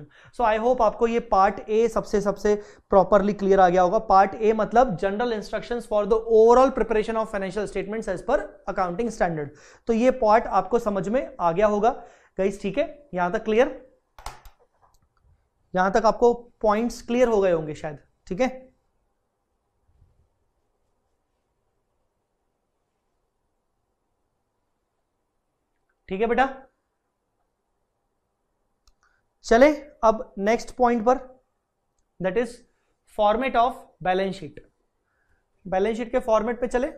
Question so I hope आपको ये part A सबसे सबसे प्रॉपरली क्लियर आ गया होगा पार्ट ए मतलब general instructions for the overall preparation of financial statements as per accounting standard तो ये पार्ट आपको समझ में आ गया होगा गाइस ठीक है यहां तक क्लियर यहां तक आपको पॉइंट्स क्लियर हो गए होंगे शायद ठीक है ठीक है बेटा चले अब नेक्स्ट पॉइंट पर that is format of balance sheet balance sheet के फॉर्मेट पे चले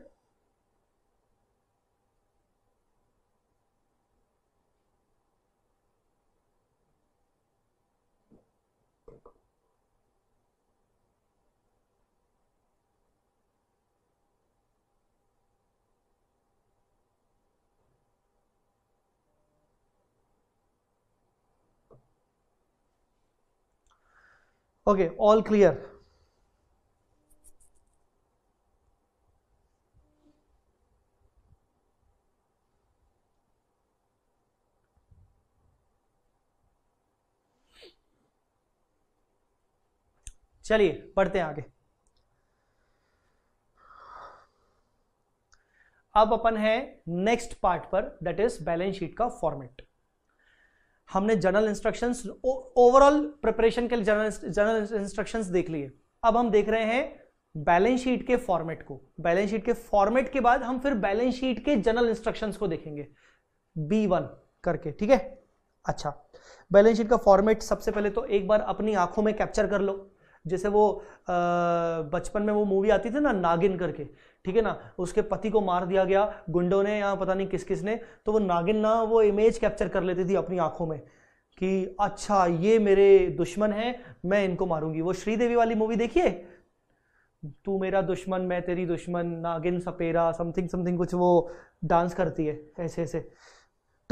okay all clear चलिए बढ़ते हैं आगे अब अपन है नेक्स्ट पार्ट पर दैट इज बैलेंस शीट का फॉर्मेट हमने जनरल इंस्ट्रक्शंस ओवरऑल प्रिपरेशन के लिए जनरल जनरल इंस्ट्रक्शंस देख लिए अब हम देख रहे हैं बैलेंस शीट के फॉर्मेट को बैलेंस शीट के फॉर्मेट के बाद हम फिर बैलेंस शीट के जनरल इंस्ट्रक्शंस को देखेंगे बी वन करके ठीक है अच्छा बैलेंस शीट का फॉर्मेट सबसे पहले तो एक बार अपनी आंखों में कैप्चर कर लो जैसे वो बचपन में वो मूवी आती थी ना नागिन करके ठीक है ना उसके पति को मार दिया गया गुंडों ने या पता नहीं किस किस ने तो वो नागिन ना वो इमेज कैप्चर कर लेती थी अपनी आंखों में कि अच्छा ये मेरे दुश्मन है मैं इनको मारूंगी वो श्रीदेवी वाली मूवी देखिए तू मेरा दुश्मन मैं तेरी दुश्मन नागिन सपेरा समथिंग समथिंग कुछ वो डांस करती है ऐसे ऐसे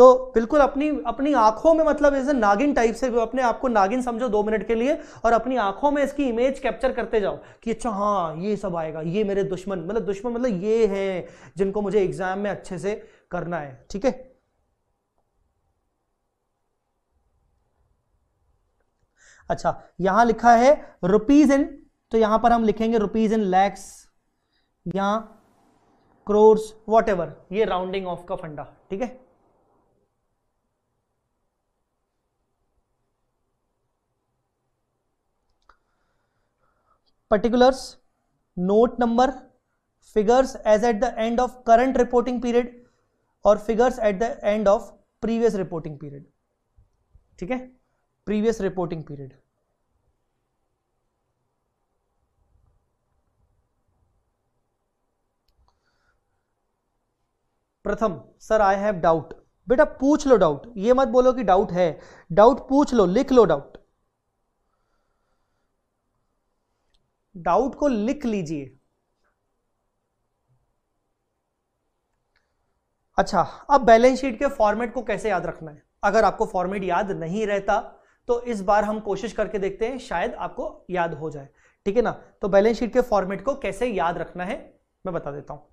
तो बिल्कुल अपनी अपनी आंखों में मतलब एज ए नागिन टाइप से अपने आप को नागिन समझो दो मिनट के लिए और अपनी आंखों में इसकी इमेज कैप्चर करते जाओ कि अच्छा हाँ ये सब आएगा ये मेरे दुश्मन मतलब दुश्मन मतलब ये है जिनको मुझे एग्जाम में अच्छे से करना है ठीक है अच्छा यहां लिखा है रुपीज इन तो यहां पर हम लिखेंगे rupees in lakhs or crores what ये राउंडिंग ऑफ का फंडा ठीक है particulars note number figures as at the end of current reporting period और figures at the end of previous reporting period ठीक है previous reporting period Pratham sir I have doubt बेटा पूछ लो डाउट ये मत बोलो कि डाउट है डाउट पूछ लो लिख लो डाउट डाउट को लिख लीजिए अच्छा अब बैलेंस शीट के फॉर्मेट को कैसे याद रखना है अगर आपको फॉर्मेट याद नहीं रहता तो इस बार हम कोशिश करके देखते हैं शायद आपको याद हो जाए ठीक है ना तो बैलेंस शीट के फॉर्मेट को कैसे याद रखना है मैं बता देता हूं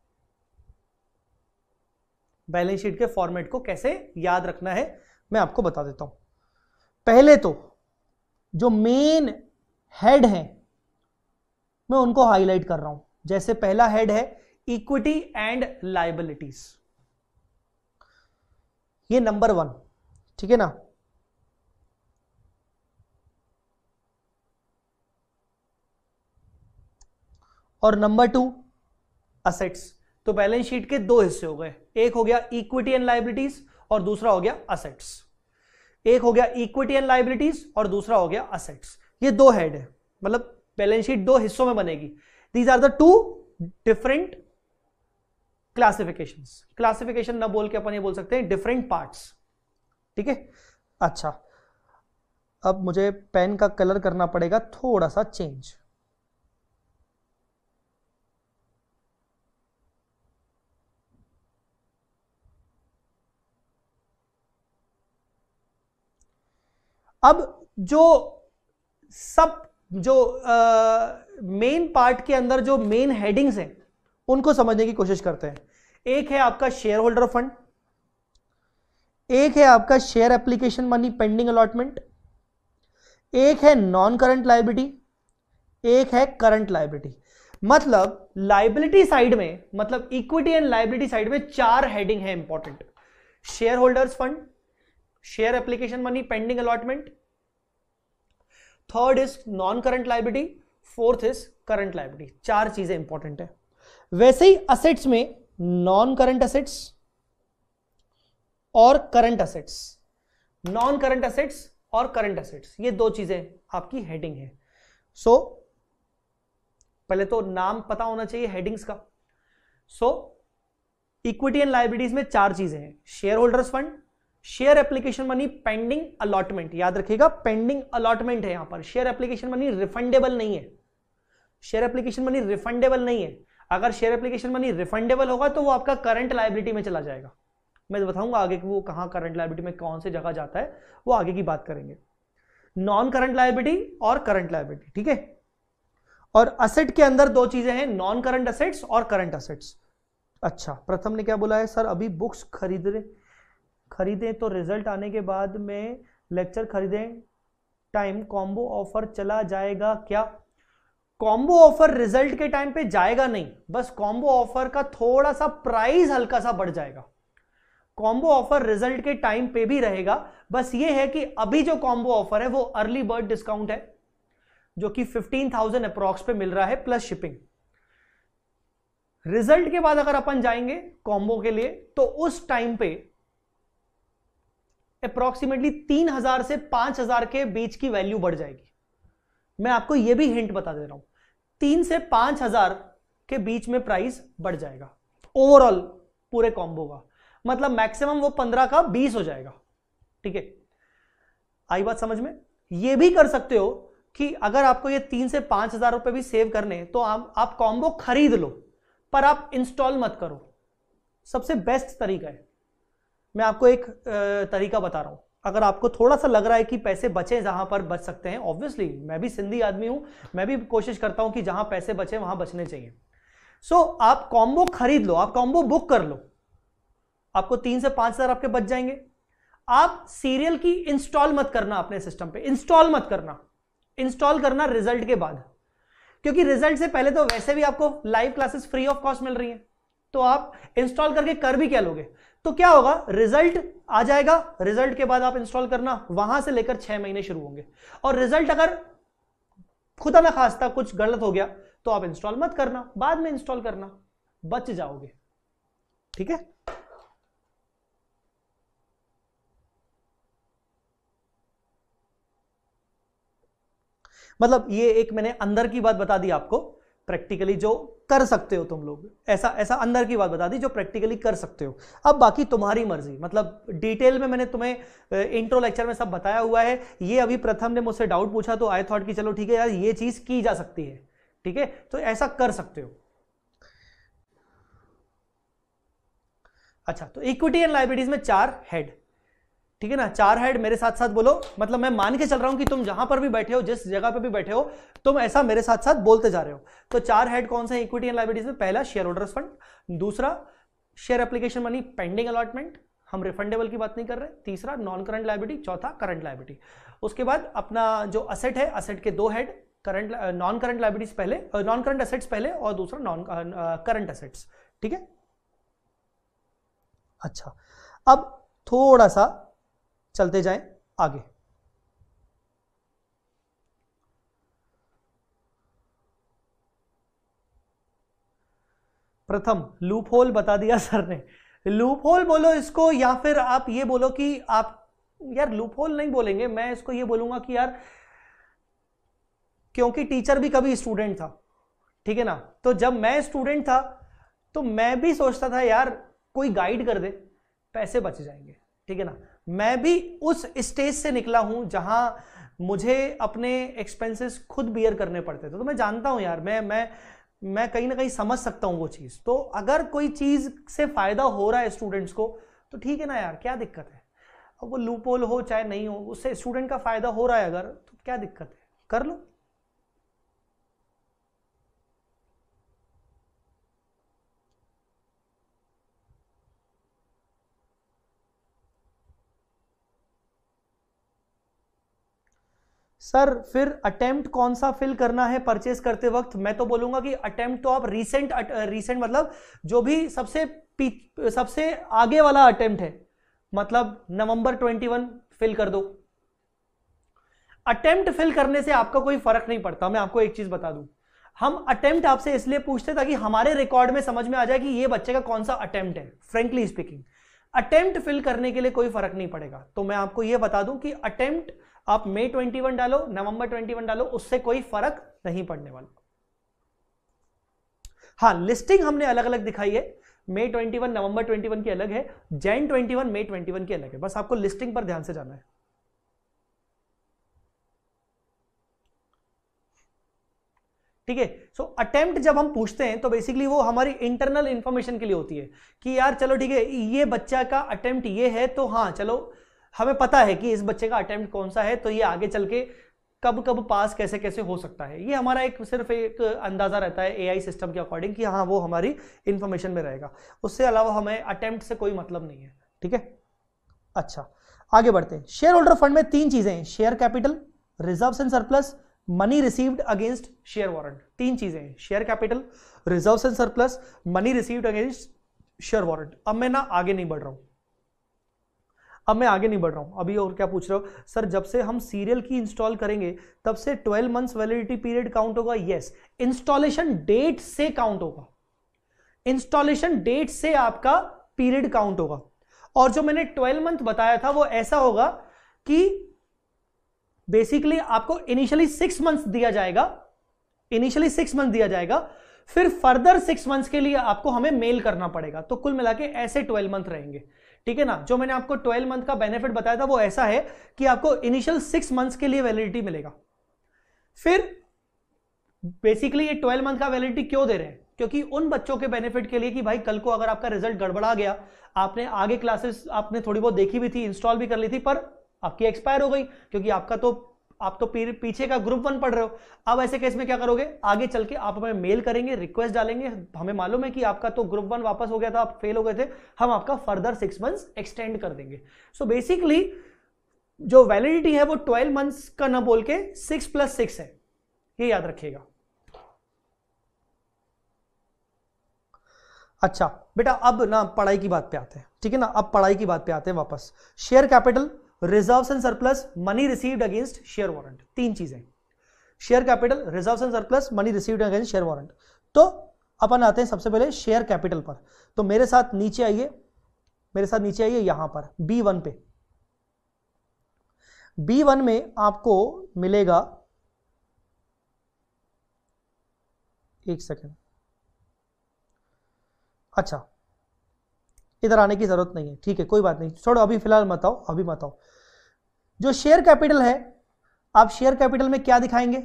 बैलेंस शीट के फॉर्मेट को कैसे याद रखना है मैं आपको बता देता हूं पहले तो जो मेन हेड है मैं उनको हाईलाइट कर रहा हूं जैसे पहला हेड है इक्विटी एंड लाइबिलिटीज ये नंबर वन ठीक है ना और नंबर टू असेट्स तो बैलेंस शीट के दो हिस्से हो गए एक हो गया इक्विटी एंड लाइबिलिटीज और दूसरा हो गया असेट्स एक हो गया इक्विटी एंड लाइबिलिटीज और दूसरा हो गया असेट्स ये दो हेड है मतलब बैलेंस शीट दो हिस्सों में बनेगी these are the two different classification classification ना बोल के अपन ये बोल सकते हैं डिफरेंट पार्ट ठीक है अच्छा अब मुझे पेन का कलर करना पड़ेगा थोड़ा सा चेंज अब जो सब जो मेन पार्ट के अंदर जो मेन हेडिंग्स हैं उनको समझने की कोशिश करते हैं एक है आपका शेयर होल्डर फंड एक है आपका share application money pending allotment एक है नॉन करंट लाइबिलिटी एक है करंट लाइबिलिटी मतलब लाइबिलिटी साइड में मतलब इक्विटी एंड लाइबिलिटी साइड में चार हेडिंग है important share holders fund share application money pending allotment third is non current liability fourth is current liability चार चीजें इंपॉर्टेंट है वैसे ही असेट्स में नॉन करंट असेट्स और current assets non current assets और करंट असेट्स ये दो चीजें आपकी हेडिंग है सो so, पहले तो नाम पता होना चाहिए हेडिंग्स का सो इक्विटी एंड लाइबिलिटीज में चार चीजें हैं share holders fund share application money pending allotment याद रखिएगा पेंडिंग अलॉटमेंट है यहां पर शेयर एप्लीकेशन मनी रिफंडेबल नहीं है शेयर एप्लीकेशन मनी रिफंडेबल नहीं है अगर शेयर एप्लीकेशन मनी रिफंडेबल होगा तो वो आपका करंट लाइबिलिटी में चला जाएगा मैं तो बताऊंगा आगे कि वो कहाँ करंट लाइबिलिटी में कौन से जगह जाता है वो आगे की बात करेंगे नॉन करंट लाइबिलिटी और करंट लाइबिलिटी ठीक है और असेट के अंदर दो चीजें हैं नॉन करंट असेट्स और करंट असेट्स अच्छा प्रथम ने क्या बोला है सर अभी बुक्स खरीद रहे खरीदें तो रिजल्ट आने के बाद में लेक्चर खरीदें टाइम कॉम्बो ऑफर चला जाएगा क्या कॉम्बो ऑफर रिजल्ट के टाइम पे जाएगा नहीं बस कॉम्बो ऑफर का थोड़ा सा प्राइस हल्का सा बढ़ जाएगा कॉम्बो ऑफर रिजल्ट के टाइम पे भी रहेगा बस ये है कि अभी जो कॉम्बो ऑफर है वो अर्ली बर्ड डिस्काउंट है जो कि 15,000 अप्रॉक्स पे मिल रहा है प्लस शिपिंग रिजल्ट के बाद अगर अपन जाएंगे कॉम्बो के लिए तो उस टाइम पे अप्रोक्सीमेटली तीन हजार से पांच हजार के बीच की वैल्यू बढ़ जाएगी मैं आपको यह भी हिंट बता दे रहा हूं तीन से पांच हजार के बीच में प्राइस बढ़ जाएगा ओवरऑल पूरे कॉम्बो का मतलब मैक्सिमम वो पंद्रह का बीस हो जाएगा ठीक है आई बात समझ में ये भी कर सकते हो कि अगर आपको ये तीन से पांच हजार रुपए भी सेव करने तो आ, आप कॉम्बो खरीद लो पर आप इंस्टॉल मत करो सबसे बेस्ट तरीका है मैं आपको एक तरीका बता रहा हूं अगर आपको थोड़ा सा लग रहा है कि पैसे बचे जहां पर बच सकते हैं ऑब्वियसली मैं भी सिंधी आदमी हूं मैं भी कोशिश करता हूं कि जहां पैसे बचे वहां बचने चाहिए सो so, आप कॉम्बो खरीद लो आप कॉम्बो बुक कर लो आपको तीन से पांच हजार आपके बच जाएंगे आप सीरियल की इंस्टॉल मत करना अपने सिस्टम पे इंस्टॉल मत करना इंस्टॉल करना रिजल्ट के बाद क्योंकि रिजल्ट से पहले तो वैसे भी आपको live classes free of cost मिल रही है तो आप इंस्टॉल करके कर भी क्या लोगे तो क्या होगा रिजल्ट आ जाएगा रिजल्ट के बाद आप इंस्टॉल करना वहां से लेकर छह महीने शुरू होंगे और रिजल्ट अगर खुदा ना खास्ता कुछ गलत हो गया तो आप इंस्टॉल मत करना बाद में इंस्टॉल करना बच जाओगे ठीक है मतलब ये एक मैंने अंदर की बात बता दी आपको प्रैक्टिकली जो कर सकते हो तुम लोग ऐसा ऐसा अंदर की बात बता दी जो प्रैक्टिकली कर सकते हो अब बाकी तुम्हारी मर्जी मतलब डिटेल में मैंने तुम्हें इंट्रो लेक्चर में सब बताया हुआ है ये अभी प्रथम ने मुझसे डाउट पूछा तो आई थॉट कि चलो ठीक है यार ये चीज की जा सकती है ठीक है तो ऐसा कर सकते हो अच्छा तो इक्विटी एंड लाइब्रेटीज में चार हेड ठीक है ना चार हेड मेरे साथ साथ बोलो मतलब मैं मान के चल रहा हूं कि तुम जहां पर भी बैठे हो जिस जगह पर भी बैठे हो तुम ऐसा मेरे साथ साथ बोलते जा रहे हो तो चार हेड कौन सा इक्विटी एंड लाइबिलिटीज में पहला शेयर होल्डर्स फंड दूसरा share application money pending allotment हम रिफंडेबल की बात नहीं कर रहे तीसरा नॉन करंट लाइबिलिटी चौथा करंट लाइबिलिटी उसके बाद अपना जो असेट है असेट के दो head current non current liabilities पहले नॉन करंट असेट्स पहले और दूसरा नॉन करंट असेट्स ठीक है अच्छा अब थोड़ा सा चलते जाएं आगे प्रथम लूप होल बता दिया सर ने लूप होल बोलो इसको या फिर आप ये बोलो कि आप यार लूप होल नहीं बोलेंगे मैं इसको ये बोलूंगा कि यार क्योंकि टीचर भी कभी स्टूडेंट था ठीक है ना तो जब मैं स्टूडेंट था तो मैं भी सोचता था यार कोई गाइड कर दे पैसे बच जाएंगे ठीक है ना मैं भी उस स्टेज से निकला हूं जहां मुझे अपने एक्सपेंसेस खुद बियर करने पड़ते थे तो मैं जानता हूं यार मैं मैं मैं कहीं ना कहीं समझ सकता हूं वो चीज़ तो अगर कोई चीज़ से फ़ायदा हो रहा है स्टूडेंट्स को तो ठीक है ना यार क्या दिक्कत है अब वो लूपोल हो चाहे नहीं हो उससे स्टूडेंट का फ़ायदा हो रहा है अगर तो क्या दिक्कत है कर लो सर फिर अटेम्प्ट कौन सा फिल करना है परचेस करते वक्त मैं तो बोलूंगा कि अटेम्प्ट तो आप रीसेंट रीसेंट मतलब जो भी सबसे सबसे आगे वाला अटेम्प्ट है मतलब नवंबर 21 फिल कर दो अटेम्प्ट फिल करने से आपका कोई फर्क नहीं पड़ता मैं आपको एक चीज बता दूं हम अटेम्प्ट आपसे इसलिए पूछते ताकि हमारे रिकॉर्ड में समझ में आ जाए कि ये बच्चे का कौन सा अटेम्प्ट है फ्रेंकली स्पीकिंग अटेम्प्ट फिल करने के लिए कोई फर्क नहीं पड़ेगा तो मैं आपको यह बता दूं कि अटेम्प्ट आप मई वन डालो नवंबर ट्वेंटी वन डालो उससे कोई फर्क नहीं पड़ने वाला हाँ लिस्टिंग हमने अलग अलग दिखाई है मई वन नवंबर वन की अलग है जैन 21 मई वन की अलग है बस आपको लिस्टिंग पर ध्यान से जाना है ठीक है सो अटेम्प्ट जब हम पूछते हैं तो बेसिकली वो हमारी इंटरनल इंफॉर्मेशन के लिए होती है कि यार चलो ठीक है ये बच्चा का अटेम्प्ट ये है तो हाँ चलो हमें पता है कि इस बच्चे का अटेम्प्ट कौन सा है तो ये आगे चल के कब कब पास कैसे कैसे हो सकता है ये हमारा एक सिर्फ एक अंदाज़ा रहता है एआई सिस्टम के अकॉर्डिंग कि हाँ वो हमारी इंफॉर्मेशन में रहेगा उससे अलावा हमें अटेम्प्ट से कोई मतलब नहीं है ठीक है अच्छा आगे बढ़ते हैं शेयर होल्डर फंड में तीन चीज़ें हैं share capital reserve and surplus money received against share warrant तीन चीज़ें हैं share capital reserve and surplus money received against share warrant अब मैं ना आगे नहीं बढ़ रहा हूं अब मैं आगे नहीं बढ़ रहा हूँ अभी और क्या पूछ रहे हो सर जब से हम सीरियल की इंस्टॉल करेंगे तब से 12 मंथ्स वैलिडिटी पीरियड काउंट होगा यस इंस्टॉलेशन डेट से काउंट होगा इंस्टॉलेशन डेट से आपका पीरियड काउंट होगा और जो मैंने 12 मंथ बताया था वो ऐसा होगा कि बेसिकली आपको इनिशियली सिक्स मंथ दिया जाएगा इनिशियली सिक्स मंथ दिया जाएगा फिर फर्दर सिक्स मंथ्स के लिए आपको हमें मेल करना पड़ेगा तो कुल मिला के ऐसे ट्वेल्व मंथ रहेंगे ठीक है ना जो मैंने आपको ट्वेल्व मंथ का बेनिफिट बताया था वो ऐसा है कि आपको इनिशियल सिक्स मंथ्स के लिए वैलिडिटी मिलेगा फिर बेसिकली ये ट्वेल्व मंथ का वैलिडिटी क्यों दे रहे हैं क्योंकि उन बच्चों के बेनिफिट के लिए कि भाई कल को अगर आपका रिजल्ट गड़बड़ा गया आपने आगे क्लासेस आपने थोड़ी बहुत देखी भी थी इंस्टॉल भी कर ली थी पर आपकी एक्सपायर हो गई क्योंकि आपका तो आप तो पीछे का ग्रुप वन पढ़ रहे हो अब ऐसे केस में क्या करोगे आगे चल के आप हमें मेल करेंगे रिक्वेस्ट डालेंगे हमें मालूम है कि आपका तो ग्रुप वन वापस हो गया था आप फेल हो गए थे हम आपका फर्दर सिक्स मंथ्स एक्सटेंड कर देंगे सो so बेसिकली जो वैलिडिटी है वो ट्वेल्व मंथ्स का ना बोल के सिक्स प्लस सिक्स है ये याद रखिएगा अच्छा बेटा अब ना पढ़ाई की बात पे आते हैं ठीक है ना अब पढ़ाई की बात पे आते हैं वापस share capital reserve and surplus money received against share warrant तीन चीजें share capital reserve and surplus money received against share warrant तो अपन आते हैं सबसे पहले शेयर कैपिटल पर तो मेरे साथ नीचे आइए मेरे साथ नीचे आइए यहां पर बी वन पे बी वन में आपको मिलेगा एक सेकेंड अच्छा इधर आने की जरूरत नहीं है ठीक है कोई बात नहीं छोड़ो अभी फिलहाल मत आओ अभी मत आओ जो शेयर कैपिटल है आप शेयर कैपिटल में क्या दिखाएंगे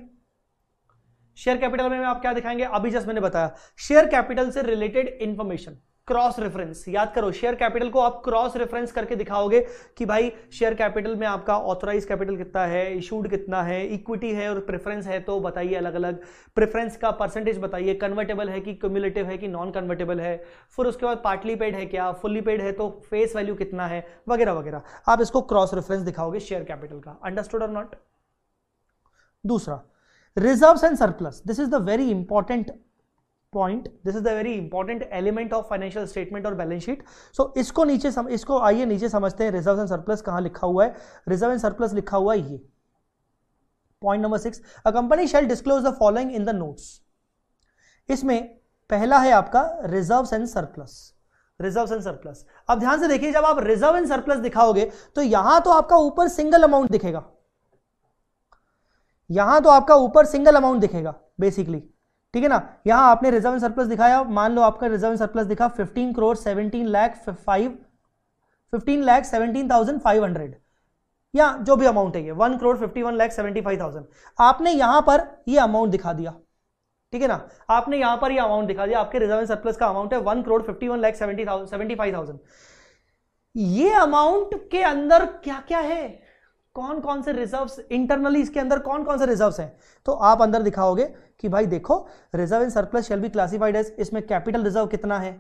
शेयर कैपिटल में आप क्या दिखाएंगे अभी जस्ट मैंने बताया शेयर कैपिटल से रिलेटेड इंफॉर्मेशन क्रॉस रेफरेंस याद करो शेयर कैपिटल को आप क्रॉस रेफरेंस करके दिखाओगे कि भाई शेयर कैपिटल में आपका ऑथोराइज कैपिटल कितना है इशूड कितना है इक्विटी है और प्रेफरेंस है तो बताइए अलग अलग प्रेफरेंस का परसेंटेज बताइए कन्वर्टेबल है कि क्यूमुलेटिव है कि नॉन कन्वर्टेबल है फिर उसके बाद पार्टली पेड है क्या फुल्ली पेड है तो फेस वैल्यू कितना है वगैरह वगैरह आप इसको क्रॉस रेफरेंस दिखाओगे शेयर कैपिटल का अंडरस्टूड और नॉट दूसरा reserve and surplus this is the very important point this is the very important element of financial statement और बैलेंस शीट सो इसको नीचे सम, इसको आइए नीचे समझते हैं रिजर्व एंड सरप्लस कहां लिखा हुआ है रिजर्व एंड सरप्लस लिखा हुआ है ये point number six a company shall disclose the following in the notes इसमें पहला है आपका reserve and surplus reserve and surplus अब ध्यान से देखिए जब आप रिजर्व एंड सरप्लस दिखाओगे तो यहां तो आपका ऊपर सिंगल अमाउंट दिखेगा यहां तो आपका ऊपर सिंगल अमाउंट दिखेगा बेसिकली ठीक है ना यहां आपने रिजर्व सरप्लस दिखाया मान लो आपका रिजर्व सरप्लस दिखा fifteen crore seventeen lakh five fifteen lakh seventeen thousand five hundred या जो भी अमाउंट है ये one crore fifty one lakh seventy five thousand आपने यहां पर ये अमाउंट दिखा दिया ठीक है ना आपने यहां पर ये अमाउंट दिखा दिया आपके रिजर्व सरप्लस का अमाउंट है one crore fifty one lakh seventy five thousand ये अमाउंट के अंदर क्या क्या है कौन कौन से रिजर्व्स इंटरनली इसके अंदर कौन कौन से रिजर्व्स हैं तो आप अंदर दिखाओगे कि भाई देखो reserve in surplus shall be classified as इसमें कैपिटल रिजर्व कितना है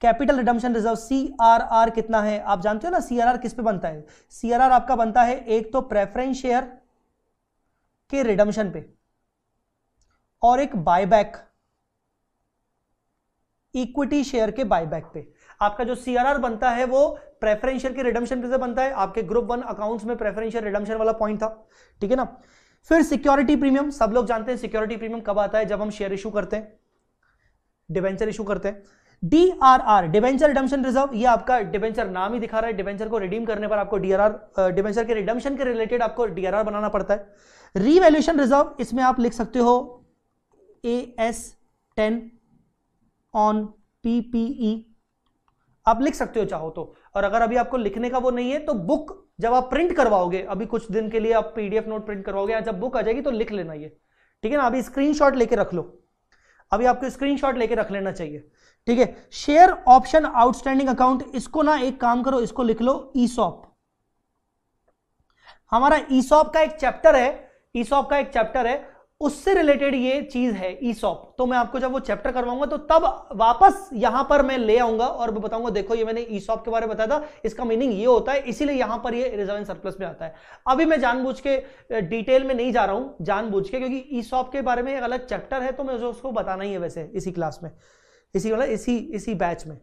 कैपिटल रिडम्शन रिजर्व सीआरआर कितना है आप जानते हो ना सीआरआर किस पे बनता है सीआरआर आपका बनता है एक तो प्रेफरेंस शेयर के रिडम्शन पे और एक बायबैक इक्विटी शेयर के बायबैक पे आपका जो सीआरआर बनता है वो प्रेफरेंशियल के रिडम्शन से बनता है आपके ग्रुप वन अकाउंट्स में प्रेफरेंशियल रिडम्शन वाला पॉइंट था ठीक है ना फिर सिक्योरिटी प्रीमियम सब लोग जानते हैं सिक्योरिटी प्रीमियम कब आता है जब हम शेयर इशू करते हैं डिवेंचर इशू करते हैं डीआरआर डिवेंचर रिडम्शन रिजर्व ये आपका डिवेंचर नाम ही दिखा रहा है डिवेंचर को रिडीम करने पर आपको डीआरआर डिवेंचर के रिडम्शन के रिलेटेड आपको डीआरआर बनाना पड़ता है रीवैल्यूएशन रिजर्व इसमें आप लिख सकते हो A S ten on PPE आप लिख सकते हो चाहो तो और अगर अभी आपको लिखने का वो नहीं है तो बुक जब आप प्रिंट करवाओगे अभी कुछ दिन के लिए आप पीडीएफ नोट प्रिंट करवाओगे या जब बुक आ जाएगी तो लिख लेना ये ठीक है ना अभी स्क्रीनशॉट लेके रख लो अभी आपको स्क्रीनशॉट लेके रख लेना चाहिए ठीक है शेयर ऑप्शन आउटस्टैंडिंग अकाउंट इसको ना एक काम करो इसको लिख लो ईसॉप हमारा ईसॉप का एक चैप्टर है ईसॉप का एक चैप्टर है उससे रिलेटेड ये चीज है ई सॉप तो मैं आपको जब वो चैप्टर करवाऊंगा तो तब वापस यहां पर मैं ले आऊंगा और बताऊंगा देखो ये मैंने ई सॉप के बारे में बताया था इसका मीनिंग ये होता है इसीलिए यहां पर ये रिजर्व सरप्लस में आता है अभी मैं जानबूझ के डिटेल में नहीं जा रहा हूं जानबूझ के क्योंकि ई सॉप के बारे में एक अलग चैप्टर है तो मैं उसको बताना ही है वैसे इसी क्लास में इसी मतलब इसी इसी बैच में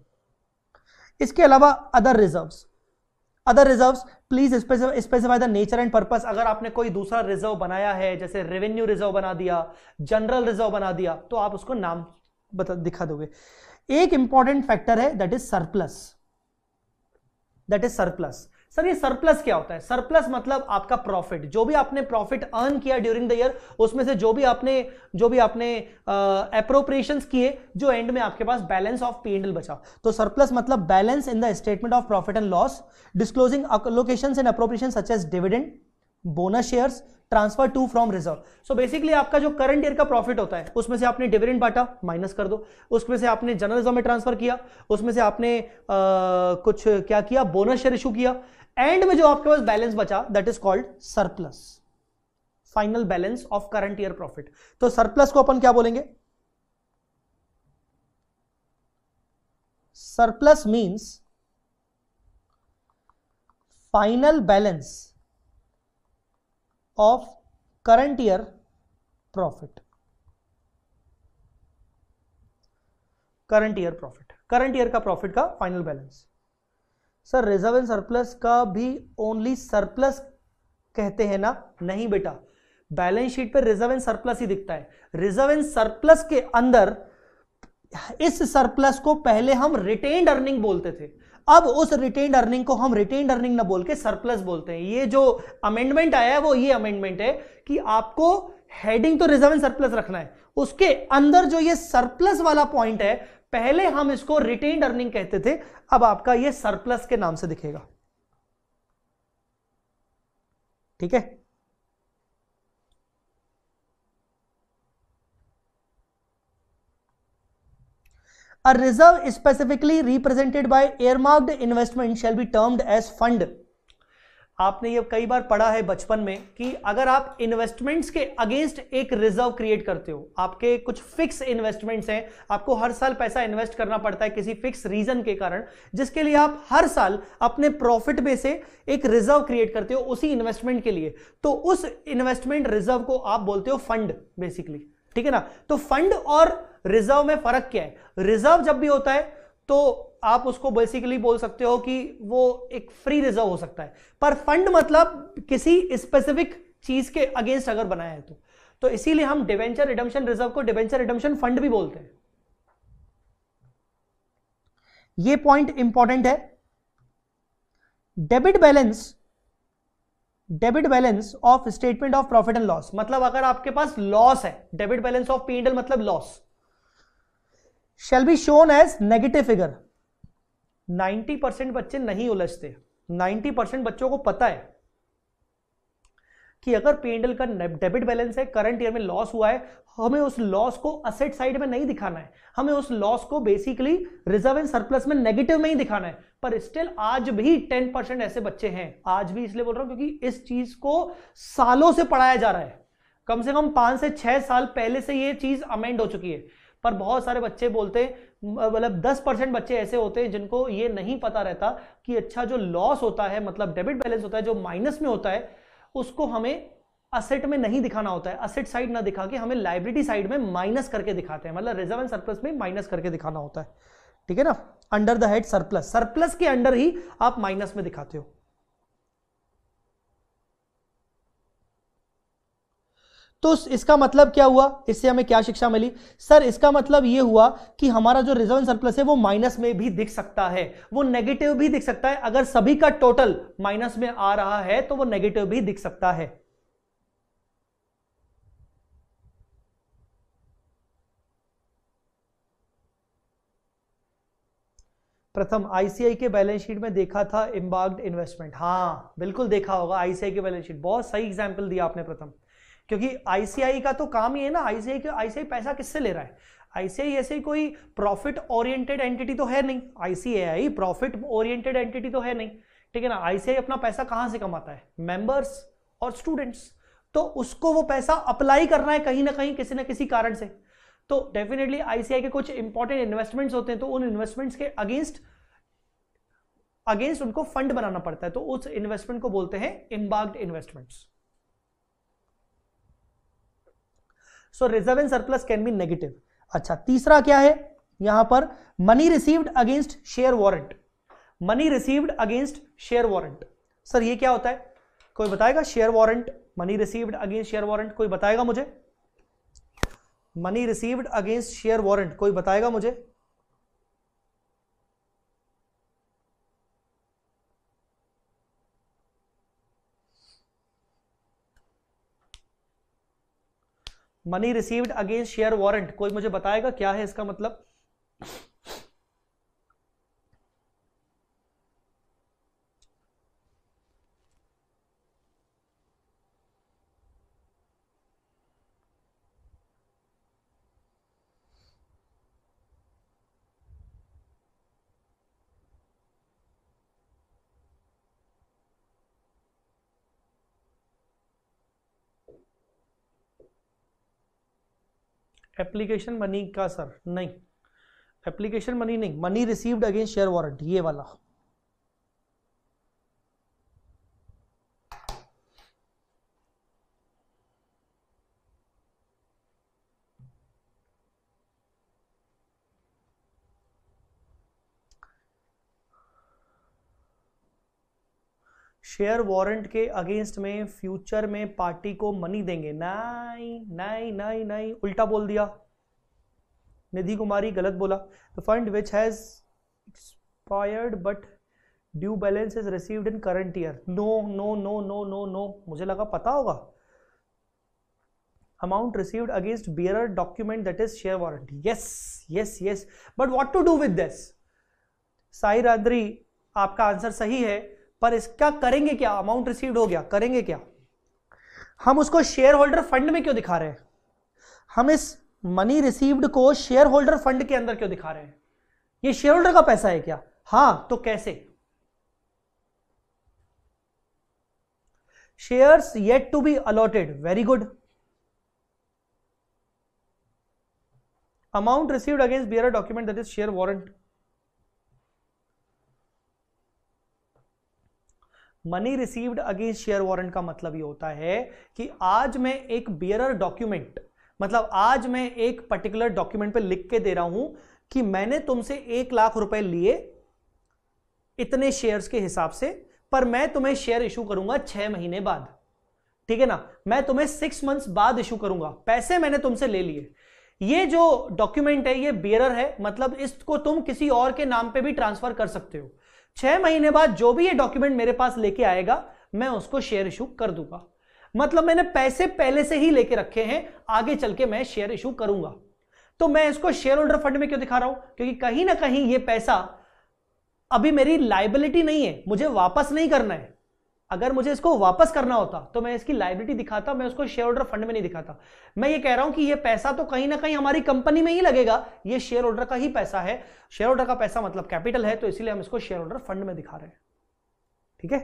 इसके अलावा other reserves other reserve please specify the nature and purpose अगर आपने कोई दूसरा रिजर्व बनाया है जैसे रेवेन्यू रिजर्व बना दिया जनरल रिजर्व बना दिया तो आप उसको नाम बता दिखा दोगे एक इंपॉर्टेंट फैक्टर है that is surplus that is surplus sir ये सरप्लस क्या होता है सरप्लस मतलब आपका प्रॉफिट जो भी आपने प्रॉफिट अर्न किया ड्यूरिंग द ईयर उसमें से जो भी आपने जो भी आपने अप्रोप्रिएशन किए जो एंड में आपके पास बैलेंस ऑफ पी एंडल बचा तो सरप्लस मतलब balance in the statement of profit and loss disclosing location and appropriation such as dividend bonus shares transfer to from reserve so basically आपका जो करंट ईयर का profit होता है उसमें से आपने डिविडेंड बांटा माइनस कर दो उसमें से आपने जर्नलिज्म में ट्रांसफर किया उसमें से आपने आ, कुछ क्या किया बोनस शेयर इशू किया एंड में जो आपके पास बैलेंस बचा that is called surplus final balance of current year profit तो सरप्लस को अपन क्या बोलेंगे surplus means final balance of current year profit current year profit current year का प्रॉफिट का final balance sir reserve and surplus का भी only surplus कहते हैं ना नहीं बेटा बैलेंस शीट पर रिजर्व एंड सरप्लस ही दिखता है रिजर्व एंड सरप्लस के अंदर इस सरप्लस को पहले हम रिटेन अर्निंग बोलते थे अब उस रिटेन अर्निंग को हम रिटेन अर्निंग ना बोल के सरप्लस बोलते हैं ये जो अमेंडमेंट आया है वो ये अमेंडमेंट है कि आपको हेडिंग तो रिजर्व एंड सरप्लस रखना है उसके अंदर जो ये सरप्लस वाला पॉइंट है पहले हम इसको रिटेन अर्निंग कहते थे अब आपका ये सरप्लस के नाम से दिखेगा ठीक है reserve specifically represented by earmarked investment shall be termed as fund आपने ये कई बार पढ़ा है बचपन में कि अगर आप इन्वेस्टमेंट्स के अगेंस्ट एक रिजर्व क्रिएट करते हो आपके कुछ फिक्स इन्वेस्टमेंट्स हैं आपको हर साल पैसा इन्वेस्ट करना पड़ता है किसी फिक्स रीजन के कारण जिसके लिए आप हर साल अपने प्रॉफिट में से एक रिजर्व क्रिएट करते हो उसी इन्वेस्टमेंट के लिए तो उस इन्वेस्टमेंट रिजर्व को आप बोलते हो फंड बेसिकली ठीक है ना तो फंड और रिजर्व में फर्क क्या है रिजर्व जब भी होता है तो आप उसको बेसिकली बोल सकते हो कि वो एक फ्री रिजर्व हो सकता है पर फंड मतलब किसी स्पेसिफिक चीज के अगेंस्ट अगर बनाया है तो तो इसीलिए हम डिवेंचर रिडम्शन रिजर्व को डिवेंचर रिडम्शन फंड भी बोलते हैं ये पॉइंट इंपॉर्टेंट है debit balance debit balance of statement of profit and loss मतलब अगर आपके पास लॉस है डेबिट बैलेंस ऑफ पी मतलब loss shall be shown as negative figure 90 percent बच्चे नहीं उलझते 90 परसेंट बच्चों को पता है कि अगर पेंडल का डेबिट बैलेंस है करंट ईयर में लॉस हुआ है हमें उस लॉस को असेट साइड में नहीं दिखाना है हमें उस लॉस को बेसिकली रिजर्व एंड सरप्लस में नेगेटिव में ही दिखाना है पर स्टिल आज भी टेन परसेंट ऐसे बच्चे हैं आज भी इसलिए बोल रहा हूं क्योंकि इस चीज को सालों से पढ़ाया जा रहा है कम से कम पांच से छह साल पहले से यह चीज अमेंड हो चुकी है पर बहुत सारे बच्चे बोलते मतलब दस परसेंट बच्चे ऐसे होते हैं जिनको ये नहीं पता रहता कि अच्छा जो लॉस होता है मतलब डेबिट बैलेंस होता है जो माइनस में होता है उसको हमें असेट में नहीं दिखाना होता है असेट साइड ना दिखा के हमें लाइब्रिटी साइड में माइनस करके दिखाते हैं मतलब रिजर्व एंड सरप्लस में माइनस करके दिखाना होता है ठीक है ना under the head surplus surplus के अंडर ही आप माइनस में दिखाते हो तो इसका मतलब क्या हुआ इससे हमें क्या शिक्षा मिली सर इसका मतलब यह हुआ कि हमारा जो रिजर्व सरप्लस है वो माइनस में भी दिख सकता है वो नेगेटिव भी दिख सकता है अगर सभी का टोटल माइनस में आ रहा है तो वो नेगेटिव भी दिख सकता है प्रथम आईसीआई के बैलेंस शीट में देखा था इम्बाग्ड इन्वेस्टमेंट हाँ बिल्कुल देखा होगा आईसीआई के बैलेंस शीट बहुत सही एग्जाम्पल दिया आपने प्रथम क्योंकि आईसीआई का तो काम ही है ना आईसीआई का आईसीआई पैसा किससे ले रहा है आईसीआई ऐसे कोई प्रॉफिट ओरिएंटेड एंटिटी तो है नहीं आईसीआई प्रॉफिट ओरिएंटेड एंटिटी तो है नहीं ठीक है ना आईसीआई अपना पैसा कहां से कमाता है मेंबर्स और स्टूडेंट्स तो उसको वो पैसा अप्लाई करना है कहीं ना कहीं किसी ना किसी कारण से तो डेफिनेटली आईसीआई के कुछ इंपॉर्टेंट इन्वेस्टमेंट्स होते हैं तो उन इन्वेस्टमेंट्स के अगेंस्ट अगेंस्ट उनको फंड बनाना पड़ता है तो उस इन्वेस्टमेंट को बोलते हैं इम्बाग्ड investments so reserve surplus can be negative अच्छा तीसरा क्या है यहां पर money received against share warrant money received against share warrant sir ये क्या होता है कोई बताएगा share warrant money received against share warrant कोई बताएगा मुझे money received against share warrant कोई बताएगा मुझे money received against share warrant कोई मुझे बताएगा क्या है इसका मतलब एप्लीकेशन मनी का सर नहीं एप्लीकेशन मनी नहीं money received against share warrant ये वाला शेयर वारंट के अगेंस्ट में फ्यूचर में पार्टी को मनी देंगे नहीं नहीं नहीं नहीं उल्टा बोल दिया निधि कुमारी गलत बोला the fund which has expired but due balance is received in current year no no no no no no मुझे लगा पता होगा amount received against bearer document that is share warrant yes yes yes but what to do with Sai Radri आपका answer सही है पर इसका करेंगे क्या अमाउंट रिसीव हो गया करेंगे क्या हम उसको शेयर होल्डर फंड में क्यों दिखा रहे हैं हम इस मनी रिसीव्ड को शेयर होल्डर फंड के अंदर क्यों दिखा रहे हैं ये शेयर होल्डर का पैसा है क्या हां तो कैसे shares yet to be allotted very good amount received against bearer document that is share warrant money received against share warrant का मतलब ये होता है कि आज मैं एक बियरर डॉक्यूमेंट मतलब आज मैं एक पर्टिकुलर डॉक्यूमेंट पे लिख के दे रहा हूं कि मैंने तुमसे एक लाख रुपए लिए इतने शेयर्स के हिसाब से पर मैं तुम्हें शेयर इशू करूंगा छह महीने बाद ठीक है ना मैं तुम्हें सिक्स मंथ्स बाद इशू करूंगा पैसे मैंने तुमसे ले लिए ये जो डॉक्यूमेंट है ये बियरर है मतलब इसको तुम किसी और के नाम पे भी ट्रांसफर कर सकते हो छह महीने बाद जो भी ये डॉक्यूमेंट मेरे पास लेके आएगा मैं उसको शेयर इशू कर दूंगा मतलब मैंने पैसे पहले से ही लेके रखे हैं आगे चल के मैं शेयर इशू करूंगा तो मैं इसको शेयर होल्डर फंड में क्यों दिखा रहा हूं क्योंकि कहीं ना कहीं ये पैसा अभी मेरी लाइबिलिटी नहीं है मुझे वापस नहीं करना है अगर मुझे इसको वापस करना होता तो मैं इसकी लाइबिलिटी दिखाता मैं उसको शेयर होल्डर फंड में नहीं दिखाता मैं ये कह रहा हूं कि ये पैसा तो कहीं ना कहीं हमारी कंपनी में ही लगेगा ये शेयर होल्डर का ही पैसा है शेयर होल्डर का पैसा मतलब कैपिटल है तो इसीलिए हम इसको शेयर होल्डर फंड में दिखा रहे हैं ठीक है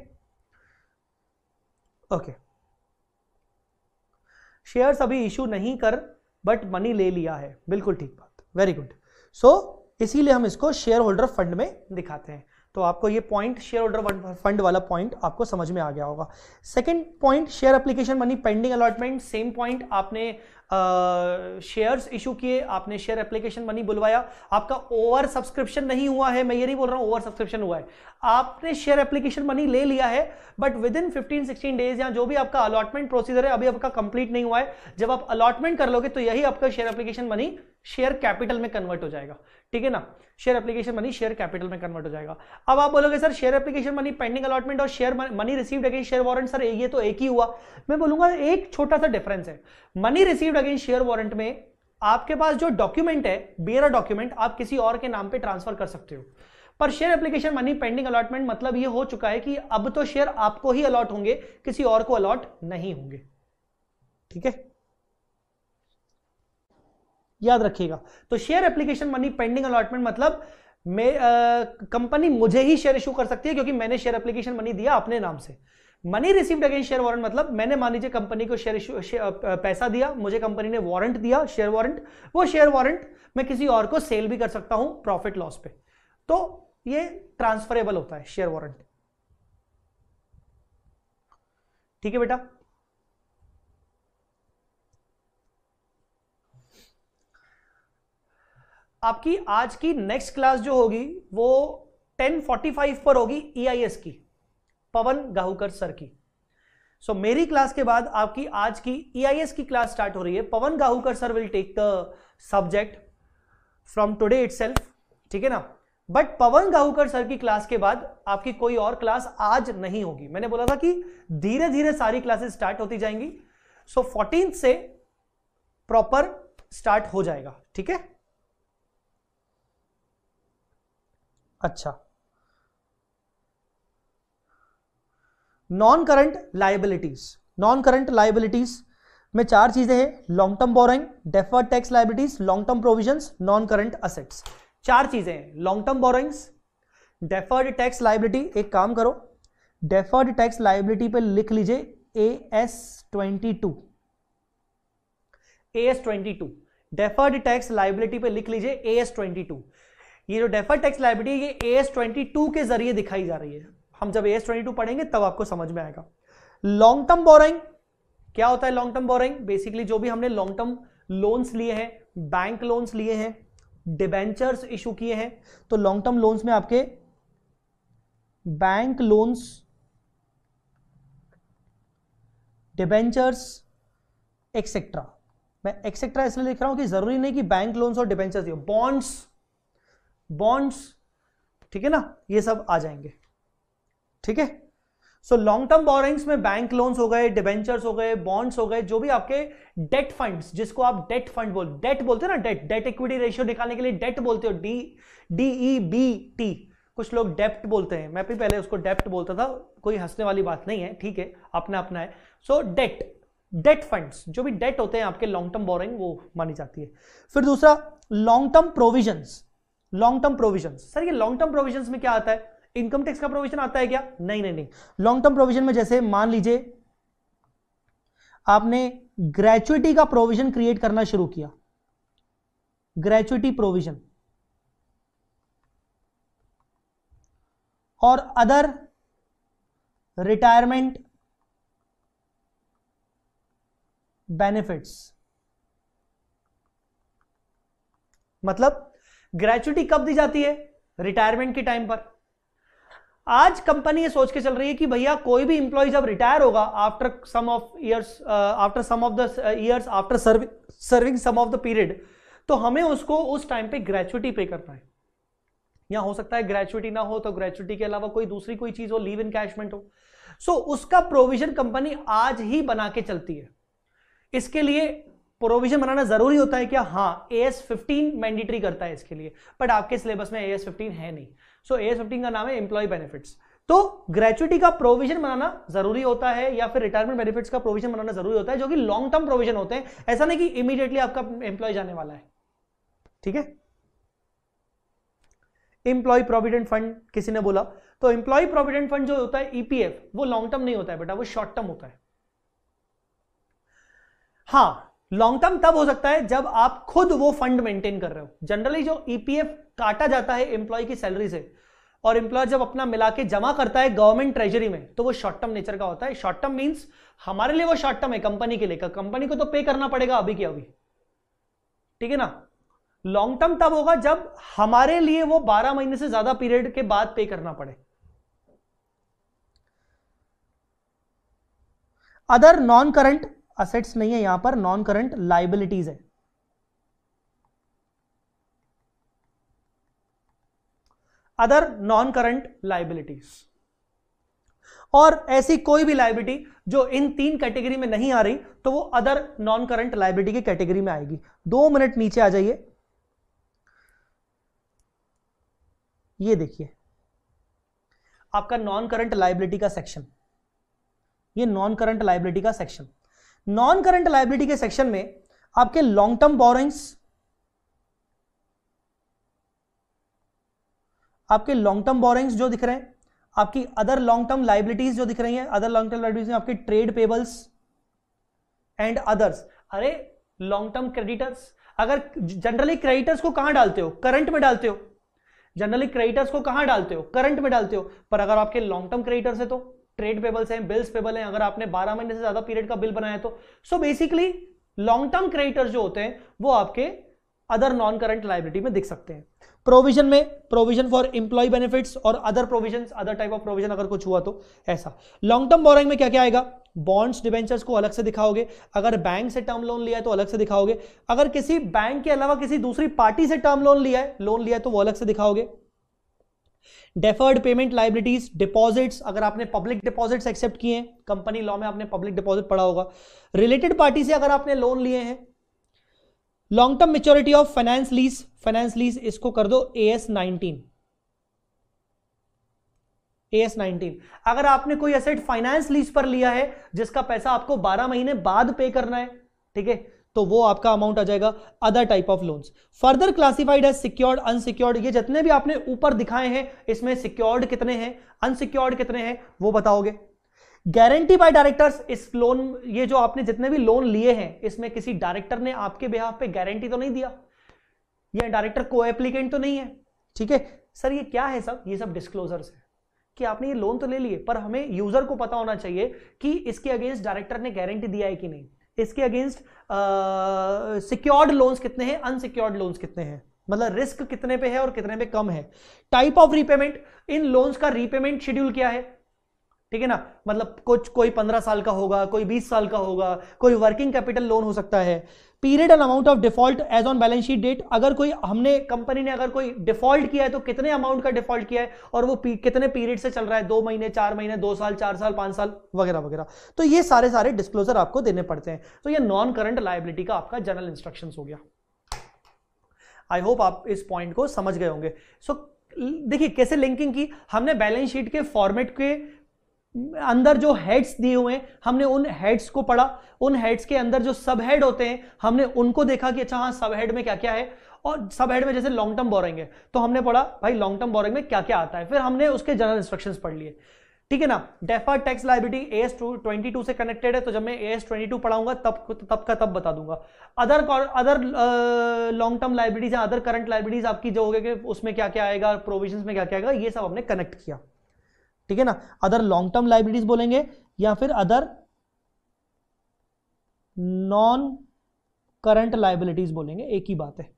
ओके शेयर अभी इशू नहीं कर बट मनी ले लिया है बिल्कुल ठीक बात वेरी गुड सो इसीलिए हम इसको शेयर होल्डर फंड में दिखाते हैं तो आपको ये पॉइंट शेयर होल्डर फंड वाला पॉइंट आपको समझ में आ गया होगा second point share application money pending allotment same point आपने शेयर्स इशू किए आपने शेयर एप्लीकेशन मनी बुलवाया आपका ओवर सब्सक्रिप्शन नहीं हुआ है मैं ये नहीं बोल रहा हूँ ओवर सब्सक्रिप्शन हुआ है आपने शेयर एप्लीकेशन मनी ले लिया है but within fifteen sixteen days या जो भी आपका अलॉटमेंट प्रोसीजर है अभी आपका कंप्लीट नहीं हुआ है जब आप अलॉटमेंट कर लोगे तो यही आपका share application money share capital में कन्वर्ट हो जाएगा ठीक है ना share application money share capital में कन्वर्ट हो जाएगा अब आप बोलोगे sir share application money pending allotment और share money received against share warrant sir ये तो एक ही हुआ मैं बोलूंगा एक छोटा सा डिफरेंस है money received against share warrant में आपके पास जो डॉक्यूमेंट है बेरा डॉक्यूमेंट आप किसी और के नाम पर ट्रांसफर कर सकते हो पर share application money pending allotment मतलब ये हो चुका है कि अब तो शेयर आपको ही अलॉट होंगे किसी और को अलॉट नहीं होंगे ठीक है याद रखिएगा तो share application money pending allotment मतलब कंपनी मुझे ही शेयर इशू कर सकती है क्योंकि मैंने शेयर एप्लीकेशन मनी दिया अपने नाम से money received against share warrant मतलब मैंने मान लीजिए कंपनी को शेयर इशू पैसा दिया मुझे कंपनी ने वारंट दिया शेयर वारंट वो शेयर वारंट मैं किसी और को सेल भी कर सकता हूं प्रॉफिट लॉस पे तो ये ट्रांसफरेबल होता है शेयर वारंट ठीक है बेटा आपकी आज की नेक्स्ट क्लास जो होगी वो 10:45 पर होगी ईआईएस e की पवन गाहूकर सर की सो so, मेरी क्लास के बाद आपकी आज की ईआईएस e की क्लास स्टार्ट हो रही है Pawan Gahukar sir will take the subject from today it ठीक है ना बट पवन गाहूकर सर की क्लास के बाद आपकी कोई और क्लास आज नहीं होगी मैंने बोला था कि धीरे धीरे सारी क्लासेस स्टार्ट होती जाएंगी सो so, फोर्टीन से प्रॉपर स्टार्ट हो जाएगा ठीक है अच्छा non current liabilities non current liabilities में चार चीजें हैं long term borrowing deferred tax liabilities long term provision non current assets चार चीजें हैं long term borrowings deferred tax liability एक काम करो डेफर्ड टैक्स लाइबिलिटी पे लिख लीजिए A S twenty two A S twenty two deferred tax liability पे लिख लीजिए ए एस ट्वेंटी टू ये जो डेफर टैक्स लाइबिलिटी ये एस ट्वेंटी टू के जरिए दिखाई जा रही है हम जब एस ट्वेंटी टू पढ़ेंगे तब आपको समझ में आएगा लॉन्ग टर्म बोरिंग क्या होता है लॉन्ग टर्म बोरिंग बेसिकली जो भी हमने लॉन्ग टर्म लोन्स लिए हैं बैंक लोन्स लिए हैं डिबेंचर्स इशू किए हैं तो लॉन्ग टर्म लोन्स में आपके बैंक लोन्स डिबेंचर्स एक्सेट्रा मैं एक्सेट्रा इसलिए लिख रहा हूं कि जरूरी नहीं कि बैंक लोन्स और डिबेंचर्स बॉन्ड्स बॉन्ड्स ठीक है ना ये सब आ जाएंगे ठीक है सो लॉन्ग टर्म बोरिंग्स में बैंक लोन्स हो गए डिबेंचर्स हो गए बॉन्ड्स हो गए जो भी आपके डेट फंड्स जिसको आप डेट फंड बोल डेट बोलते हैं ना डेट डेट इक्विटी रेशियो निकालने के लिए डेट बोलते हो D D E B T कुछ लोग डेप्ट बोलते हैं मैं भी पहले उसको डेप्ट बोलता था कोई हंसने वाली बात नहीं है ठीक है अपना अपना है सो डेट डेट फंड्स जो भी डेट होते हैं आपके लॉन्ग टर्म बोरिंग वो मानी जाती है फिर दूसरा long term provisions long term provision sir ये लॉन्ग टर्म प्रोविजन में क्या आता है इनकम टैक्स का प्रोविजन आता है क्या नहीं नहीं नहीं लॉन्ग टर्म प्रोविजन में जैसे मान लीजिए आपने ग्रेचुटी का प्रोविजन क्रिएट करना शुरू किया ग्रेचुटी प्रोविजन और अदर रिटायरमेंट बेनिफिट्स मतलब ग्रेचुटी कब दी जाती है रिटायरमेंट के टाइम पर आज कंपनी ये सोच के चल रही है कि भैया कोई भी इंप्लॉय जब रिटायर होगा after some of years after some of the years after serving some of the period तो हमें उसको उस टाइम पे ग्रेचुटी पे करना है या हो सकता है ग्रेचुटी ना हो तो ग्रेचुटी के अलावा कोई दूसरी कोई चीज हो लीव इन कैशमेंट हो सो so, उसका प्रोविजन कंपनी आज ही बना के चलती है इसके लिए प्रोविजन बनाना जरूरी होता है क्या हाँ ए एस फिफ्टीन मैंडेटरी करता है इसके लिए बट आपके सिलेबस में ए एस फिफ्टीन है नहीं सो ए एस फिफ्टीन का नाम है एम्प्लॉय बेनिफिट्स तो ग्रेचुटी का प्रोविजन बनाना जरूरी होता है या फिर रिटायरमेंट बेनिफिट्स का प्रोविजन बनाना जरूरी होता है जो कि लॉन्ग टर्म प्रोविजन होते हैं ऐसा नहीं कि इमीडिएटली आपका एम्प्लॉय जाने वाला है ठीक है इंप्लॉय प्रोविडेंट फंड किसी ने बोला तो इंप्लॉय प्रोविडेंट फंड जो होता है ईपीएफ e वो लॉन्ग टर्म नहीं होता है बेटा वो शॉर्ट टर्म होता है हाँ लॉन्ग टर्म तब हो सकता है जब आप खुद वो फंड मेंटेन कर रहे हो जनरली जो ईपीएफ e काटा जाता है एम्प्लॉय की सैलरी से और एम्प्लॉय जब अपना मिला के जमा करता है गवर्नमेंट ट्रेजरी में तो वो शॉर्ट टर्म नेचर का होता है शॉर्ट टर्म मीन्स हमारे लिए वो शॉर्ट टर्म है कंपनी के लिए कंपनी को तो पे करना पड़ेगा अभी के अभी ठीक है ना लॉन्ग टर्म तब होगा जब हमारे लिए वो 12 महीने से ज्यादा पीरियड के बाद पे करना पड़े अदर नॉन करंट असेट्स नहीं है यहां पर नॉन करंट लाइबिलिटीज है अदर नॉन करंट लाइबिलिटीज और ऐसी कोई भी लाइबिलिटी जो इन तीन कैटेगरी में नहीं आ रही तो वो अदर नॉन करंट लाइबिलिटी की कैटेगरी में आएगी दो मिनट नीचे आ जाइए ये देखिए आपका नॉन करंट लाइबिलिटी का सेक्शन ये नॉन करंट लाइबिलिटी का सेक्शन नॉन करंट लाइबिलिटी के सेक्शन में आपके लॉन्ग टर्म बोरोइंग्स आपके लॉन्ग टर्म बोरोइंग्स जो दिख रहे हैं आपकी अदर लॉन्ग टर्म लाइबिलिटीज जो दिख रही हैं अदर लॉन्ग टर्म लाइबिलिटीज आपके ट्रेड पेबल्स एंड अदर्स अरे लॉन्ग टर्म क्रेडिटर्स अगर जनरली क्रेडिटर्स को कहां डालते हो करंट में डालते हो जनरली क्रेडिटर्स को कहां डालते हो करंट में डालते हो पर अगर आपके लॉन्ग टर्म क्रेडिटर्स है तो ट्रेड पेबल्स हैं बिल्स पेबल हैं अगर आपने 12 महीने से ज्यादा पीरियड का बिल बनाया तो so basically long term creditors जो होते हैं वो आपके अदर नॉन करंट लाइबिलिटी में दिख सकते हैं प्रोविजन में प्रोविजन फॉर इंप्लॉय बेनिफिट और other provision other type of provision अगर कुछ हुआ तो ऐसा लॉन्ग टर्म बोरिंग में क्या क्या आएगा बॉन्ड्स डिवेंचर्स को अलग से दिखाओगे अगर बैंक से टर्म लोन लिया है तो अलग से दिखाओगे अगर किसी बैंक के अलावा किसी दूसरी पार्टी से टर्म लोन लिया है लोन लिया है तो वो अलग से दिखाओगे डेफर्ड पेमेंट लाइबिलिटीज डिपॉजिट्स अगर आपने पब्लिक डिपॉजिट्स एक्सेप्ट किए हैं कंपनी लॉ में आपने पब्लिक डिपॉजिट पढ़ा होगा रिलेटेड पार्टी से अगर आपने लोन लिए हैं long term maturity of finance lease finance lease इसको कर दो A S nineteen S nineteen अगर आपने कोई एसेट फाइनेंस लीज पर लिया है जिसका पैसा आपको 12 महीने बाद पे करना है ठीक है तो वो आपका अमाउंट आ जाएगा other type of loans further classified है सिक्योर्ड अनसिक्योर्ड ये जितने भी आपने ऊपर दिखाए हैं इसमें सिक्योर्ड कितने हैं अनसिक्योर्ड कितने हैं वो बताओगे गारंटी बाय डायरेक्टर्स इस लोन ये जो आपने जितने भी लोन लिए हैं इसमें किसी डायरेक्टर ने आपके बिहाफ पे गारंटी तो नहीं दिया ये डायरेक्टर को एप्लीकेंट तो नहीं है ठीक है सर ये क्या है सब ये सब डिस्क्लोजर्स है कि आपने ये लोन तो ले लिए पर हमें यूजर को पता होना चाहिए कि इसके अगेंस्ट डायरेक्टर ने गारंटी दिया है कि नहीं इसके अगेंस्ट सिक्योर्ड लोन्स कितने हैं अनसिक्योर्ड लोन्स कितने हैं मतलब रिस्क कितने पे है और कितने पे कम है type of repayment in loans का रीपेमेंट शेड्यूल क्या है ठीक है ना मतलब कुछ कोई पंद्रह साल का होगा कोई बीस साल का होगा कोई वर्किंग कैपिटल लोन हो सकता है period and amount of default as on balance sheet date अगर कोई हमने कंपनी ने अगर कोई डिफॉल्ट किया है तो कितने अमाउंट का डिफॉल्ट किया है और वो पी, कितने पीरियड से चल रहा है दो महीने चार महीने दो साल चार साल पांच साल वगैरह वगैरह तो ये सारे सारे डिस्क्लोजर आपको देने पड़ते हैं तो ये नॉन करंट लाइबिलिटी का आपका जनरल इंस्ट्रक्शन हो गया आई होप आप इस पॉइंट को समझ गए होंगे सो so, देखिए कैसे लिंकिंग की हमने बैलेंस शीट के फॉर्मेट के अंदर जो हेड्स दिए हुए हैं हमने उन हेड्स को पढ़ा उन हेड्स के अंदर जो सब हेड होते हैं हमने उनको देखा कि अच्छा हाँ सब हेड में क्या क्या है और सब हेड में जैसे लॉन्ग टर्म बोरिंग है तो हमने पढ़ा भाई लॉन्ग टर्म बोरिंग में क्या क्या आता है फिर हमने उसके जनरल इंस्ट्रक्शंस पढ़ लिए ठीक है ना deferred tax liability AS twenty two से कनेक्टेड है तो जब मैं ए एस ट्वेंटी टू पढ़ाऊंगा तब तब का तब बता दूंगा other other long term liabilities या अदर करंट लाइबिलिटीज आपकी जो होगी उसमें क्या क्या आएगा प्रोविजन में क्या क्या आएगा ये सब हमने कनेक्ट किया ठीक है ना अदर लॉन्ग टर्म लाइब्रेरीज बोलेंगे या फिर अदर नॉन करंट लाइबिलिटीज बोलेंगे एक ही बात है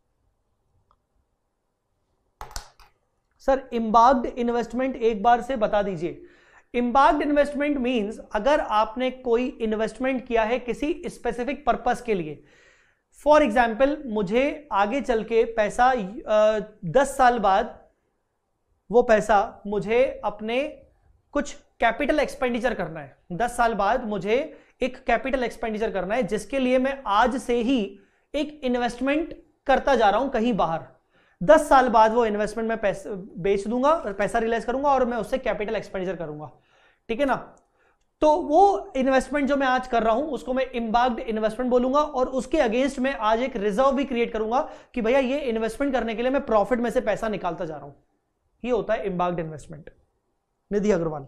सर इम्बाग्ड इन्वेस्टमेंट एक बार से बता दीजिए इम्बाग्ड इन्वेस्टमेंट मींस अगर आपने कोई इन्वेस्टमेंट किया है किसी स्पेसिफिक पर्पस के लिए फॉर एग्जाम्पल मुझे आगे चल के पैसा दस साल बाद वो पैसा मुझे अपने कुछ कैपिटल एक्सपेंडिचर करना है दस साल बाद मुझे एक कैपिटल एक्सपेंडिचर करना है जिसके लिए मैं आज से ही एक इन्वेस्टमेंट करता जा रहा हूं कहीं बाहर दस साल बाद वो इन्वेस्टमेंट मैं पैसे बेच दूंगा और पैसा रिलाइज करूंगा और मैं उससे कैपिटल एक्सपेंडिचर करूंगा ठीक है ना तो वो इन्वेस्टमेंट जो मैं आज कर रहा हूं उसको मैं इम्बाग्ड इन्वेस्टमेंट बोलूंगा और उसके अगेंस्ट में आज एक रिजर्व भी क्रिएट करूंगा कि भैया ये इन्वेस्टमेंट करने के लिए मैं प्रॉफिट में से पैसा निकालता जा रहा हूं ये होता है इम्बाग्ड इन्वेस्टमेंट निधि अग्रवाल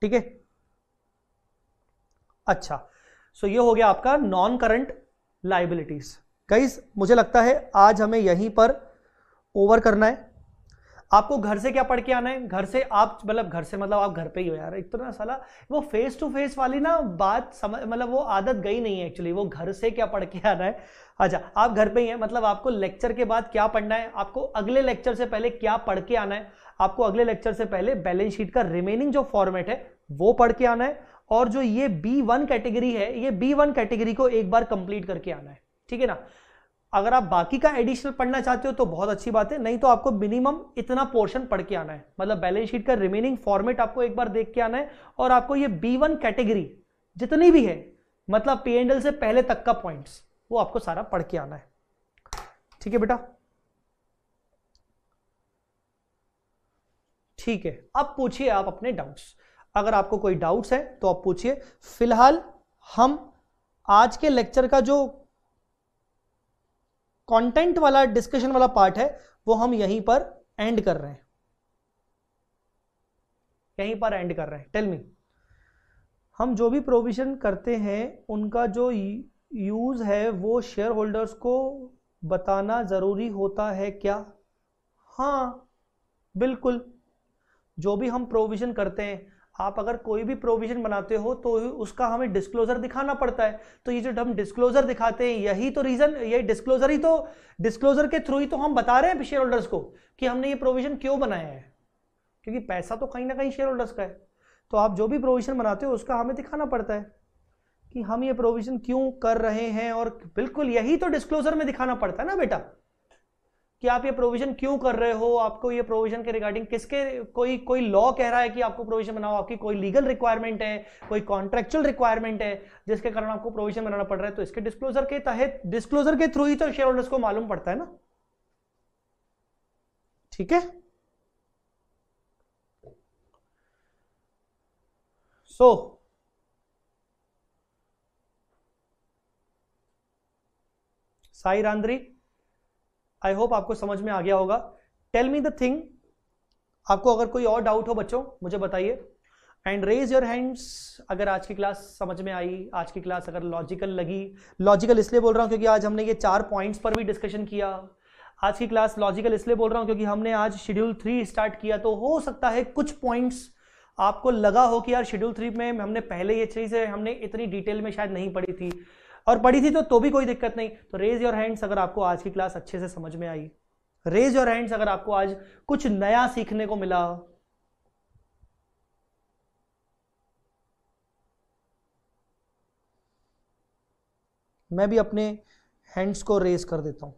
ठीक है अच्छा सो ये हो गया आपका नॉन करंट लाइबिलिटीज गाइज मुझे लगता है आज हमें यहीं पर ओवर करना है आपको घर से क्या पढ़ के आना है घर से आप मतलब घर से मतलब आप घर पे ही हो यार एक तो ना साला वो फेस टू फेस वाली ना बात समझ मतलब वो आदत गई नहीं है एक्चुअली वो घर से क्या पढ़ के आना है अच्छा आप घर पे ही हैं मतलब आपको लेक्चर के बाद क्या पढ़ना है आपको अगले लेक्चर से पहले क्या पढ़ के आना है आपको अगले लेक्चर से पहले बैलेंस शीट का रिमेनिंग जो फॉर्मेट है वो पढ़ के आना है और जो ये बी वन कैटेगरी है ये बी वन कैटेगरी को एक बार कंप्लीट करके आना है ठीक है ना अगर आप बाकी का एडिशनल पढ़ना चाहते हो तो बहुत अच्छी बात है नहीं तो आपको मिनिमम इतना पोर्शन पढ़ के आना है मतलब बैलेंस शीट का रिमेनिंग फॉर्मेट आपको एक बार देख के आना है और आपको ये बी वन कैटेगरी जितनी भी है मतलब पी एंडल से पहले तक का पॉइंट्स वो आपको सारा पढ़ के आना है ठीक है बेटा ठीक है अब पूछिए आप अपने डाउट्स अगर आपको कोई डाउट्स है तो आप पूछिए फिलहाल हम आज के लेक्चर का जो कंटेंट वाला डिस्कशन वाला पार्ट है वो हम यहीं पर एंड कर रहे हैं यहीं पर एंड कर रहे हैं टेल मी हम जो भी प्रोविजन करते हैं उनका जो यूज है वो शेयर होल्डर्स को बताना जरूरी होता है क्या हाँ बिल्कुल जो भी हम प्रोविजन करते हैं आप अगर कोई भी प्रोविजन बनाते हो तो उसका हमें डिस्क्लोजर दिखाना पड़ता है तो ये जो हम डिस्क्लोजर दिखाते हैं यही तो रीजन यही डिस्क्लोजर ही तो डिस्क्लोजर के थ्रू ही तो हम बता रहे हैं शेयर होल्डर्स को कि हमने ये प्रोविजन क्यों बनाया है क्योंकि पैसा तो कहीं ना कहीं शेयर होल्डर्स का है तो आप जो भी प्रोविजन बनाते हो उसका हमें दिखाना पड़ता है कि हम ये प्रोविजन क्यों कर रहे हैं और बिल्कुल यही तो डिस्क्लोजर में दिखाना पड़ता है ना बेटा कि आप ये प्रोविजन क्यों कर रहे हो आपको ये प्रोविजन के रिगार्डिंग किसके कोई कोई लॉ कह रहा है कि आपको प्रोविजन बनाओ आपकी कोई लीगल रिक्वायरमेंट है कोई कॉन्ट्रेक्चुअल रिक्वायरमेंट है जिसके कारण आपको प्रोविजन बनाना पड़ रहा है तो इसके डिस्क्लोजर के तहत डिस्क्लोजर के थ्रू ही तो शेयर होल्डर्स को मालूम पड़ता है ना ठीक है सो साई रांद्री आई होप आपको समझ में आ गया होगा टेल मी द थिंग आपको अगर कोई और डाउट हो बच्चों मुझे बताइए एंड रेज योर हैंड्स अगर आज की क्लास समझ में आई आज की क्लास अगर लॉजिकल लगी लॉजिकल इसलिए बोल रहा हूँ क्योंकि आज हमने ये चार पॉइंट्स पर भी डिस्कशन किया आज की क्लास लॉजिकल इसलिए बोल रहा हूँ क्योंकि हमने आज शेड्यूल थ्री स्टार्ट किया तो हो सकता है कुछ पॉइंट्स आपको लगा हो कि यार शेड्यूल थ्री में हमने पहले ये चीज़ें हमने इतनी डिटेल में शायद नहीं पढ़ी थी और पढ़ी थी तो तो भी कोई दिक्कत नहीं तो रेज योर हैंड्स अगर आपको आज की क्लास अच्छे से समझ में आई रेज योर हैंड्स अगर आपको आज कुछ नया सीखने को मिला मैं भी अपने हैंड्स को रेज कर देता हूं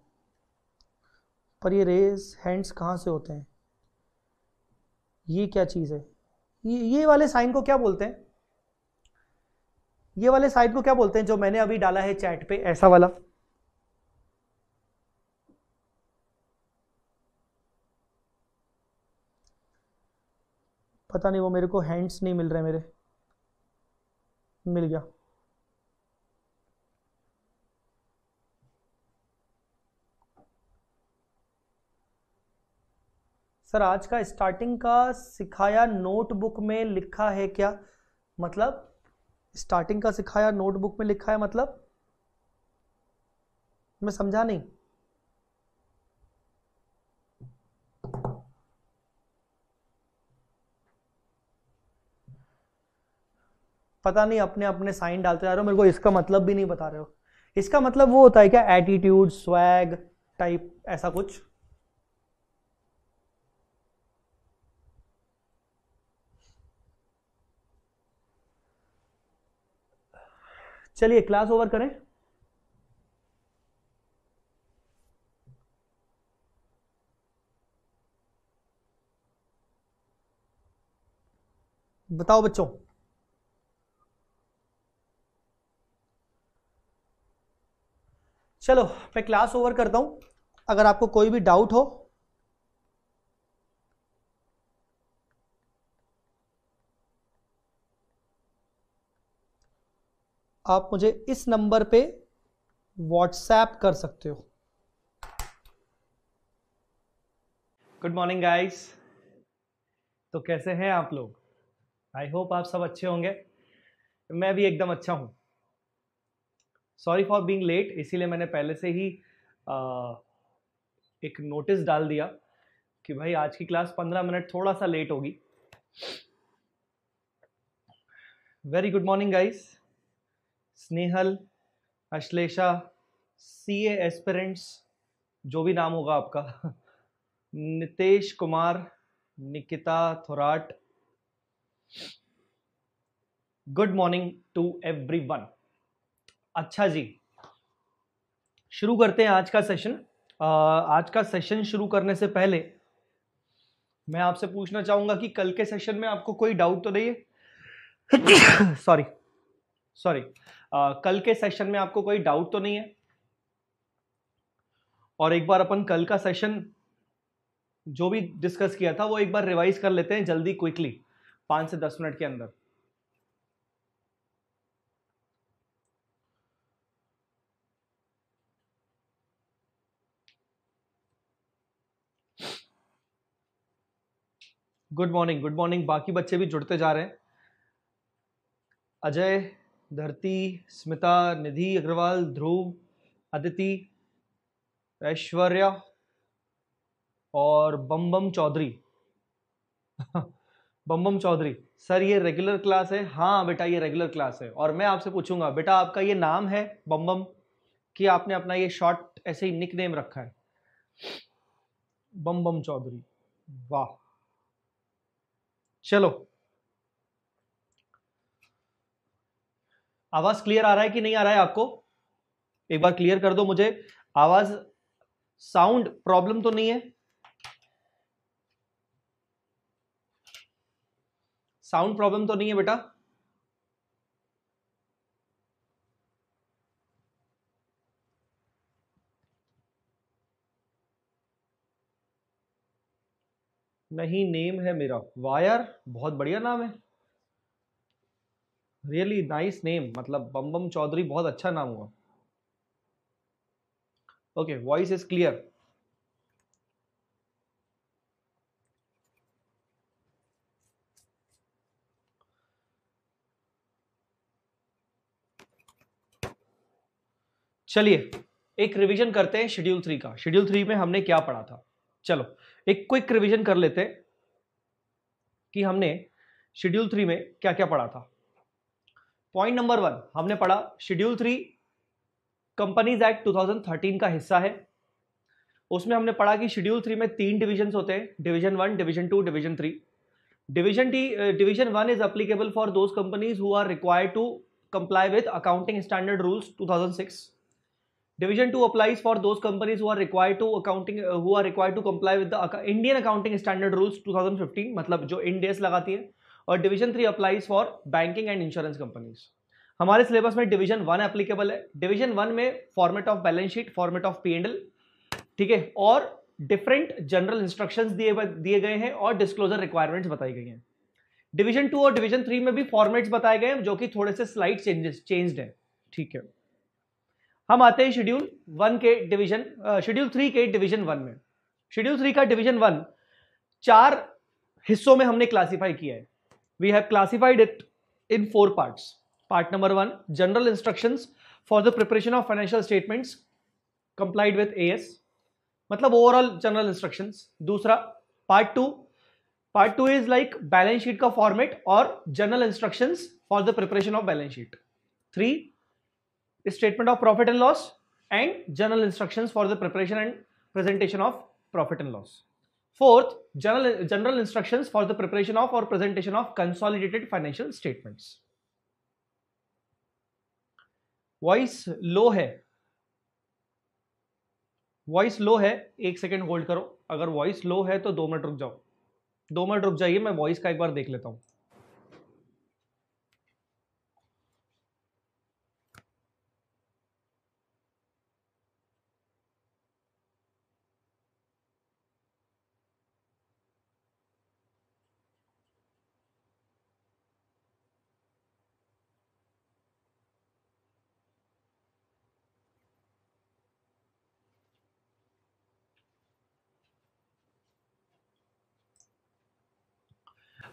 पर ये रेज हैंड्स कहां से होते हैं ये क्या चीज़ है ये ये वाले साइन को क्या बोलते हैं ये वाले साइड को क्या बोलते हैं जो मैंने अभी डाला है चैट पे ऐसा वाला पता नहीं वो मेरे को हैंड्स नहीं मिल रहे मेरे मिल गया सर आज का स्टार्टिंग का सिखाया नोटबुक में लिखा है क्या मतलब स्टार्टिंग का सिखाया नोटबुक में लिखा है मतलब मैं समझा नहीं पता नहीं अपने अपने साइन डालते जा रहे हो मेरे को इसका मतलब भी नहीं बता रहे हो इसका मतलब वो होता है क्या एटीट्यूड स्वैग टाइप ऐसा कुछ चलिए क्लास ओवर करें बताओ बच्चों चलो मैं क्लास ओवर करता हूं अगर आपको कोई भी डाउट हो आप मुझे इस नंबर पे व्हाट्सएप कर सकते हो गुड मॉर्निंग गाइस तो कैसे हैं आप लोग आई होप आप सब अच्छे होंगे मैं भी एकदम अच्छा हूँ सॉरी फॉर बींग लेट इसीलिए मैंने पहले से ही आ, एक नोटिस डाल दिया कि भाई आज की क्लास पंद्रह मिनट थोड़ा सा लेट होगी very good morning guys Snehal Ashlesha C aspirants जो भी नाम होगा आपका Nitesh Kumar Nikita Thorat good morning to everyone अच्छा जी शुरू करते हैं आज का सेशन आज का सेशन शुरू करने से पहले मैं आपसे पूछना चाहूंगा कि कल के सेशन में आपको कोई डाउट तो नहीं है सॉरी सॉरी आ, कल के सेशन में आपको कोई डाउट तो नहीं है और एक बार अपन कल का सेशन जो भी डिस्कस किया था वो एक बार रिवाइज कर लेते हैं जल्दी क्विकली पांच से दस मिनट के अंदर गुड मॉर्निंग गुड मॉर्निंग बाकी बच्चे भी जुड़ते जा रहे हैं अजय धरती स्मिता निधि अग्रवाल ध्रुव अदिति ऐश्वर्या और बम बम चौधरी बम बम चौधरी सर ये रेगुलर क्लास है हाँ बेटा ये रेगुलर क्लास है और मैं आपसे पूछूंगा बेटा आपका ये नाम है बम बम कि आपने अपना ये शॉर्ट ऐसे ही निक नेम रखा है बम बम चौधरी वाह चलो आवाज क्लियर आ रहा है कि नहीं आ रहा है आपको एक बार क्लियर कर दो मुझे आवाज साउंड प्रॉब्लम तो नहीं है साउंड प्रॉब्लम तो नहीं है बेटा नहीं नेम है मेरा वायर बहुत बढ़िया नाम है रियली नाइस नेम मतलब बम बम चौधरी बहुत अच्छा नाम हुआ ओके वॉइस इज क्लियर चलिए एक रिवीजन करते हैं शेड्यूल थ्री का शेड्यूल थ्री में हमने क्या पढ़ा था चलो एक क्विक रिवीजन कर लेते हैं कि हमने शेड्यूल थ्री में क्या क्या पढ़ा था पॉइंट नंबर वन हमने पढ़ा शेड्यूल थ्री कंपनीज एक्ट 2013 का हिस्सा है उसमें हमने पढ़ा कि शेड्यूल थ्री में तीन डिविजन होते हैं division one division two division three division T division one is applicable for those companies who are required to comply with accounting standard rules 2006 division two applies for those companies who are require to accounting who are require to comply with the Indian accounting standard rules 2015 मतलब जो Ind AS लगाती है और division three applies for banking and insurance companies हमारे syllabus में division one applicable है division one में format of balance sheet format of P ठीक है और डिफरेंट जनरल इंस्ट्रक्शंस दिए दिए गए हैं और डिस्क्लोजर रिक्वायरमेंट्स बताई गई हैं डिवीजन टू और डिवीजन थ्री में भी फॉर्मेट्स बताए गए हैं जो कि थोड़े से स्लाइड चेंजेस चेंज्ड है ठीक है हम आते हैं शेड्यूल वन के डिवीजन शेड्यूल थ्री के डिवीजन वन में शेड्यूल थ्री का डिवीजन वन चार हिस्सों में हमने क्लासीफाई किया है we have classified it in four parts. Part number one, general instructions for the preparation of financial statements complied with AS. Matlab overall general instructions. Dusra, part two. Part two is like balance sheet ka format or general instructions for the preparation of balance sheet. Three, statement of profit and loss and general instructions for the preparation and presentation of profit and loss. Fourth, general, general instructions for the preparation of or presentation of consolidated financial statements. Voice low है voice low है एक second hold करो अगर voice low है तो दो minute रुक जाओ दो मिनट रुक जाइए मैं वॉइस का एक बार देख लेता हूँ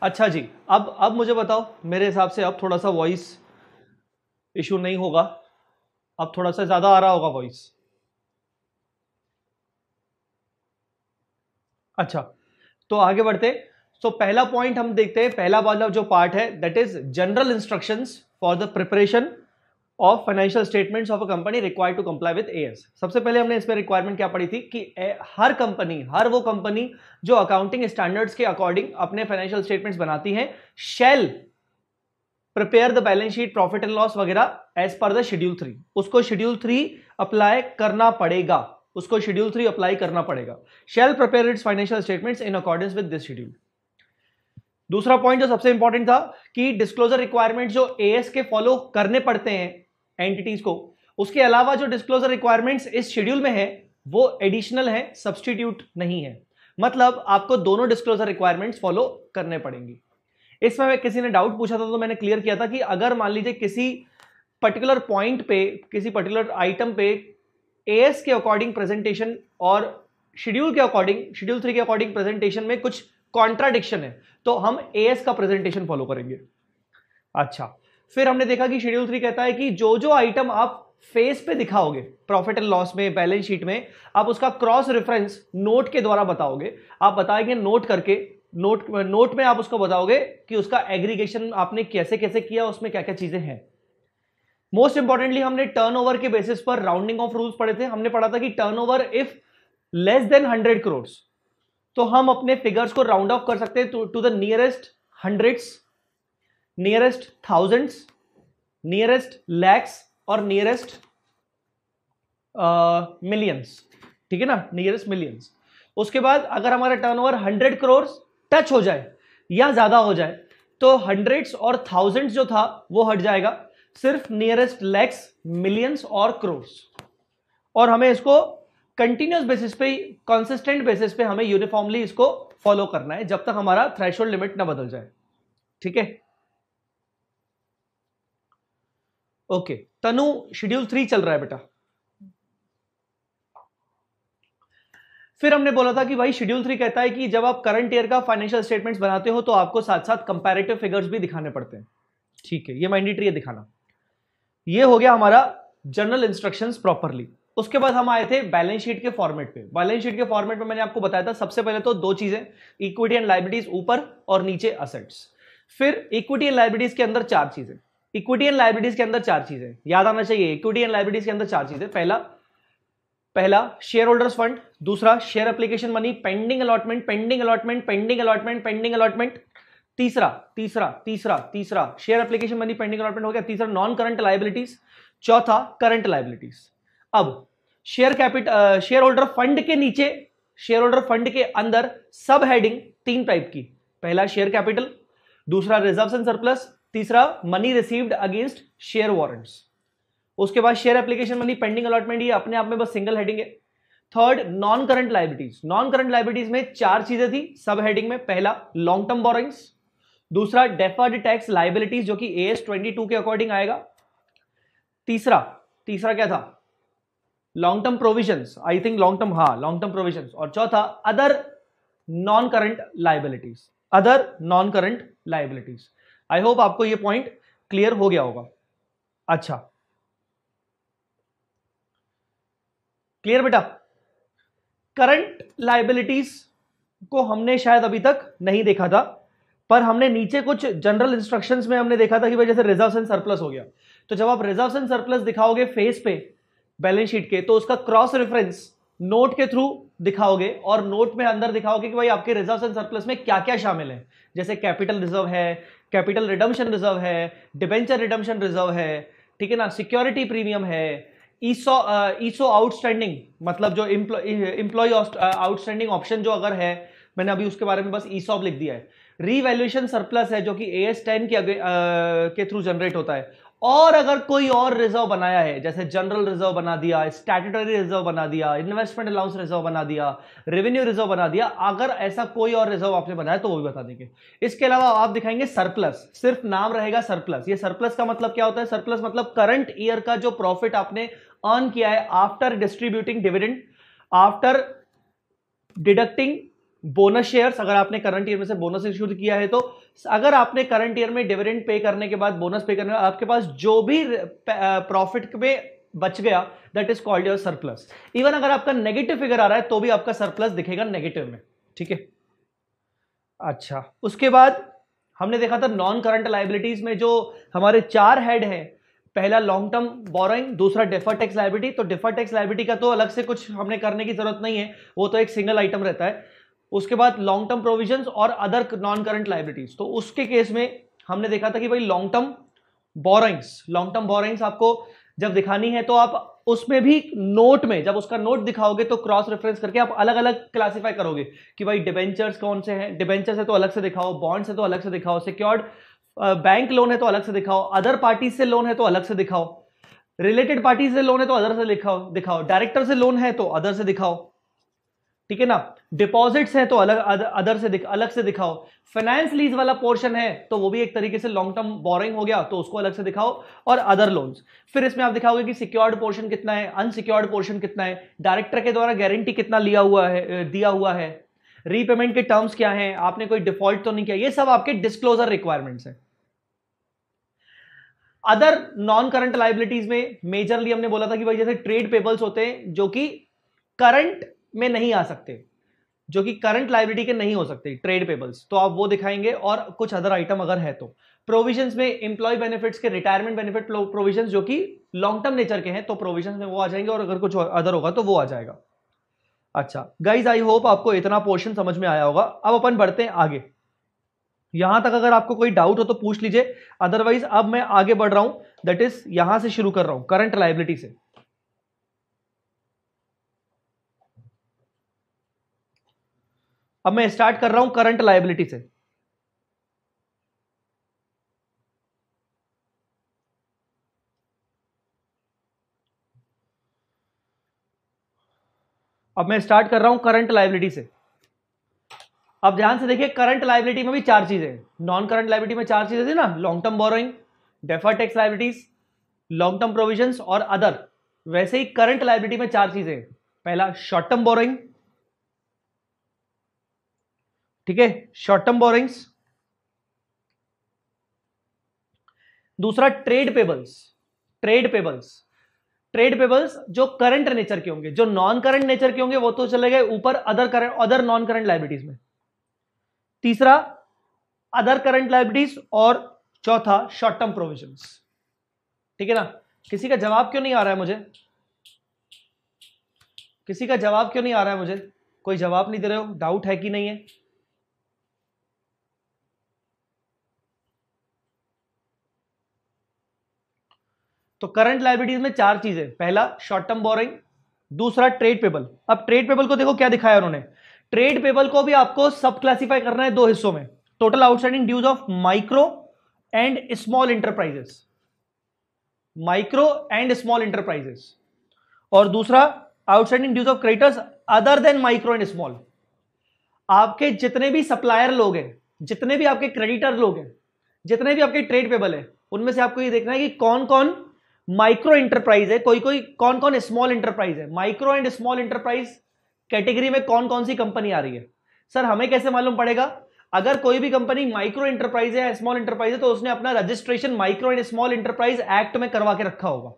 अच्छा जी अब अब मुझे बताओ मेरे हिसाब से अब थोड़ा सा वॉइस इशू नहीं होगा अब थोड़ा सा ज़्यादा आ रहा होगा वॉइस अच्छा तो आगे बढ़ते सो so, पहला पॉइंट हम देखते हैं पहला वाला जो पार्ट है that is general instructions for the preparation of financial statements of a company require to comply with S सबसे पहले हमने इस पर रिक्वायरमेंट क्या पड़ी थी कि हर कंपनी हर वो कंपनी जो अकाउंटिंग स्टैंडर्ड्स के अकॉर्डिंग अपने फाइनेंशियल स्टेटमेंट्स बनाती है shall prepare the balance sheet profit and loss वगैरह as per the schedule three उसको शेड्यूल थ्री अप्लाई करना पड़ेगा उसको शेड्यूल थ्री अप्लाई करना पड़ेगा shall prepare its financial statements in accordance with this schedule दूसरा पॉइंट जो सबसे इंपॉर्टेंट था कि डिस्क्लोजर रिक्वायरमेंट जो एएस के फॉलो करने पड़ते हैं एंटिटीज को उसके अलावा जो डिस्क्लोजर रिक्वायरमेंट्स इस शेड्यूल में है वो एडिशनल है सब्सटीट्यूट नहीं है मतलब आपको दोनों डिस्क्लोजर रिक्वायरमेंट्स फॉलो करने पड़ेंगे इसमें किसी ने डाउट पूछा था तो मैंने क्लियर किया था कि अगर मान लीजिए किसी पर्टिकुलर पॉइंट पे किसी पर्टिकुलर आइटम पे एएस के अकॉर्डिंग प्रेजेंटेशन और शेड्यूल के अकॉर्डिंग शेड्यूल थ्री के अकॉर्डिंग प्रेजेंटेशन में कुछ कॉन्ट्राडिक्शन है तो हम एएस का प्रेजेंटेशन फॉलो करेंगे अच्छा फिर हमने देखा कि शेड्यूल थ्री कहता है कि जो जो आइटम आप फेस पे दिखाओगे प्रॉफिट एंड लॉस में बैलेंस शीट में आप उसका क्रॉस रेफरेंस नोट के द्वारा बताओगे आप बताएंगे नोट करके नोट नोट में आप उसको बताओगे कि उसका एग्रीगेशन आपने कैसे कैसे किया उसमें क्या क्या चीजें हैं मोस्ट इंपॉर्टेंटली हमने टर्नओवर के बेसिस पर राउंडिंग ऑफ रूल्स पढ़े थे हमने पढ़ा था कि turnover if less than hundred crore तो हम अपने फिगर्स को राउंड ऑफ कर सकते हैं to the nearest hundreds nearest thousands nearest lakhs और नियरेस्ट मिलियंस ठीक है ना नियरेस्ट मिलियंस उसके बाद अगर हमारा टर्नओवर 100 करोड़ टच हो जाए या ज्यादा हो जाए तो हंड्रेड्स और थाउजेंड्स जो था वो हट जाएगा सिर्फ नियरेस्ट लैक्स मिलियंस और क्रोर्स और हमें इसको कंटिन्यूस बेसिस पे कंसिस्टेंट बेसिस पे हमें यूनिफॉर्मली इसको फॉलो करना है जब तक हमारा थ्रेशोल्ड लिमिट ना बदल जाए ठीक है ओके तनु शेड्यूल थ्री चल रहा है बेटा फिर हमने बोला था कि भाई शेड्यूल थ्री कहता है कि जब आप करंट ईयर का फाइनेंशियल स्टेटमेंट्स बनाते हो तो आपको साथ साथ कंपैरेटिव फिगर्स भी दिखाने पड़ते हैं ठीक है ये मैंडेटरी है दिखाना ये हो गया हमारा जनरल इंस्ट्रक्शन प्रॉपरली उसके बाद हम आए थे बैलेंस शीट के फॉर्मेट पे बैलेंस शीट के फॉर्मेट में मैंने आपको बताया था सबसे पहले तो दो चीजें इक्विटी एंड लाइब्रिटीज ऊपर और नीचे असेट्स फिर इक्विटी एंड लाइब्रिटीज के अंदर चार चीजें इक्विटी एंड लाइब्रेटीज के अंदर चार चीजें याद आना चाहिए इक्विटी एंड लाइब्रेटीज के अंदर चार चीजें पहला पहला शेयर होल्डर्स फंड दूसरा share application money pending allotment pending allotment pending allotment pending allotment तीसरा तीसरा तीसरा तीसरा share application money pending allotment हो गया तीसरा नॉन करंट लाइबिलिटीज चौथा करंट लाइबिलिटीज अब share capital shareholder fund के नीचे शेयर होल्डर फंड के अंदर सब हेडिंग तीन टाइप की पहला शेयर कैपिटल दूसरा रिजर्व एंड सरप्लस तीसरा money received against share warrants उसके बाद share application money pending allotment ये अपने आप में बस सिंगल हेडिंग है third non current liabilities non current liabilities में चार चीजें थी सब हेडिंग में पहला लॉन्ग टर्म बोरिंग्स दूसरा डेफर्ड टैक्स लाइबिलिटीज जो कि ए एस ट्वेंटी टू के अकॉर्डिंग आएगा तीसरा तीसरा क्या था long term provision I think long term हाँ लॉन्ग टर्म प्रोविजन और चौथा other non current liabilities other non current liabilities I hope आपको ये पॉइंट क्लियर हो गया होगा अच्छा क्लियर बेटा करंट लाइबिलिटीज को हमने शायद अभी तक नहीं देखा था पर हमने नीचे कुछ जनरल इंस्ट्रक्शंस में हमने देखा था कि भाई जैसे रिजर्व एंड सरप्लस हो गया तो जब आप रिजर्व एंड सरप्लस दिखाओगे फेस पे बैलेंस शीट के तो उसका क्रॉस रेफरेंस नोट के थ्रू दिखाओगे और नोट में अंदर दिखाओगे कि भाई आपके रिजर्व एंड सरप्लस में क्या क्या शामिल है जैसे कैपिटल रिजर्व है कैपिटल रिडम्शन रिजर्व है डिबेंचर रिडम्शन रिजर्व है ठीक है ना सिक्योरिटी प्रीमियम है ईसो ईसो आउटस्टैंडिंग मतलब जो इम्प्लॉय आउटस्टैंडिंग ऑप्शन जो अगर है मैंने अभी उसके बारे में बस ईसो लिख दिया है रीवैल्यूएशन सरप्लस है जो कि ए एस टेन के थ्रू जनरेट होता है और अगर कोई और रिजर्व बनाया है जैसे जनरल रिजर्व बना दिया स्टैट्यूटरी रिजर्व बना दिया इन्वेस्टमेंट अलाउंस रिजर्व बना दिया रेवेन्यू रिजर्व बना दिया अगर ऐसा कोई और रिजर्व आपने बनाया तो वो भी बता देंगे इसके अलावा आप दिखाएंगे सरप्लस सिर्फ नाम रहेगा सरप्लस ये सरप्लस का मतलब क्या होता है सरप्लस मतलब करंट ईयर का जो प्रॉफिट आपने अर्न किया है after distributing dividend after deducting bonus shares अगर आपने करंट ईयर में से बोनस इश्यू किया है तो अगर आपने करंट ईयर में डिविडेंड पे करने के बाद बोनस पे करने आपके पास जो भी प्रॉफिट पे बच गया that is called your surplus even अगर आपका नेगेटिव फिगर आ रहा है तो भी आपका सरप्लस दिखेगा नेगेटिव में ठीक है अच्छा उसके बाद हमने देखा था नॉन करंट लाइबिलिटीज में जो हमारे चार हेड है पहला लॉन्ग टर्म बोरोइंग दूसरा डेफर टैक्स लाइबिलिटी तो डेफर टैक्स लाइबिलिटी का तो अलग से कुछ हमने करने की जरूरत नहीं है वो तो एक सिंगल आइटम रहता है उसके बाद लॉन्ग टर्म प्रोविजन और अदर नॉन करंट लाइबिलिटीज तो उसके केस में हमने देखा था कि भाई long term borrowings long term borrowings आपको जब दिखानी है तो आप उसमें भी नोट में जब उसका नोट दिखाओगे तो क्रॉस रेफरेंस करके आप अलग अलग क्लासिफाई करोगे कि भाई डिबेंचर्स कौन से हैं डिबेंचर्स तो तो है तो अलग से दिखाओ बॉन्ड्स है तो अलग से दिखाओ सिक्योर्ड बैंक लोन है तो अलग से दिखाओ अदर पार्टी से लोन है तो अलग से दिखाओ रिलेटेड पार्टी से लोन है तो अदर से दिखाओ दिखाओ डायरेक्टर से लोन है तो अदर से दिखाओ ठीक है ना डिपॉजिट्स हैं तो अलग अदर से दिख, अलग से दिखाओ फाइनेंस लीज वाला पोर्शन है तो वो भी एक तरीके से लॉन्ग टर्म बोरिंग हो गया तो उसको अलग से दिखाओ और अदर लोन्स फिर इसमें आप दिखाओगे कि सिक्योर्ड पोर्शन कितना है अनसिक्योर्ड पोर्शन कितना है डायरेक्टर के द्वारा गारंटी कितना लिया हुआ है दिया हुआ है रीपेमेंट के टर्म्स क्या है आपने कोई डिफॉल्ट तो नहीं किया ये सब आपके डिस्क्लोजर रिक्वायरमेंट्स हैं अदर नॉन करंट लाइबिलिटीज में मेजरली हमने बोला था कि भाई जैसे ट्रेड पेपर्स होते हैं जो कि करंट में नहीं आ सकते जो कि करंट लाइबिलिटी के नहीं हो सकते ट्रेड पेबल्स तो आप वो दिखाएंगे और कुछ अदर आइटम अगर है तो प्रोविजंस में एम्प्लॉय बेनिफिट्स के रिटायरमेंट बेनिफिट प्रोविजंस जो कि लॉन्ग टर्म नेचर के हैं तो प्रोविजंस में वो आ जाएंगे और अगर कुछ अदर होगा तो वो आ जाएगा अच्छा गाइज आई होप आपको इतना पोर्शन समझ में आया होगा अब अपन बढ़ते हैं आगे यहां तक अगर आपको कोई डाउट हो तो पूछ लीजिए अदरवाइज अब मैं आगे बढ़ रहा हूं दैट इज यहां से शुरू कर रहा हूं करंट लाइबिलिटी से अब मैं स्टार्ट कर रहा हूं करंट लाइबिलिटी से अब मैं स्टार्ट कर रहा हूं करंट लाइबिलिटी से अब ध्यान से देखिए करंट लाइबिलिटी में भी चार चीजें नॉन करंट लाइबिलिटी में चार चीजें थी ना long term borrowing defer tax liabilities long term provision और अदर वैसे ही करंट लाइबिलिटी में चार चीजें पहला शॉर्ट टर्म बोरोइंग ठीक है शॉर्ट टर्म बोरिंग्स दूसरा trade payables trade payables trade payables जो करंट नेचर के होंगे जो नॉन करंट नेचर के होंगे वो तो चले गए ऊपर other current other non current liabilities में तीसरा अदर करंट लाइबिलिटीज और चौथा शॉर्ट टर्म प्रोविजन ठीक है ना किसी का जवाब क्यों नहीं आ रहा है मुझे किसी का जवाब क्यों नहीं आ रहा है मुझे कोई जवाब नहीं दे रहे हो डाउट है कि नहीं है तो करंट लाइबिलिटीज में चार चीजें पहला शॉर्ट टर्म बोरिंग दूसरा ट्रेड पेबल अब ट्रेड पेबल को देखो क्या दिखाया उन्होंने ट्रेड पेबल को भी आपको सब क्लासिफाई करना है दो हिस्सों में total outstanding dues of micro and small enterprises micro and small enterprises और दूसरा outstanding dues of creditors other than micro and small आपके जितने भी सप्लायर लोग हैं जितने भी आपके क्रेडिटर लोग हैं जितने भी आपके ट्रेड पेबल है उनमें से आपको ये देखना है कि कौन कौन माइक्रो इंटरप्राइज है कोई कोई कौन कौन स्मॉल इंटरप्राइज है micro and small enterprise category में कौन कौन सी कंपनी आ रही है सर हमें कैसे मालूम पड़ेगा अगर कोई भी कंपनी माइक्रो इंटरप्राइज है स्मॉल इंटरप्राइज है तो उसने अपना registration micro and small enterprise act में करवा के रखा होगा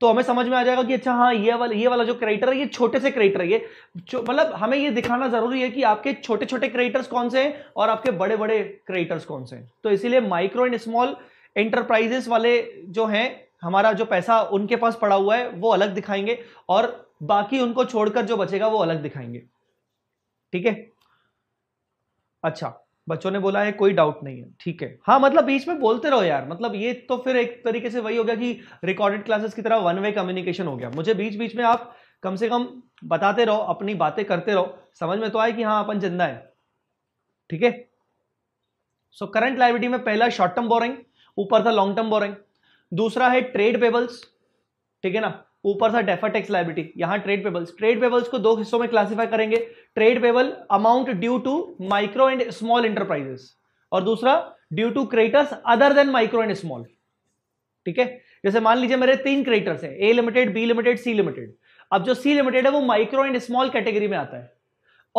तो हमें समझ में आ जाएगा कि अच्छा हाँ ये वाला ये वाला जो क्रेडिटर है ये छोटे से क्रेडिटर है ये मतलब हमें ये दिखाना जरूरी है कि आपके छोटे छोटे क्रेडिटर्स कौन से हैं और आपके बड़े बड़े क्रेडिटर्स कौन से हैं तो इसीलिए माइक्रो एंड स्मॉल एंटरप्राइजेस वाले जो हैं हमारा जो पैसा उनके पास पड़ा हुआ है वो अलग दिखाएंगे और बाकी उनको छोड़कर जो बचेगा वो अलग दिखाएंगे ठीक है अच्छा बच्चों ने बोला है कोई डाउट नहीं है ठीक है हाँ मतलब बीच में बोलते रहो यार मतलब ये तो फिर एक तरीके से वही हो गया कि रिकॉर्डेड क्लासेस की तरह वन वे कम्युनिकेशन हो गया मुझे बीच बीच में आप कम से कम बताते रहो अपनी बातें करते रहो समझ में तो आए कि हाँ अपन जिंदा है ठीक है सो करंट लाइबिलिटी में पहला शॉर्ट टर्म बोरिंग ऊपर था लॉन्ग टर्म बोरिंग दूसरा है ट्रेड पेबल्स ठीक है ना ऊपर था डेफर टैक्स लाइबिलिटी यहां ट्रेड पेबल्स ट्रेड पेबल्स को दो हिस्सों में क्लासिफाई करेंगे trade payable amount due to micro and small enterprises और दूसरा due to creditors other than micro and small ठीक है जैसे मान लीजिए मेरे तीन क्रेटर्स हैं A limited B limited C limited अब जो सी लिमिटेड है वो माइक्रो एंड स्मॉल कैटेगरी में आता है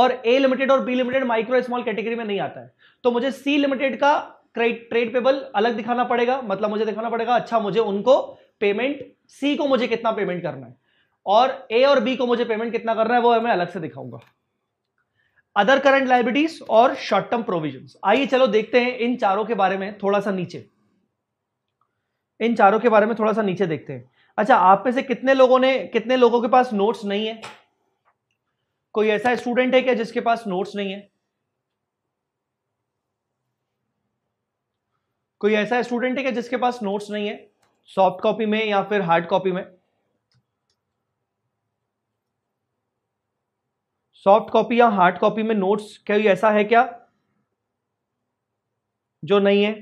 और ए लिमिटेड और B limited micro small category में नहीं आता है तो मुझे सी लिमिटेड का ट्रेड पेबल अलग दिखाना पड़ेगा मतलब मुझे दिखाना पड़ेगा अच्छा मुझे उनको पेमेंट सी को मुझे कितना पेमेंट करना है और ए और बी को मुझे पेमेंट कितना करना है वो मैं अलग से दिखाऊंगा अदर करंट लाइबिलिटीज और शॉर्ट टर्म प्रोविजन आइए चलो देखते हैं इन चारों के बारे में थोड़ा सा नीचे इन चारों के बारे में थोड़ा सा नीचे देखते हैं अच्छा आप में से कितने लोगों ने कितने लोगों के पास नोट्स नहीं है कोई ऐसा स्टूडेंट है क्या जिसके पास नोट्स नहीं है कोई ऐसा स्टूडेंट है क्या जिसके पास नोट्स नहीं है सॉफ्ट कॉपी में या फिर हार्ड कॉपी में सॉफ्ट कॉपी या हार्ड कॉपी में नोट्स कोई ऐसा है क्या जो नहीं है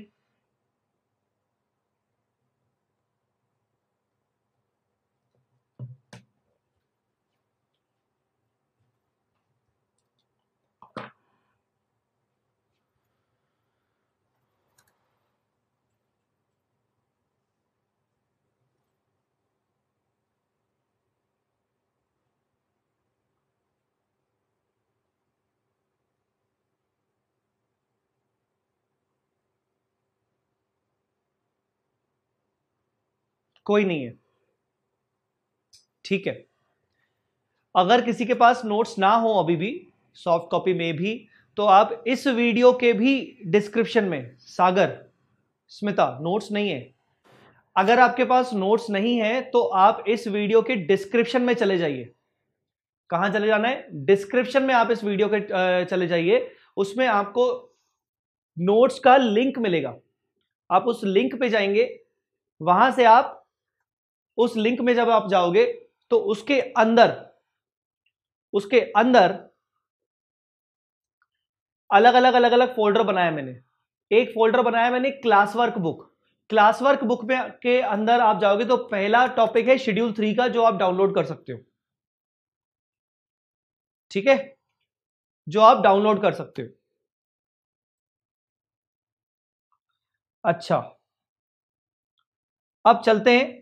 कोई नहीं है ठीक है अगर किसी के पास नोट्स ना हो अभी भी सॉफ्ट कॉपी में भी तो आप इस वीडियो के भी डिस्क्रिप्शन में सागर स्मिता नोट्स नहीं है अगर आपके पास नोट्स नहीं है तो आप इस वीडियो के डिस्क्रिप्शन में चले जाइए कहां चले जाना है डिस्क्रिप्शन में आप इस वीडियो के चले जाइए उसमें आपको नोट्स का लिंक मिलेगा आप उस लिंक पे जाएंगे वहां से आप उस लिंक में जब आप जाओगे तो उसके अंदर उसके अंदर अलग अलग अलग अलग फोल्डर बनाया मैंने एक फोल्डर बनाया मैंने class work book class work book में के अंदर आप जाओगे तो पहला टॉपिक है शेड्यूल थ्री का जो आप डाउनलोड कर सकते हो ठीक है जो आप डाउनलोड कर सकते हो अच्छा अब चलते हैं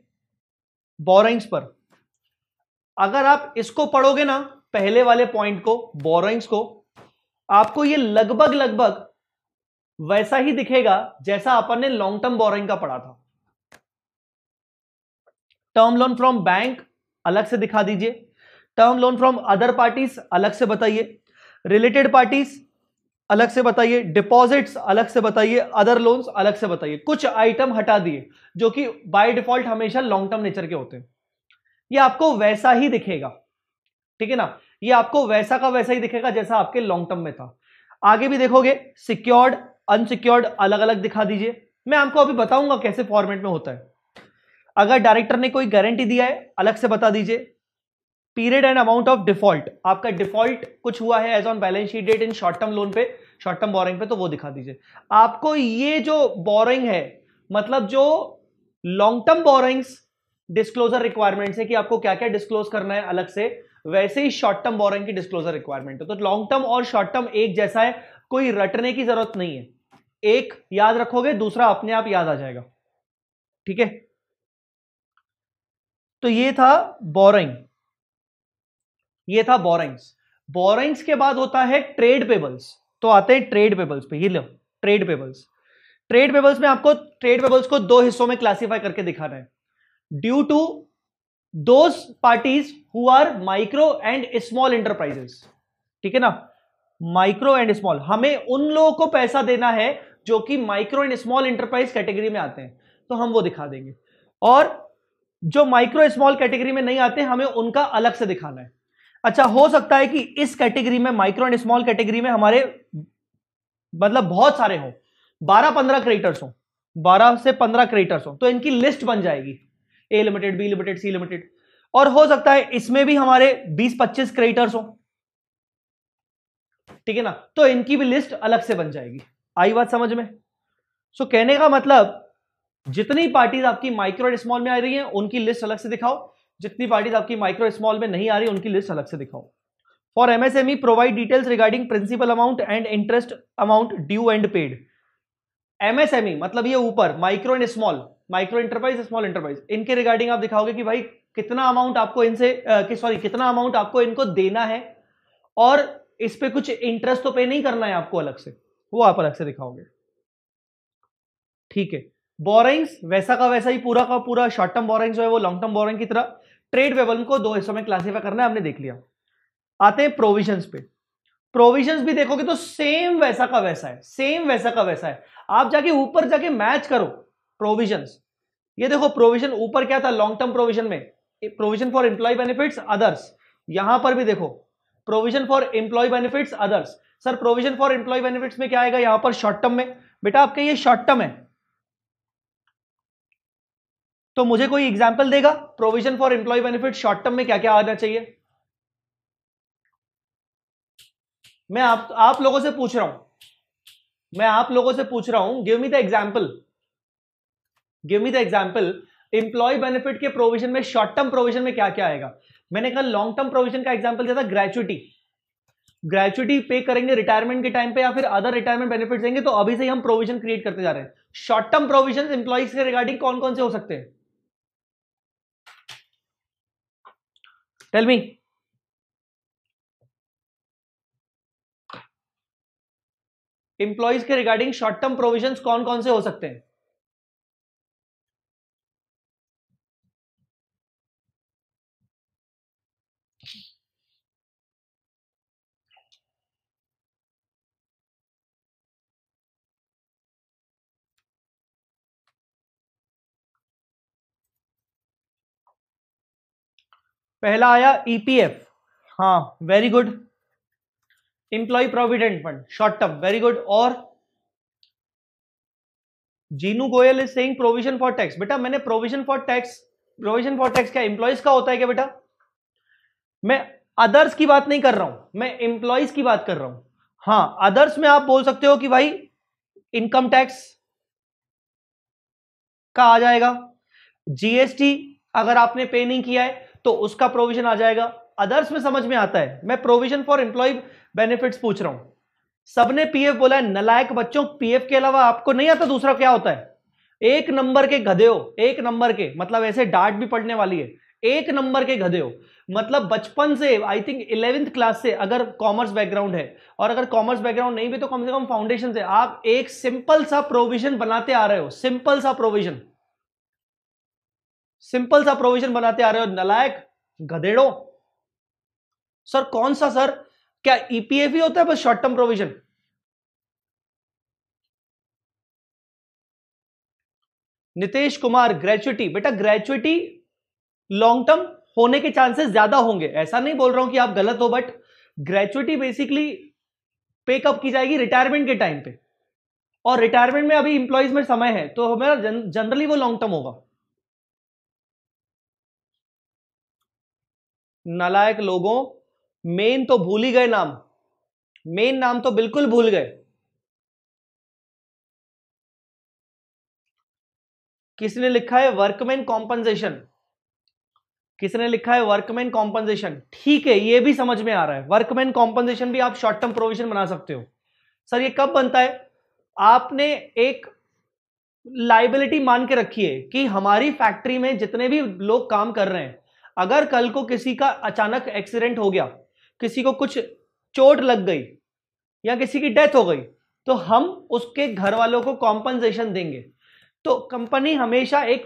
बोरइंग्स पर अगर आप इसको पढ़ोगे ना पहले वाले पॉइंट को बोरइंग्स को आपको ये लगभग लगभग वैसा ही दिखेगा जैसा अपन ने लॉन्ग टर्म बोरइंग का पढ़ा था टर्म लोन फ्रॉम बैंक अलग से दिखा दीजिए term loan from other parties अलग से बताइए रिलेटेड पार्टीज अलग से बताइए डिपॉजिट्स अलग से बताइए अदर लोन्स अलग से बताइए कुछ आइटम हटा दिए जो कि बाय डिफॉल्ट हमेशा लॉन्ग टर्म नेचर के होते हैं ये आपको वैसा ही दिखेगा ठीक है ना ये आपको वैसा का वैसा ही दिखेगा जैसा आपके लॉन्ग टर्म में था आगे भी देखोगे सिक्योर्ड अनसिक्योर्ड अलग अलग दिखा दीजिए मैं आपको अभी बताऊंगा कैसे फॉर्मेट में होता है अगर डायरेक्टर ने कोई गारंटी दिया है अलग से बता दीजिए period and amount of default आपका डिफॉल्ट कुछ हुआ है as on balance sheet date in short term loan पे शॉर्ट टर्म बोरिंग पे तो वो दिखा दीजिए आपको ये जो बोरिंग है मतलब जो long term borrowings disclosure requirement है कि आपको क्या क्या डिस्क्लोज करना है अलग से वैसे ही शॉर्ट टर्म बोरिंग की डिस्क्लोजर रिक्वायरमेंट है तो लॉन्ग टर्म और शॉर्ट टर्म एक जैसा है कोई रटने की जरूरत नहीं है एक याद रखोगे दूसरा अपने आप याद आ जाएगा ठीक है तो ये था बोरिंग ये था बोराइंग्स बोराइंग्स के बाद होता है ट्रेड पेबल्स तो आते हैं ट्रेड पेबल्स पे ये लो ट्रेड पेबल्स ट्रेड पेबल्स में आपको ट्रेड पेबल्स को दो हिस्सों में क्लासीफाई करके दिखाना है ड्यू टू दो parties who are micro and small enterprises ठीक है ना माइक्रो एंड स्मॉल हमें उन लोगों को पैसा देना है जो कि micro and small enterprise category में आते हैं तो हम वो दिखा देंगे और जो माइक्रो स्मॉल कैटेगरी में नहीं आते हमें उनका अलग से दिखाना है अच्छा हो सकता है कि इस कैटेगरी में माइक्रो एंड स्मॉल कैटेगरी में हमारे मतलब बहुत सारे हो बारह पंद्रह क्रेडिटर्स हो बारह से पंद्रह क्रेडिटर्स हो तो इनकी लिस्ट बन जाएगी A limited B limited C limited और हो सकता है इसमें भी हमारे बीस पच्चीस क्रेडिटर्स हो ठीक है ना तो इनकी भी लिस्ट अलग से बन जाएगी आई बात समझ में सो कहने का मतलब जितनी पार्टीज आपकी माइक्रो एंड स्मॉल में आ रही हैं उनकी लिस्ट अलग से दिखाओ जितनी पार्टीज आपकी माइक्रो स्मॉल में नहीं आ रही उनकी लिस्ट अलग से दिखाओ for MSME provide details regarding principal amount and interest amount due and paid MSME मतलब ये ऊपर micro and small micro enterprise small enterprise इनके रिगार्डिंग आप दिखाओगे कि भाई कितना अमाउंट आपको इनसे कि सॉरी कितना अमाउंट आपको इनको देना है और इस पर कुछ इंटरेस्ट तो पे नहीं करना है आपको अलग से वो आप अलग से दिखाओगे ठीक है बोरिंग्स वैसा का वैसा ही पूरा का पूरा शॉर्ट टर्म बोरिंग्स जो है वो लॉन्ग टर्म बोरिंग की तरह ट्रेड पेबल को दो हिस्सों में क्लासीफाई करना है हमने देख लिया आते हैं प्रोविजंस पे प्रोविजंस भी देखोगे तो सेम वैसा का वैसा है सेम वैसा का वैसा है आप जाके ऊपर जाके मैच करो प्रोविजंस ये देखो प्रोविजन ऊपर क्या था लॉन्ग टर्म प्रोविजन में provision for employee benefits others यहां पर भी देखो provision for employee benefits others sir provision for employee benefits में क्या आएगा यहां पर शॉर्ट टर्म में बेटा आपके ये शॉर्ट टर्म है तो मुझे कोई एग्जाम्पल देगा provision for employee benefit short term में क्या क्या आना चाहिए मैं आप आप लोगों से पूछ रहा हूं मैं आप लोगों से पूछ रहा हूं give me the example give me the example employee benefit के प्रोविजन में शॉर्ट टर्म प्रोविजन में क्या क्या आएगा मैंने कहा लॉन्ग टर्म प्रोविजन का एग्जाम्पल दिया था ग्रेचुटी ग्रेचुटी पे करेंगे रिटायरमेंट के टाइम पे या फिर अदर रिटायरमेंट बेनिफिट देंगे तो अभी से हम प्रोविजन क्रिएट करते जा रहे हैं शॉर्ट टर्म प्रोविजन एम्प्लॉयज के रिगार्डिंग कौन कौन से हो सकते हैं टेल मी इंप्लॉइज के रिगार्डिंग शॉर्ट टर्म प्रोविजन कौन कौन से हो सकते हैं पहला आया ईपीएफ e हाँ very good employee provident fund short term very good और Jeenu Goyal is saying provision for tax बेटा मैंने provision for tax provision for tax क्या इंप्लॉयज का होता है क्या बेटा मैं अदर्स की बात नहीं कर रहा हूं मैं इंप्लॉयज की बात कर रहा हूं हाँ अदर्स में आप बोल सकते हो कि भाई इनकम टैक्स का आ जाएगा जीएसटी अगर आपने पे नहीं किया है तो उसका प्रोविजन आ जाएगा अदर्स में समझ में आता है मैं प्रोविजन फॉर एम्प्लॉय बेनिफिट पूछ रहा हूं सबने पीएफ बोला है नलायक बच्चों पीएफ के अलावा आपको नहीं आता दूसरा क्या होता है एक नंबर के गधे हो एक नंबर के मतलब ऐसे डांट भी पड़ने वाली है एक नंबर के गधे हो मतलब बचपन से आई थिंक इलेवेंथ क्लास से अगर कॉमर्स बैकग्राउंड है और अगर कॉमर्स बैकग्राउंड नहीं भी तो कम से कम फाउंडेशन से आप एक सिंपल सा प्रोविजन बनाते आ रहे हो सिंपल सा प्रोविजन सिंपल सा प्रोविजन बनाते आ रहे हो नलायक गधेड़ो सर कौन सा सर क्या ईपीएफ e ही होता है बस short term provision Nitesh Kumar gratuity बेटा ग्रेचुटी लॉन्ग टर्म होने के चांसेस ज्यादा होंगे ऐसा नहीं बोल रहा हूं कि आप गलत हो बट ग्रेचुटी बेसिकली पेकअप की जाएगी रिटायरमेंट के टाइम पे और रिटायरमेंट में अभी इंप्लॉयज में समय है तो हमारा जनरली वो लॉन्ग टर्म होगा नालायक लोगों मेन तो भूल ही गए नाम मेन नाम तो बिल्कुल भूल गए किसने लिखा है वर्कमैन कॉम्पनसेशन किसने लिखा है वर्कमैन कॉम्पनसेशन ठीक है ये भी समझ में आ रहा है वर्कमैन कॉम्पनसेशन भी आप शॉर्ट टर्म प्रोविजन बना सकते हो सर ये कब बनता है आपने एक लाइबिलिटी मान के रखी है कि हमारी फैक्ट्री में जितने भी लोग काम कर रहे हैं अगर कल को किसी का अचानक एक्सीडेंट हो गया किसी को कुछ चोट लग गई या किसी की डेथ हो गई तो हम उसके घर वालों को कॉम्पनसेशन देंगे तो कंपनी हमेशा एक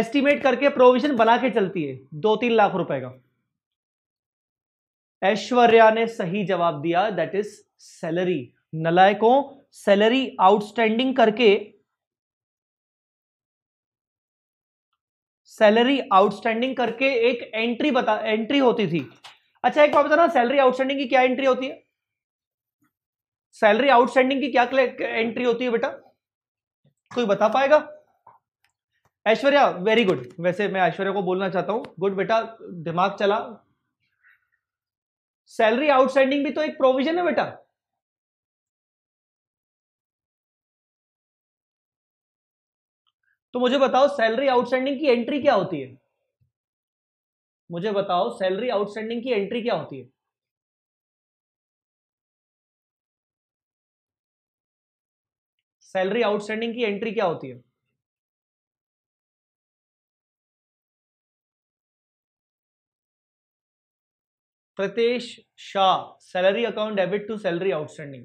एस्टिमेट करके प्रोविजन बना के चलती है दो तीन लाख रुपए का ऐश्वर्या ने सही जवाब दिया दैट इज सैलरी नलायकों सैलरी आउटस्टैंडिंग करके सैलरी आउटस्टैंडिंग करके एक एंट्री बता एंट्री होती थी अच्छा एक बात बताना सैलरी आउटस्टैंडिंग की क्या एंट्री होती है सैलरी आउटस्टैंडिंग की क्या एंट्री होती है बेटा कोई बता पाएगा ऐश्वर्या वेरी गुड वैसे मैं ऐश्वर्या को बोलना चाहता हूं गुड बेटा दिमाग चला सैलरी आउटस्टैंडिंग भी तो एक प्रोविजन है बेटा तो मुझे बताओ सैलरी आउटस्टैंडिंग की एंट्री क्या होती है मुझे बताओ सैलरी आउटस्टैंडिंग की एंट्री क्या होती है सैलरी आउटस्टैंडिंग की एंट्री क्या होती है Pratesh Shah salary account debit to salary outstanding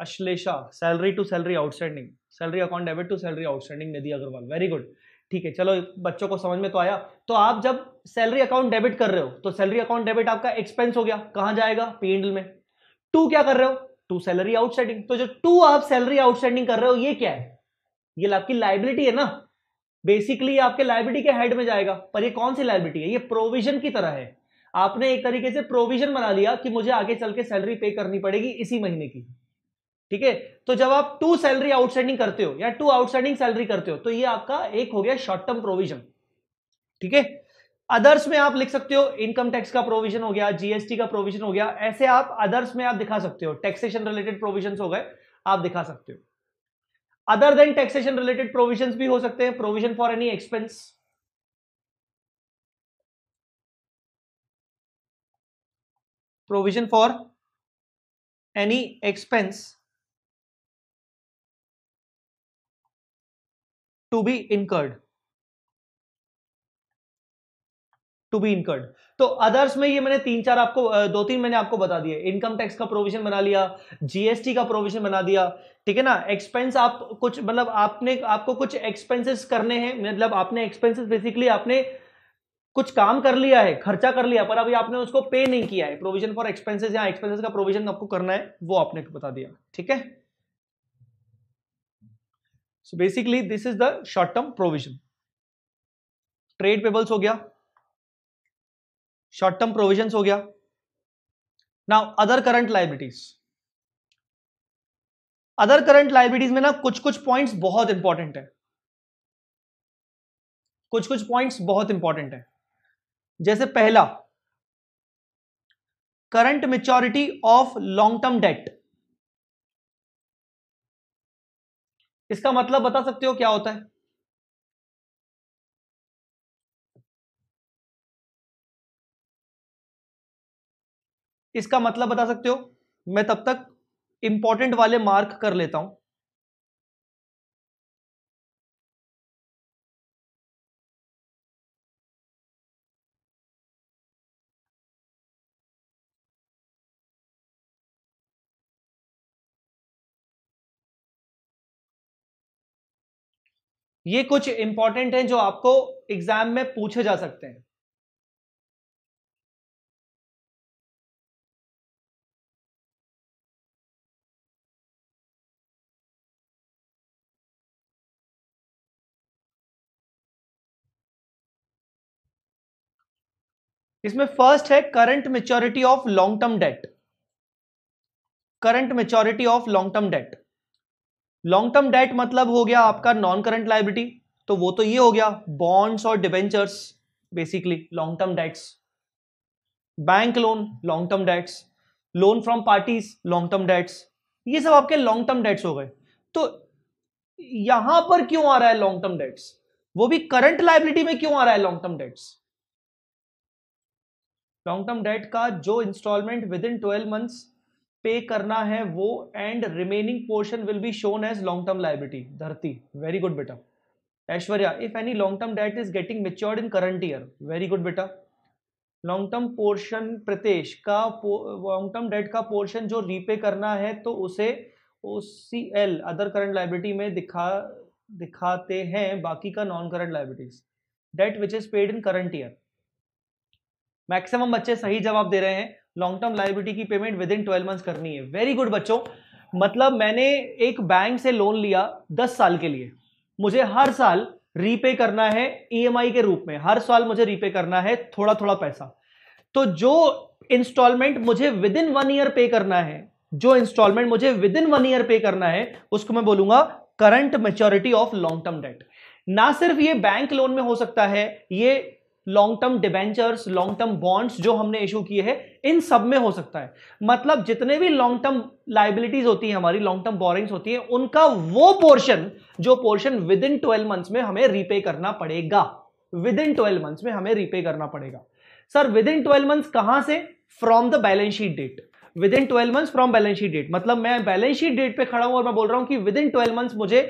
Ashlesha salary to salary outstanding salary account debit to salary outstanding Nidhi Agarwal very good ठीक है चलो बच्चों को समझ में तो आया तो आप जब सैलरी अकाउंट डेबिट कर रहे हो तो सैलरी अकाउंट डेबिट आपका एक्सपेंस हो गया कहां जाएगा पीएनडल में टू क्या कर रहे हो टू सैलरी आउटस्टैंडिंग तो जो टू आप सैलरी आउटस्टैंडिंग कर रहे हो ये क्या है ये आपकी लाइबिलिटी है ना बेसिकली ये आपके लाइबिलिटी के हेड में जाएगा पर ये कौन सी लाइबिलिटी है ये प्रोविजन की तरह है आपने एक तरीके से प्रोविजन बना लिया कि मुझे आगे चल के सैलरी पे करनी पड़ेगी इसी महीने की ठीक है तो जब आप टू सैलरी आउटस्टैंडिंग करते हो या टू आउटस्टैंडिंग सैलरी करते हो तो ये आपका एक हो गया शॉर्ट टर्म प्रोविजन ठीक है अदर्स में आप लिख सकते हो इनकम टैक्स का प्रोविजन हो गया जीएसटी का प्रोविजन हो गया ऐसे आप अदर्स में आप दिखा सकते हो टैक्सेशन रिलेटेड प्रोविजन हो गए आप दिखा सकते हो other than taxation related provision भी हो सकते हैं provision for any expense provision for any expense to be incurred to be incurred तो अदर्स में ये मैंने तीन चार आपको दो तीन मैंने आपको बता दिए इनकम टैक्स का प्रोविजन बना लिया जीएसटी का प्रोविजन बना दिया ठीक है ना एक्सपेंस आप कुछ मतलब आपने आपको कुछ एक्सपेंसेस करने हैं मतलब आपने एक्सपेंसेस बेसिकली आपने कुछ काम कर लिया है खर्चा कर लिया पर अभी आपने उसको पे नहीं किया है प्रोविजन फॉर एक्सपेंसेस या एक्सपेंसेस का प्रोविजन आपको करना है वो आपने बता दिया ठीक है so basically this is the short term provision trade payables हो गया शॉर्ट टर्म प्रोविजन हो गया now other current liabilities other current liabilities में ना कुछ कुछ पॉइंट्स बहुत इंपॉर्टेंट है कुछ कुछ पॉइंट्स बहुत इंपॉर्टेंट है जैसे पहला current maturity of long term debt इसका मतलब बता सकते हो क्या होता है इसका मतलब बता सकते हो मैं तब तक इंपॉर्टेंट वाले मार्क कर लेता हूं ये कुछ इंपॉर्टेंट हैं जो आपको एग्जाम में पूछे जा सकते हैं इसमें फर्स्ट है current maturity of long term debt current maturity of long term debt long term debt मतलब हो गया आपका नॉन करंट लाइबिलिटी तो वो तो ये हो गया बॉन्ड्स और debentures basically long term debts bank loan long term debts loan from parties long term debts ये सब आपके लॉन्ग टर्म डेट्स हो गए तो यहां पर क्यों आ रहा है लॉन्ग टर्म डेट्स वो भी करंट लाइबिलिटी में क्यों आ रहा है long term debts long term debt का जो installment within twelve months pay करना है वो and remaining portion will be shown as long term liability Dharti very good बेटा Aishwarya if any long term debt is getting matured in current year very good बेटा long term portion Pratesh का long term debt का portion जो repay करना है तो उसे O C L other current liability में दिखा दिखाते हैं बाकी का non current liabilities debt which is paid in current year maximum बच्चे सही जवाब दे रहे हैं लॉन्ग टर्म लाइबिलिटी की payment within twelve months करनी है वेरी गुड बच्चों मतलब मैंने एक बैंक से लोन लिया दस साल के लिए मुझे हर साल रीपे करना है ईएमआई e के रूप में हर साल मुझे रीपे करना है थोड़ा थोड़ा पैसा तो जो इंस्टॉलमेंट मुझे विद इन वन ईयर पे करना है जो इंस्टॉलमेंट मुझे विद इन वन ईयर पे करना है उसको मैं बोलूंगा current maturity of long term debt ना सिर्फ ये बैंक लोन में हो सकता है ये long term debentures long term bonds जो हमने इशू किए हैं इन सब में हो सकता है मतलब जितने भी लॉन्ग टर्म लाइबिलिटीज होती है हमारी लॉन्ग टर्म बोरिंग्स होती है उनका वो पोर्शन जो portion within twelve months में हमें रीपे करना पड़ेगा विद इन ट्वेल्व मंथ्स में हमें रीपे करना पड़ेगा sir within twelve months कहां से from the balance sheet date within twelve months from balance sheet date मतलब मैं बैलेंस शीट डेट पे खड़ा हूं और मैं बोल रहा हूं कि विद इन ट्वेल्व मंथ्स मुझे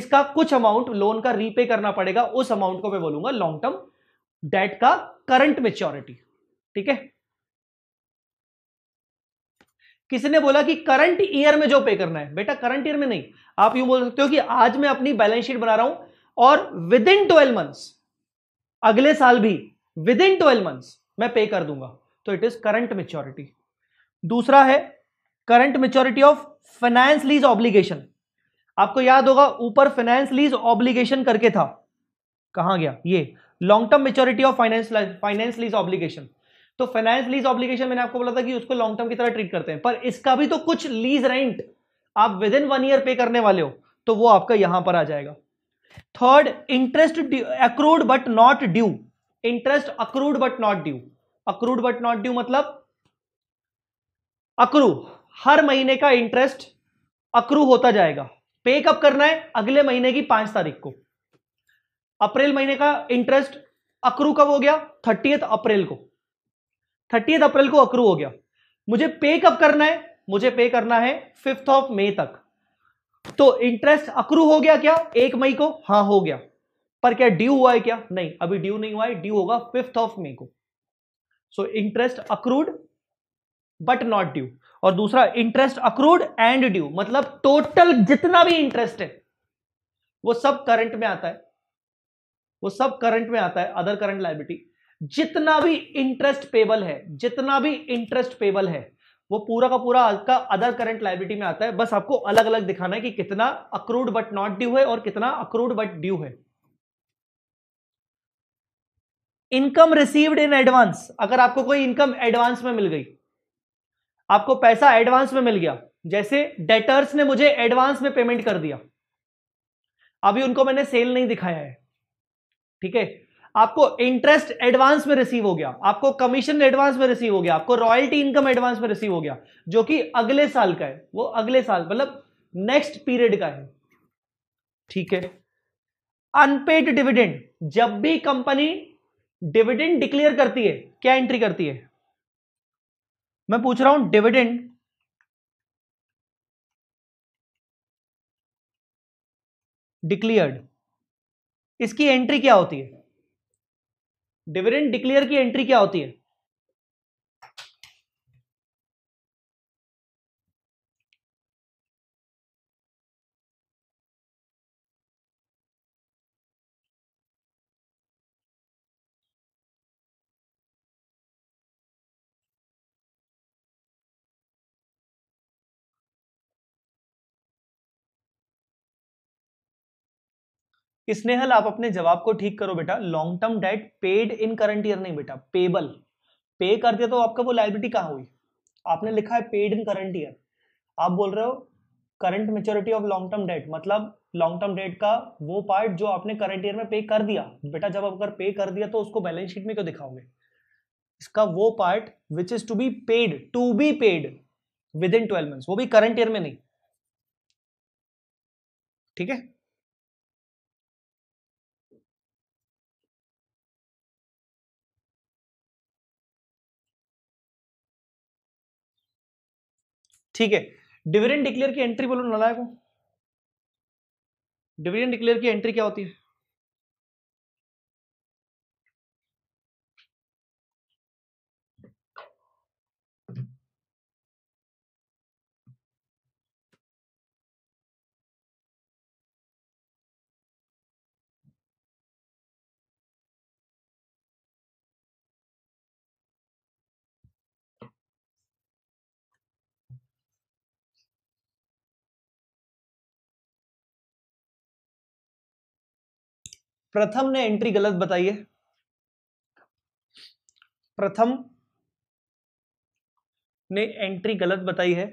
इसका कुछ अमाउंट लोन का रीपे करना पड़ेगा उस अमाउंट को मैं बोलूंगा लॉन्ग टर्म डेट का करंट मेच्योरिटी ठीक है किसी ने बोला कि करंट ईयर में जो पे करना है बेटा करंट ईयर में नहीं आप यूं बोल सकते हो कि आज मैं अपनी बैलेंस शीट बना रहा हूं और विद इन ट्वेल्व मंथ्स अगले साल भी विद इन ट्वेल्व मंथ्स मैं पे कर दूंगा तो इट इज करंट मेच्योरिटी दूसरा है current maturity of finance lease obligation आपको याद होगा ऊपर फाइनेंस लीज ऑब्लिगेशन करके था कहा गया ये long term maturity of finance finance lease obligation तो फाइनेंस लीज ऑब्लिगेशन मैंने आपको बोला था कि उसको लॉन्ग टर्म की तरह ट्रीट करते हैं पर इसका भी तो कुछ लीज रेंट आप within one year pay करने वाले हो तो वो आपका यहां पर आ जाएगा third interest accrued but not due interest accrued but not due accrued but not due मतलब अक्रू हर महीने का इंटरेस्ट अक्रू होता जाएगा पे कब करना है अगले महीने की पांच तारीख को अप्रैल महीने का इंटरेस्ट अक्रू कब हो गया थर्टीएथ अप्रैल को थर्टीएथ अप्रैल को अक्रू हो गया मुझे पे कब करना है मुझे पे करना है फिफ्थ ऑफ मई तक तो इंटरेस्ट अक्रू हो गया क्या एक मई को हा हो गया पर क्या ड्यू हुआ है क्या नहीं अभी ड्यू नहीं हुआ है ड्यू होगा फिफ्थ ऑफ मे को so interest accrued but not due और दूसरा इंटरेस्ट अक्रूड एंड ड्यू मतलब टोटल जितना भी इंटरेस्ट है वो सब करंट में आता है वो सब करंट में आता है अदर करंट लाइबिलिटी जितना भी इंटरेस्ट पेबल है जितना भी इंटरेस्ट पेबल है वो पूरा का पूरा आपका अदर करंट लाइबिलिटी में आता है बस आपको अलग अलग दिखाना है कि कितना अक्रूड बट नॉट ड्यू है और कितना अक्रूड बट ड्यू है इनकम रिसीव्ड इन एडवांस अगर आपको कोई इनकम एडवांस में मिल गई आपको पैसा एडवांस में मिल गया जैसे डेटर्स ने मुझे एडवांस में पेमेंट कर दिया अभी उनको मैंने सेल नहीं दिखाया है ठीक है आपको इंटरेस्ट एडवांस में रिसीव हो गया आपको कमीशन एडवांस में रिसीव हो गया आपको रॉयल्टी इनकम एडवांस में रिसीव हो गया जो कि अगले साल का है वो अगले साल मतलब नेक्स्ट पीरियड का है ठीक है अनपेड डिविडेंड जब भी कंपनी डिविडेंड डिक्लेयर करती है क्या एंट्री करती है मैं पूछ रहा हूं डिविडेंड डिक्लेयर्ड इसकी एंट्री क्या होती है डिविडेंड डिक्लेयर की एंट्री क्या होती है स्नेहल आप अपने जवाब को ठीक करो बेटा long term debt paid in current year नहीं बेटा पेबल पे कर दिया तो आपका वो लाइबिलिटी कहाँ हुई आपने लिखा है पेड इन करंट ईयर आप बोल रहे हो current maturity of long term debt मतलब लॉन्ग टर्म डेट का वो पार्ट जो आपने करंट ईयर में पे कर दिया बेटा जब अगर पे कर दिया तो उसको बैलेंस शीट में क्यों दिखाओगे इसका वो part which is to be paid to be paid within twelve month वो भी करंट ईयर में नहीं ठीक है ठीक है डिविडेंड डिक्लेयर की एंट्री बोलो को डिविडेंड डिक्लेयर की एंट्री क्या होती है प्रथम ने एंट्री गलत बताई है प्रथम ने एंट्री गलत बताई है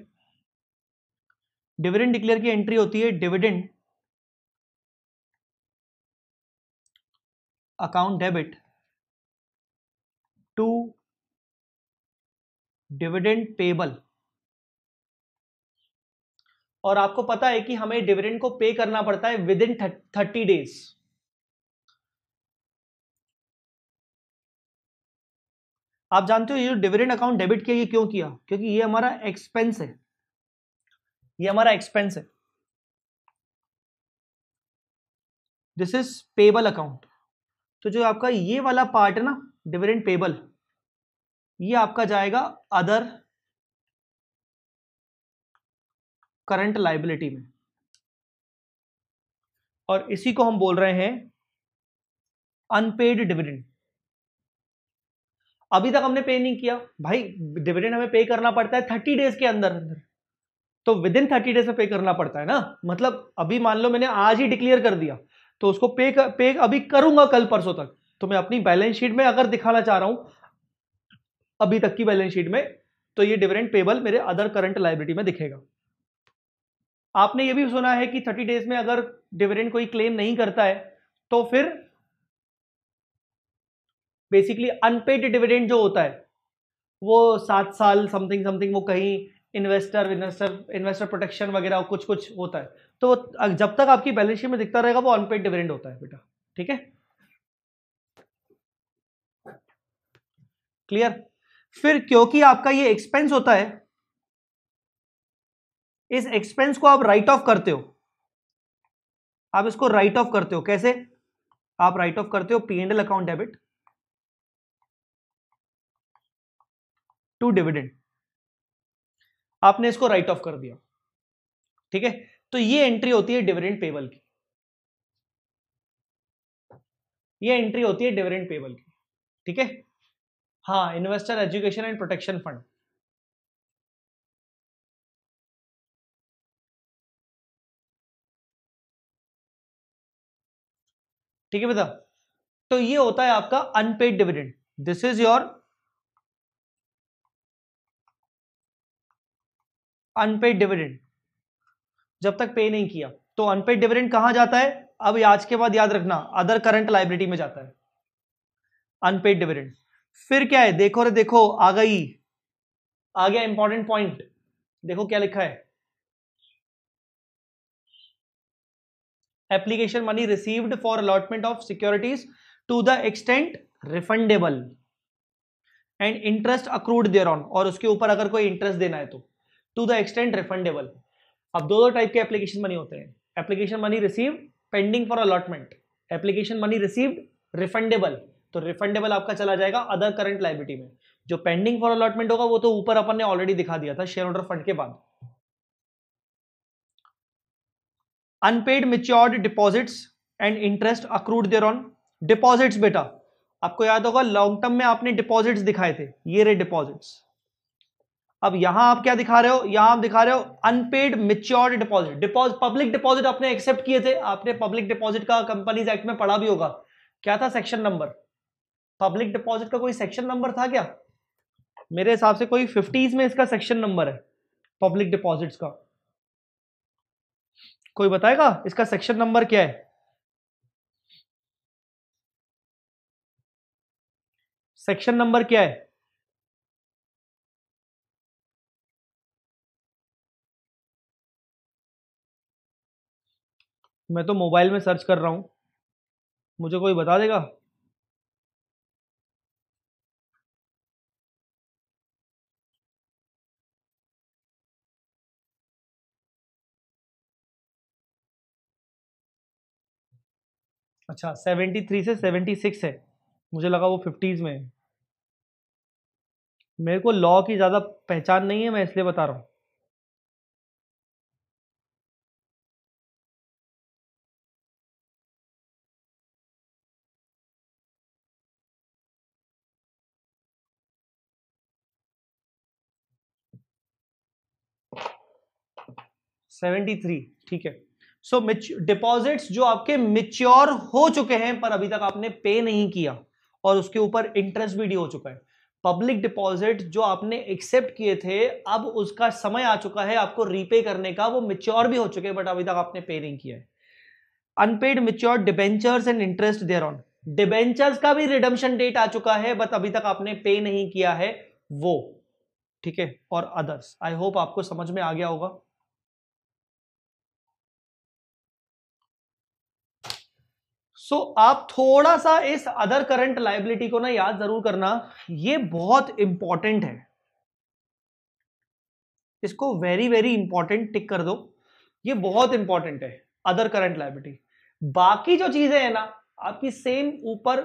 डिविडेंड डिक्लेयर की एंट्री होती है dividend account debit to dividend payable और आपको पता है कि हमें डिविडेंड को पे करना पड़ता है विद इन थर्टी डेज आप जानते हो ये जो डिविडेंड अकाउंट डेबिट किया ये क्यों किया क्योंकि ये हमारा एक्सपेंस है ये हमारा एक्सपेंस है दिस इज पेबल अकाउंट तो जो आपका ये वाला पार्ट है ना डिविडेंड पेबल ये आपका जाएगा अदर करंट लाइबिलिटी में और इसी को हम बोल रहे हैं अनपेड डिविडेंड अभी तक हमने पे नहीं किया भाई डिविडेंड हमें पे करना पड़ता है थर्टी डेज के अंदर अंदर तो विद इन थर्टी डेज में पे करना पड़ता है ना मतलब अभी मान लो मैंने आज ही डिक्लेयर कर दिया तो उसको पे कर, पे अभी करूंगा कल परसों तक तो मैं अपनी बैलेंस शीट में अगर दिखाना चाह रहा हूं अभी तक की बैलेंस शीट में तो ये डिविडेंड पेबल मेरे अदर करंट लाइब्रेटी में दिखेगा आपने ये भी सुना है कि थर्टी डेज में अगर डिविडेंड कोई क्लेम नहीं करता है तो फिर बेसिकली अनपेड डिविडेंड जो होता है वो सात साल समथिंग समथिंग वो कहीं इन्वेस्टर इन्वेस्टर इन्वेस्टर प्रोटेक्शन वगैरह कुछ कुछ होता है तो जब तक आपकी बैलेंस शीट में दिखता रहेगा वो अनपेड डिविडेंड होता है बेटा ठीक है क्लियर फिर क्योंकि आपका ये एक्सपेंस होता है इस एक्सपेंस को आप राइट ऑफ करते हो आप इसको राइट ऑफ करते हो कैसे आप राइट ऑफ करते हो P and account debit to dividend आपने इसको राइट ऑफ कर दिया ठीक है तो ये एंट्री होती है डिविडेंड पेबल की ये एंट्री होती है डिविडेंड पेबल की ठीक है हाँ investor education and protection fund ठीक है बेटा तो ये होता है आपका unpaid dividend this is your unpaid dividend जब तक पे नहीं किया तो अनपेड डिविडेंड कहां जाता है अब आज के बाद याद रखना अदर करंट लाइब्रेटी में जाता है अनपेड डिविडेंड फिर क्या है देखो रे देखो आ गई आ गया इंपॉर्टेंट पॉइंट देखो क्या लिखा है application money received for allotment of securities to the extent refundable and interest accrued thereon और उसके ऊपर अगर कोई इंटरेस्ट देना है तो टू द एक्सटेंट रिफंडेबल अब दो दो टाइप के एप्लीकेशन मनी होते हैं application money receive pending for allotment application money received refundable तो रिफंडेबल आपका चला जाएगा अदर करंट लाइबिलिटी में जो पेंडिंग फॉर अलॉटमेंट होगा वो तो ऊपर अपन ने ऑलरेडी दिखा दिया था शेयर होल्डर फंड के बाद unpaid matured deposits and interest accrued thereon deposits बेटा आपको याद होगा लॉन्ग टर्म में आपने डिपॉजिट्स दिखाए थे ये रे डिपॉजिट्स अब यहां आप क्या दिखा रहे हो यहां आप दिखा रहे हो unpaid matured deposit deposit public deposit आपने एक्सेप्ट किए थे आपने पब्लिक डिपॉजिट का कंपनीज एक्ट में पढ़ा भी होगा क्या था सेक्शन नंबर पब्लिक डिपॉजिट का कोई सेक्शन नंबर था क्या मेरे हिसाब से कोई फिफ्टीज में इसका सेक्शन नंबर है पब्लिक डिपॉजिट का कोई बताएगा इसका सेक्शन नंबर क्या है सेक्शन नंबर क्या है मैं तो मोबाइल में सर्च कर रहा हूँ मुझे कोई बता देगा अच्छा सेवेंटी थ्री से सेवेंटी सिक्स है मुझे लगा वो फिफ्टीज़ में है मेरे को लॉ की ज़्यादा पहचान नहीं है मैं इसलिए बता रहा हूँ 73 ठीक है सो डिपॉजिट्स जो आपके मिच्योर हो चुके हैं पर अभी तक आपने पे नहीं किया और उसके ऊपर इंटरेस्ट भी डी हो चुका है पब्लिक डिपॉजिट जो आपने एक्सेप्ट किए थे अब उसका समय आ चुका है आपको रीपे करने का वो मिच्योर भी हो चुके हैं बट अभी तक आपने पे नहीं किया है unpaid mature debentures and interest thereon debentures का भी रिडम्शन डेट आ चुका है बट अभी तक आपने पे नहीं किया है वो ठीक है और अदर्स आई होप आपको समझ में आ गया होगा सो so, आप थोड़ा सा इस अदर करंट लाइबिलिटी को ना याद जरूर करना ये बहुत इंपॉर्टेंट है इसको वेरी वेरी इंपॉर्टेंट टिक कर दो ये बहुत इंपॉर्टेंट है अदर करंट लाइबिलिटी बाकी जो चीजें है ना आपकी सेम ऊपर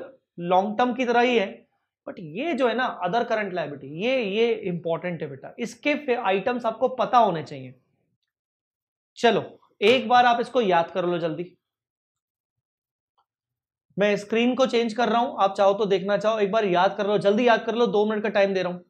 लॉन्ग टर्म की तरह ही है बट ये जो है ना अदर करंट लाइबिलिटी ये ये इंपॉर्टेंट है बेटा इसके आइटम्स आपको पता होने चाहिए चलो एक बार आप इसको याद कर लो जल्दी मैं स्क्रीन को चेंज कर रहा हूं आप चाहो तो देखना चाहो एक बार याद कर लो जल्दी याद कर लो दो मिनट का टाइम दे रहा हूं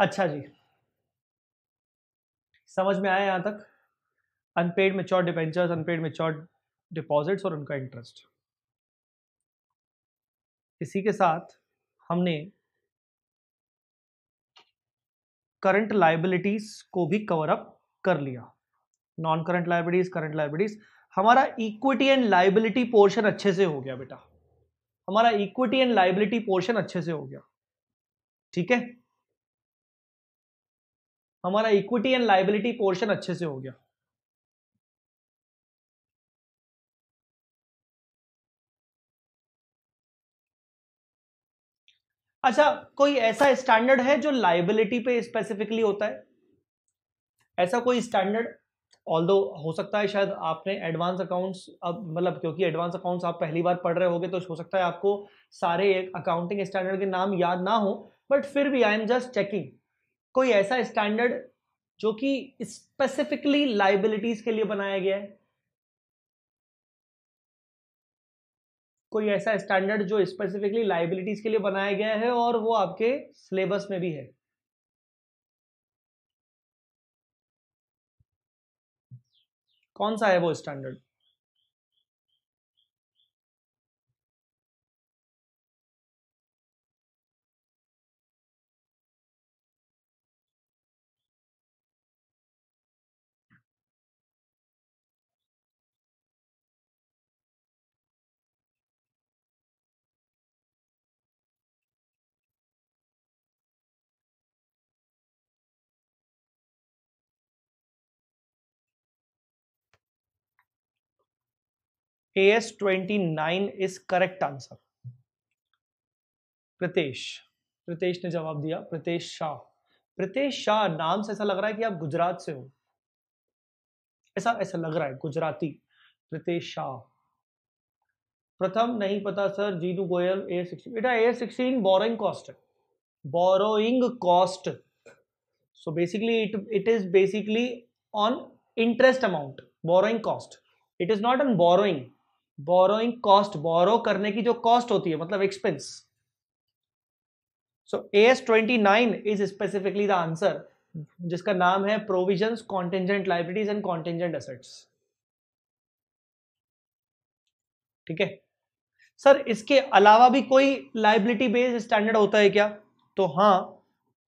अच्छा जी समझ में आया यहाँ तक unpaid mature debentures unpaid mature deposits और उनका इंटरेस्ट इसी के साथ हमने करंट लाइबिलिटीज को भी कवर अप कर लिया non current liabilities current liabilities हमारा इक्विटी एंड लाइबिलिटी पोर्शन अच्छे से हो गया बेटा हमारा इक्विटी एंड लाइबिलिटी पोर्शन अच्छे से हो गया ठीक है हमारा इक्विटी एंड लाइबिलिटी पोर्शन अच्छे से हो गया अच्छा कोई ऐसा स्टैंडर्ड है जो लाइबिलिटी पे स्पेसिफिकली होता है ऐसा कोई स्टैंडर्ड ऑल हो सकता है शायद आपने एडवांस अकाउंट्स अब मतलब क्योंकि एडवांस अकाउंट्स आप पहली बार पढ़ रहे होगे तो हो सकता है आपको सारे अकाउंटिंग स्टैंडर्ड के नाम याद ना हो बट फिर भी आई एम जस्ट चेकिंग कोई ऐसा स्टैंडर्ड जो कि स्पेसिफिकली लाइबिलिटीज के लिए बनाया गया है कोई ऐसा स्टैंडर्ड जो स्पेसिफिकली लाइबिलिटीज के लिए बनाया गया है और वो आपके सिलेबस में भी है कौन सा है वो standard AS twenty nine is correct answer Pratesh Pratesh ने जवाब दिया प्रतेश शाह प्रतेश शाह नाम से ऐसा लग रहा है कि आप गुजरात से हो ऐसा ऐसा लग रहा है गुजराती प्रतेश शाह प्रथम नहीं पता sir Jeenu Goyal A sixteen बेटा ए सिक्सटीन बोरोइंग कॉस्ट है borrowing cost so basically it it is basically on interest amount borrowing cost it is not on borrowing borrowing cost borrow करने की जो कॉस्ट होती है मतलब expense so AS twenty nine is specifically the answer जिसका नाम है provision contingent liabilities and contingent assets ठीक है सर इसके अलावा भी कोई लाइबिलिटी बेस्ड स्टैंडर्ड होता है क्या तो हाँ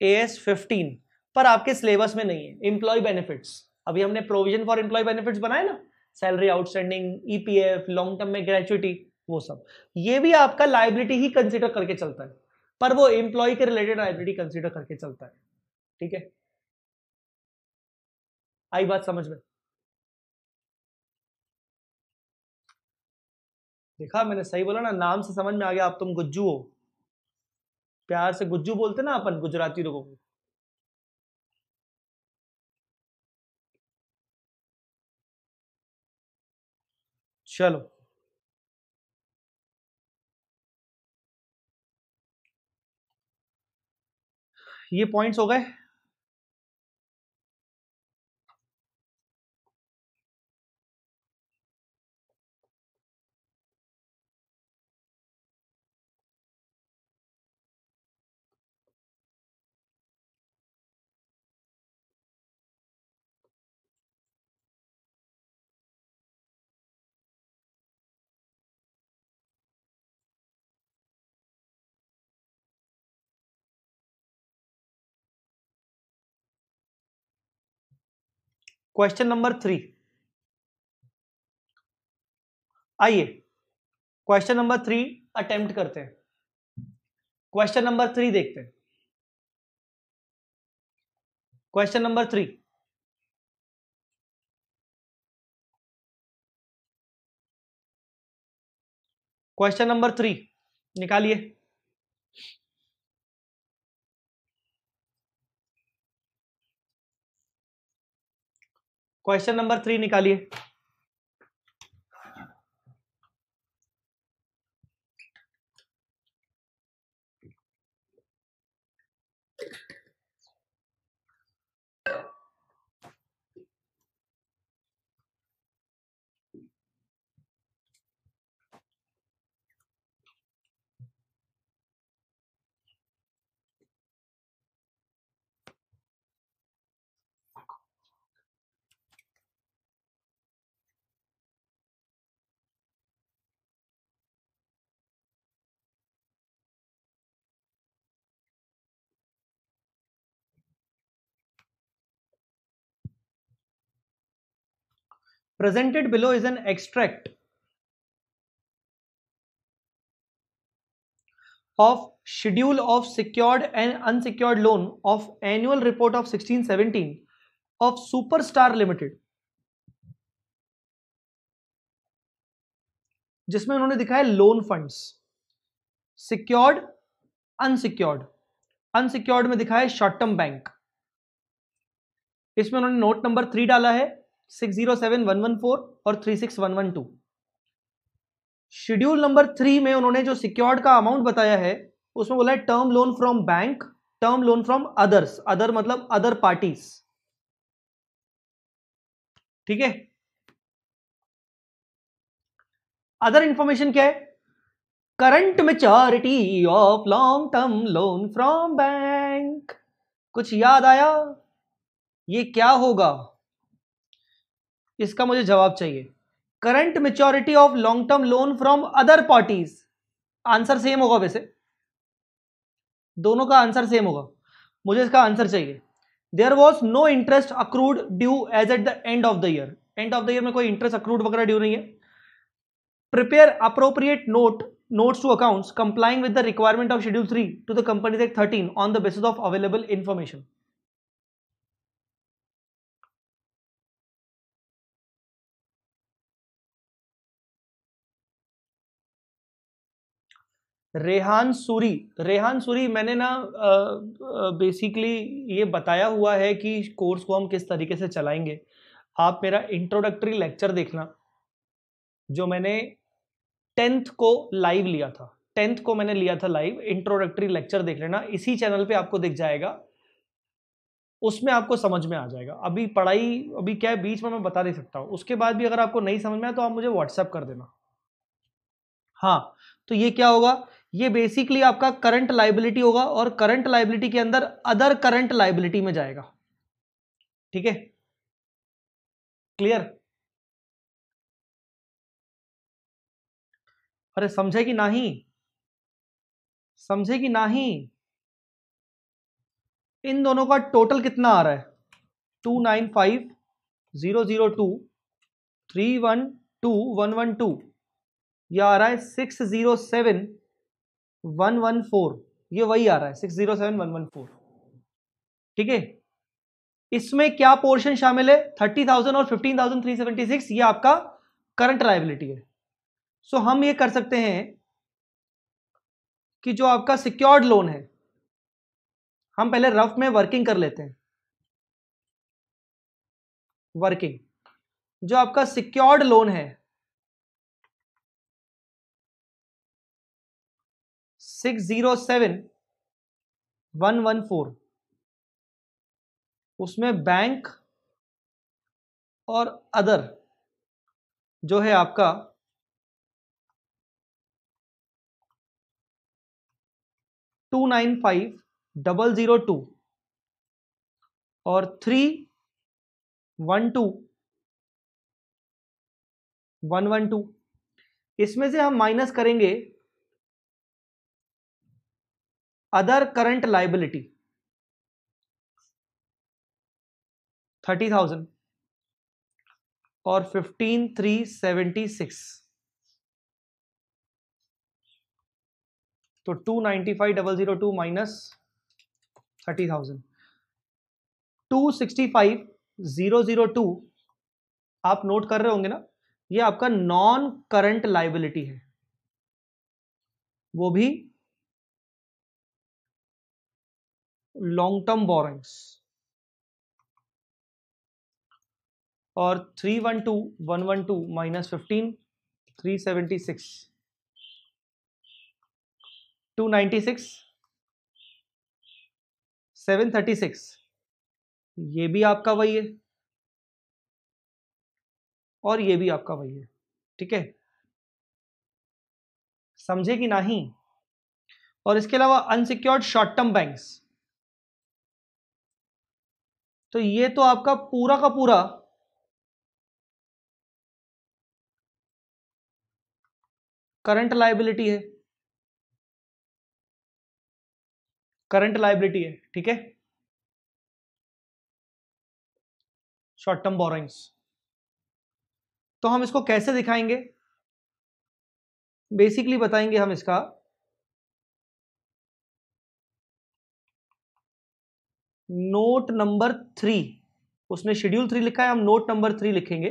ए एस फिफ्टीन पर आपके सिलेबस में नहीं है एम्प्लॉय बेनिफिट्स अभी हमने प्रोविजन फॉर इंप्लॉय बेनिफिट्स बनाए ना salary outstanding EPF long term में ग्रेचुटी वो सब ये भी आपका लाइबिलिटी ही कंसिडर करके चलता है पर वो एम्प्लॉय के रिलेटेड लाइबिलिटी कंसिडर करके चलता है ठीक है आई बात समझ में देखा मैंने सही बोला ना नाम से समझ में आ गया आप तुम गुज्जू हो प्यार से गुज्जू बोलते ना अपन गुजराती लोगों को चलो ये पॉइंट्स हो गए क्वेश्चन नंबर थ्री आइए क्वेश्चन नंबर थ्री अटेम्प्ट करते हैं क्वेश्चन नंबर थ्री देखते हैं question number three question number three निकालिए क्वेश्चन नंबर थ्री निकालिए presented below is an extract of schedule of secured and unsecured loan of annual report of 1617 of superstar limited जिसमें उन्होंने दिखाया loan funds secured unsecured unsecured में दिखाया short term bank इसमें उन्होंने note number three डाला है six zero seven one one four और three six one one two schedule number three में उन्होंने जो सिक्योर्ड का अमाउंट बताया है उसमें बोला है term loan from bank term loan from others other मतलब अदर पार्टीज ठीक है अदर इंफॉर्मेशन क्या है current maturity of long term loan from bank कुछ याद आया ये क्या होगा इसका मुझे जवाब चाहिए current maturity of long term loan from other parties answer same होगा वैसे दोनों का आंसर सेम होगा मुझे इसका आंसर चाहिए there was no interest accrued due as at the end of the year end of the year में कोई इंटरेस्ट अक्रूड वगैरह ड्यू नहीं है prepare appropriate note notes to accounts complying with the requirement of schedule three to the company thirteen on the basis of available information Rehan Suri Rehan Suri मैंने ना basically ये बताया हुआ है कि कोर्स को हम किस तरीके से चलाएंगे आप मेरा इंट्रोडक्टरी लेक्चर देखना जो मैंने टेंथ को लाइव लिया था टेंथ को मैंने लिया था लाइव इंट्रोडक्टरी लेक्चर देख लेना इसी चैनल पे आपको दिख जाएगा उसमें आपको समझ में आ जाएगा अभी पढ़ाई अभी क्या है बीच में मैं बता नहीं सकता हूँ उसके बाद भी अगर आपको नहीं समझ में आया तो आप मुझे व्हाट्सएप कर देना हाँ तो ये क्या होगा ये बेसिकली आपका करंट लाइबिलिटी होगा और करंट लाइबिलिटी के अंदर अदर करंट लाइबिलिटी में जाएगा ठीक है क्लियर अरे समझे कि नहीं समझे कि नहीं इन दोनों का टोटल कितना आ रहा है two nine five zero zero two three one two one one two यह आ रहा है six zero seven one one four ये वही आ रहा है six zero seven one one four ठीक है इसमें क्या पोर्शन शामिल है थर्टी थाउजेंड और fifteen thousand three seventy six ये आपका करंट लाइबिलिटी है सो हम ये कर सकते हैं कि जो आपका सिक्योर्ड लोन है हम पहले रफ में वर्किंग कर लेते हैं वर्किंग जो आपका सिक्योर्ड लोन है six zero seven one one four उसमें बैंक और अदर जो है आपका two nine five double zero two और three one two one one two इसमें से हम माइनस करेंगे other current liability thirty thousand और फिफ्टीन थ्री सेवेंटी सिक्स तो two ninety five double zero two minus thirty thousand two sixty five zero zero two आप note कर रहे होंगे ना ये आपका नॉन करंट लाइबिलिटी है वो भी लॉन्ग टर्म बोरिंग्स और three one two one one two minus fifteen three seventy six two ninety six seven thirty six ये भी आपका वही है और ये भी आपका वही है ठीक है समझे कि नहीं और इसके अलावा अनसिक्योर्ड शॉर्ट टर्म बैंक्स तो ये तो आपका पूरा का पूरा करंट लाइबिलिटी है करंट लाइबिलिटी है ठीक है शॉर्ट टर्म बोरिंग्स तो हम इसको कैसे दिखाएंगे बेसिकली बताएंगे हम इसका नोट नंबर थ्री उसने शेड्यूल थ्री लिखा है हम नोट नंबर थ्री लिखेंगे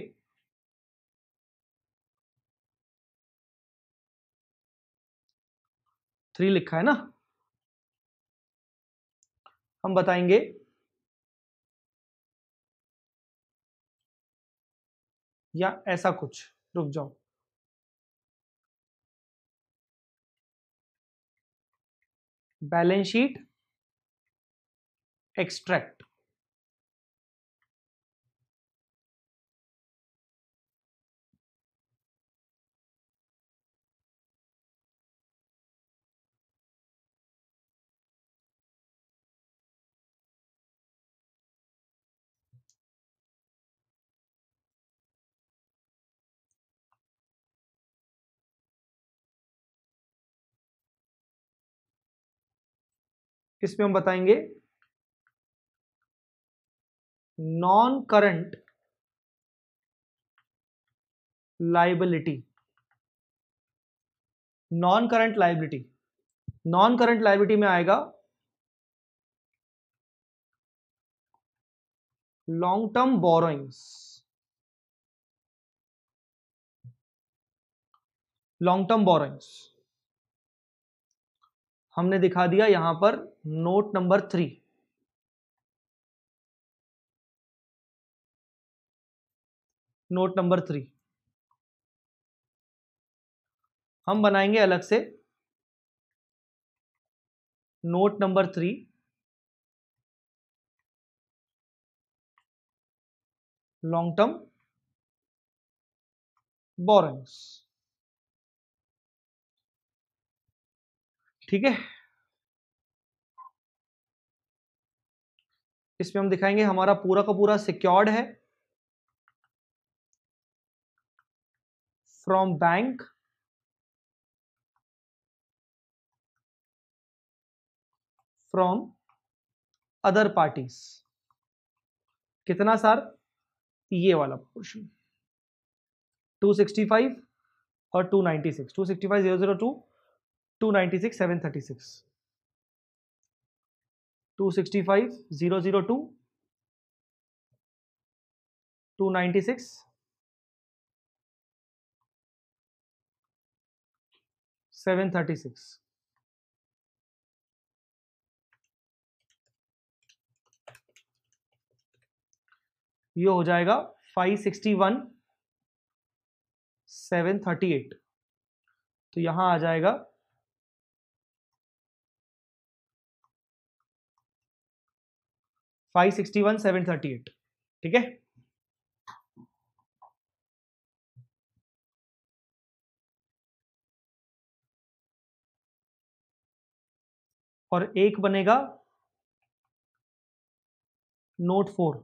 थ्री लिखा है ना हम बताएंगे या ऐसा कुछ रुक जाओ बैलेंस शीट extract इसमें हम बताएंगे non current liability non current liability non current liability में आएगा long term borrowings long term borrowings हमने दिखा दिया यहां पर note number three note number three हम बनाएंगे अलग से note number three long term borrowings ठीक है इसमें हम दिखाएंगे हमारा पूरा का पूरा सिक्योर्ड है from bank from other parties कितना सर ये वाला पोर्शन 265 और 296 265 सेवन थर्टी सिक्स ये हो जाएगा five sixty one seven thirty eight तो यहां आ जाएगा five sixty one seven thirty eight ठीक है और एक बनेगा note four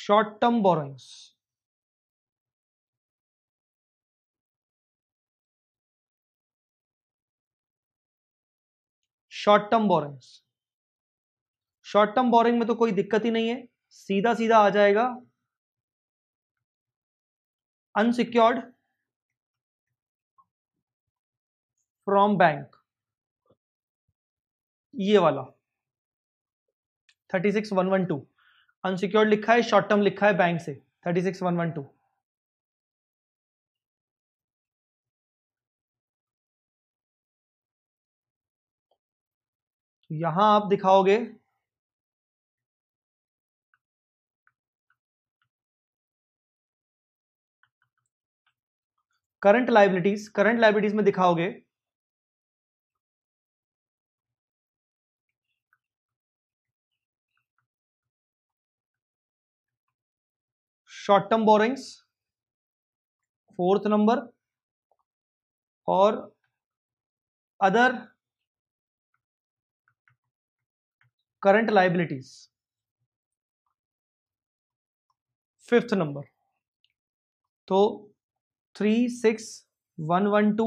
short term borrowings short term borrowings short term borrowing में तो कोई दिक्कत ही नहीं है सीधा सीधा आ जाएगा अनसिक्योर्ड फ्रॉम बैंक ये वाला thirty six one one two unsecured लिखा है शॉर्ट टर्म लिखा है बैंक से thirty six one one two यहां आप दिखाओगे करंट लाइबिलिटीज करंट लाइबिलिटीज में दिखाओगे short term borrowings fourth number और other current liabilities fifth number तो three six one one two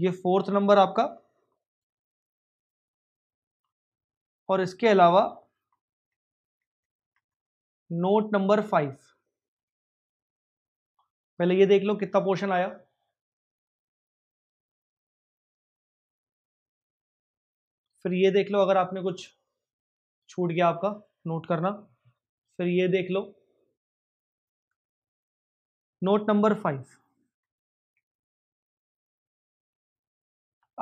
ये फोर्थ नंबर आपका और इसके अलावा नोट नंबर फाइव पहले ये देख लो कितना पोर्शन आया फिर ये देख लो अगर आपने कुछ छूट गया आपका नोट करना फिर ये देख लो note number five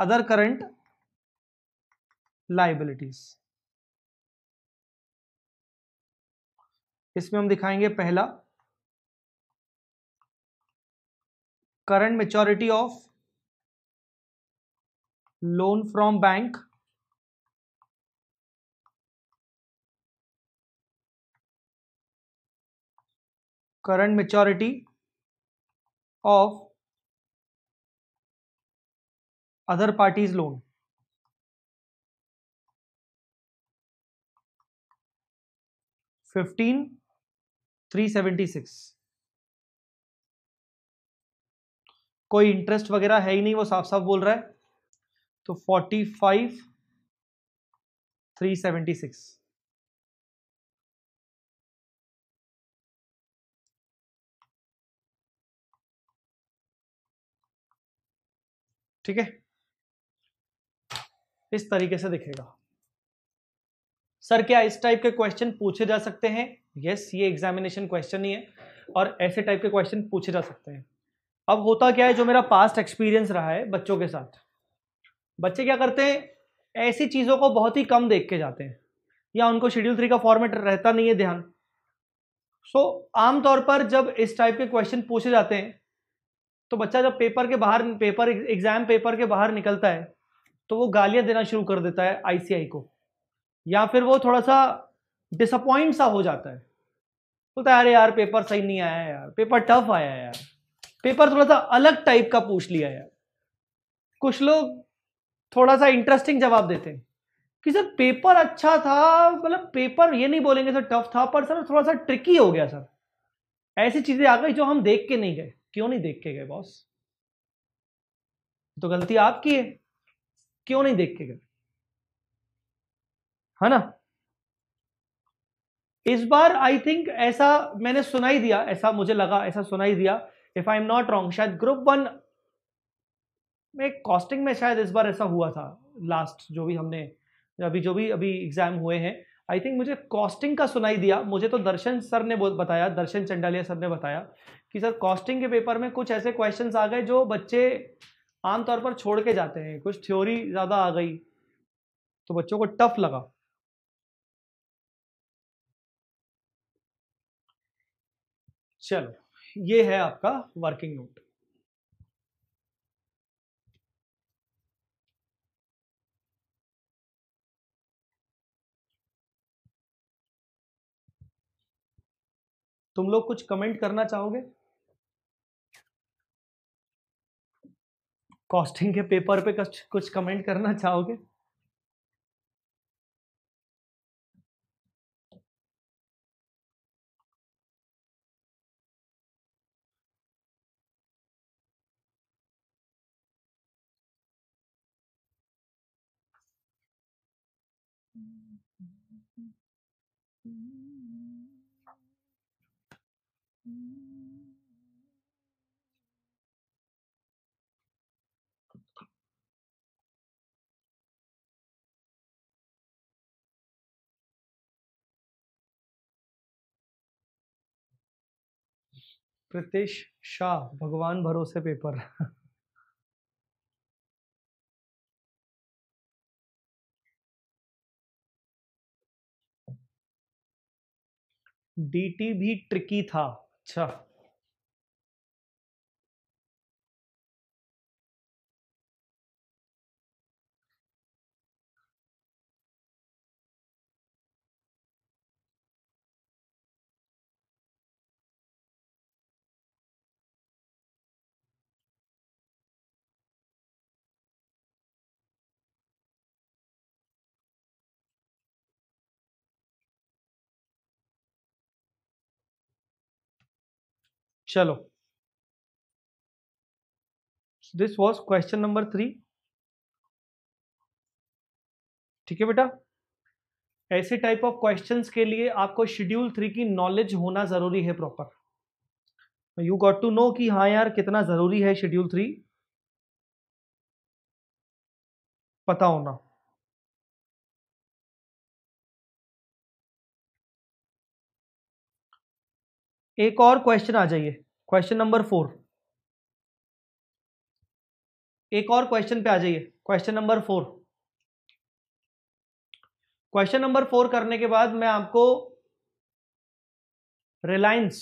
other current liabilities इसमें हम दिखाएंगे पहला current maturity of loan from bank current maturity of other parties loan fifteen three seventy six कोई इंटरेस्ट वगैरह है ही नहीं वो साफ साफ बोल रहा है तो forty five three seventy six ठीक है इस तरीके से दिखेगा सर क्या इस टाइप के क्वेश्चन पूछे जा सकते हैं यस ये एग्जामिनेशन क्वेश्चन ही है और ऐसे टाइप के क्वेश्चन पूछे जा सकते हैं अब होता क्या है जो मेरा पास्ट एक्सपीरियंस रहा है बच्चों के साथ बच्चे क्या करते हैं ऐसी चीज़ों को बहुत ही कम देख के जाते हैं या उनको शेड्यूल थ्री का फॉर्मेट रहता नहीं है ध्यान सो so, आमतौर पर जब इस टाइप के क्वेश्चन पूछे जाते हैं तो बच्चा जब पेपर के बाहर पेपर एग्जाम पेपर के बाहर निकलता है तो वो गालियां देना शुरू कर देता है आईसीआई को या फिर वो थोड़ा सा डिसअपॉइंट सा हो जाता है बोलता है अरे यार पेपर सही नहीं आया यार पेपर टफ आया यार पेपर थोड़ा सा अलग टाइप का पूछ लिया यार कुछ लोग थोड़ा सा इंटरेस्टिंग जवाब देते हैं कि सर पेपर अच्छा था मतलब पेपर ये नहीं बोलेंगे सर टफ था पर सर थोड़ा सा ट्रिकी हो गया सर ऐसी चीजें आ गई जो हम देख के नहीं गए क्यों नहीं देख के गए बॉस तो गलती आपकी है क्यों नहीं देख के गए है ना इस बार आई थिंक ऐसा मैंने सुनाई दिया ऐसा मुझे लगा ऐसा सुनाई दिया if I am not wrong शायद ग्रुप वन में कॉस्टिंग में शायद इस बार ऐसा हुआ था लास्ट जो भी हमने अभी जो भी अभी एग्जाम हुए हैं आई थिंक मुझे कॉस्टिंग का सुनाई दिया मुझे तो दर्शन सर ने बताया दर्शन चंडालिया सर ने बताया कि सर कॉस्टिंग के पेपर में कुछ ऐसे क्वेश्चंस आ गए जो बच्चे आमतौर पर छोड़ के जाते हैं कुछ थ्योरी ज़्यादा आ गई तो बच्चों को टफ लगा चलो ये है आपका वर्किंग नोट तुम लोग कुछ कमेंट करना चाहोगे कॉस्टिंग के पेपर पे कुछ कुछ कमेंट करना चाहोगे Mm-hmm. प्रीतेश शाह भगवान भरोसे पेपर डीटी भी ट्रिकी था अच्छा चलो this was question number three ठीक है बेटा ऐसे टाइप ऑफ क्वेश्चंस के लिए आपको शेड्यूल थ्री की नॉलेज होना जरूरी है proper you got to know कि हाँ यार कितना जरूरी है शेड्यूल थ्री पता होना एक और क्वेश्चन आ जाइए क्वेश्चन नंबर फोर एक और क्वेश्चन पे आ जाइए question number four question number four करने के बाद मैं आपको रिलायंस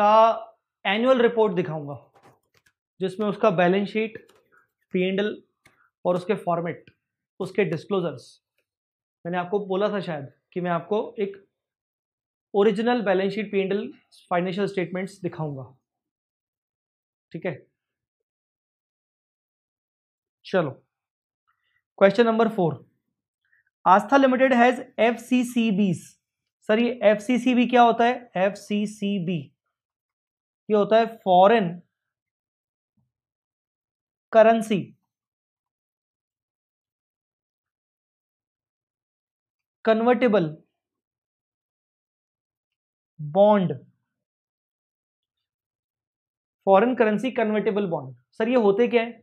का एनुअल रिपोर्ट दिखाऊंगा जिसमें उसका बैलेंस शीट पी और उसके फॉर्मेट उसके डिस्क्लोजर्स मैंने आपको बोला था शायद कि मैं आपको एक original balance sheet P and L financial statements दिखाऊंगा ठीक है चलो question number four Aastha limited has F C C sir ये एफ सी सी बी क्या होता है एफ सी सी बी ये होता है foreign currency convertible bond foreign currency convertible bond sir ये होते क्या है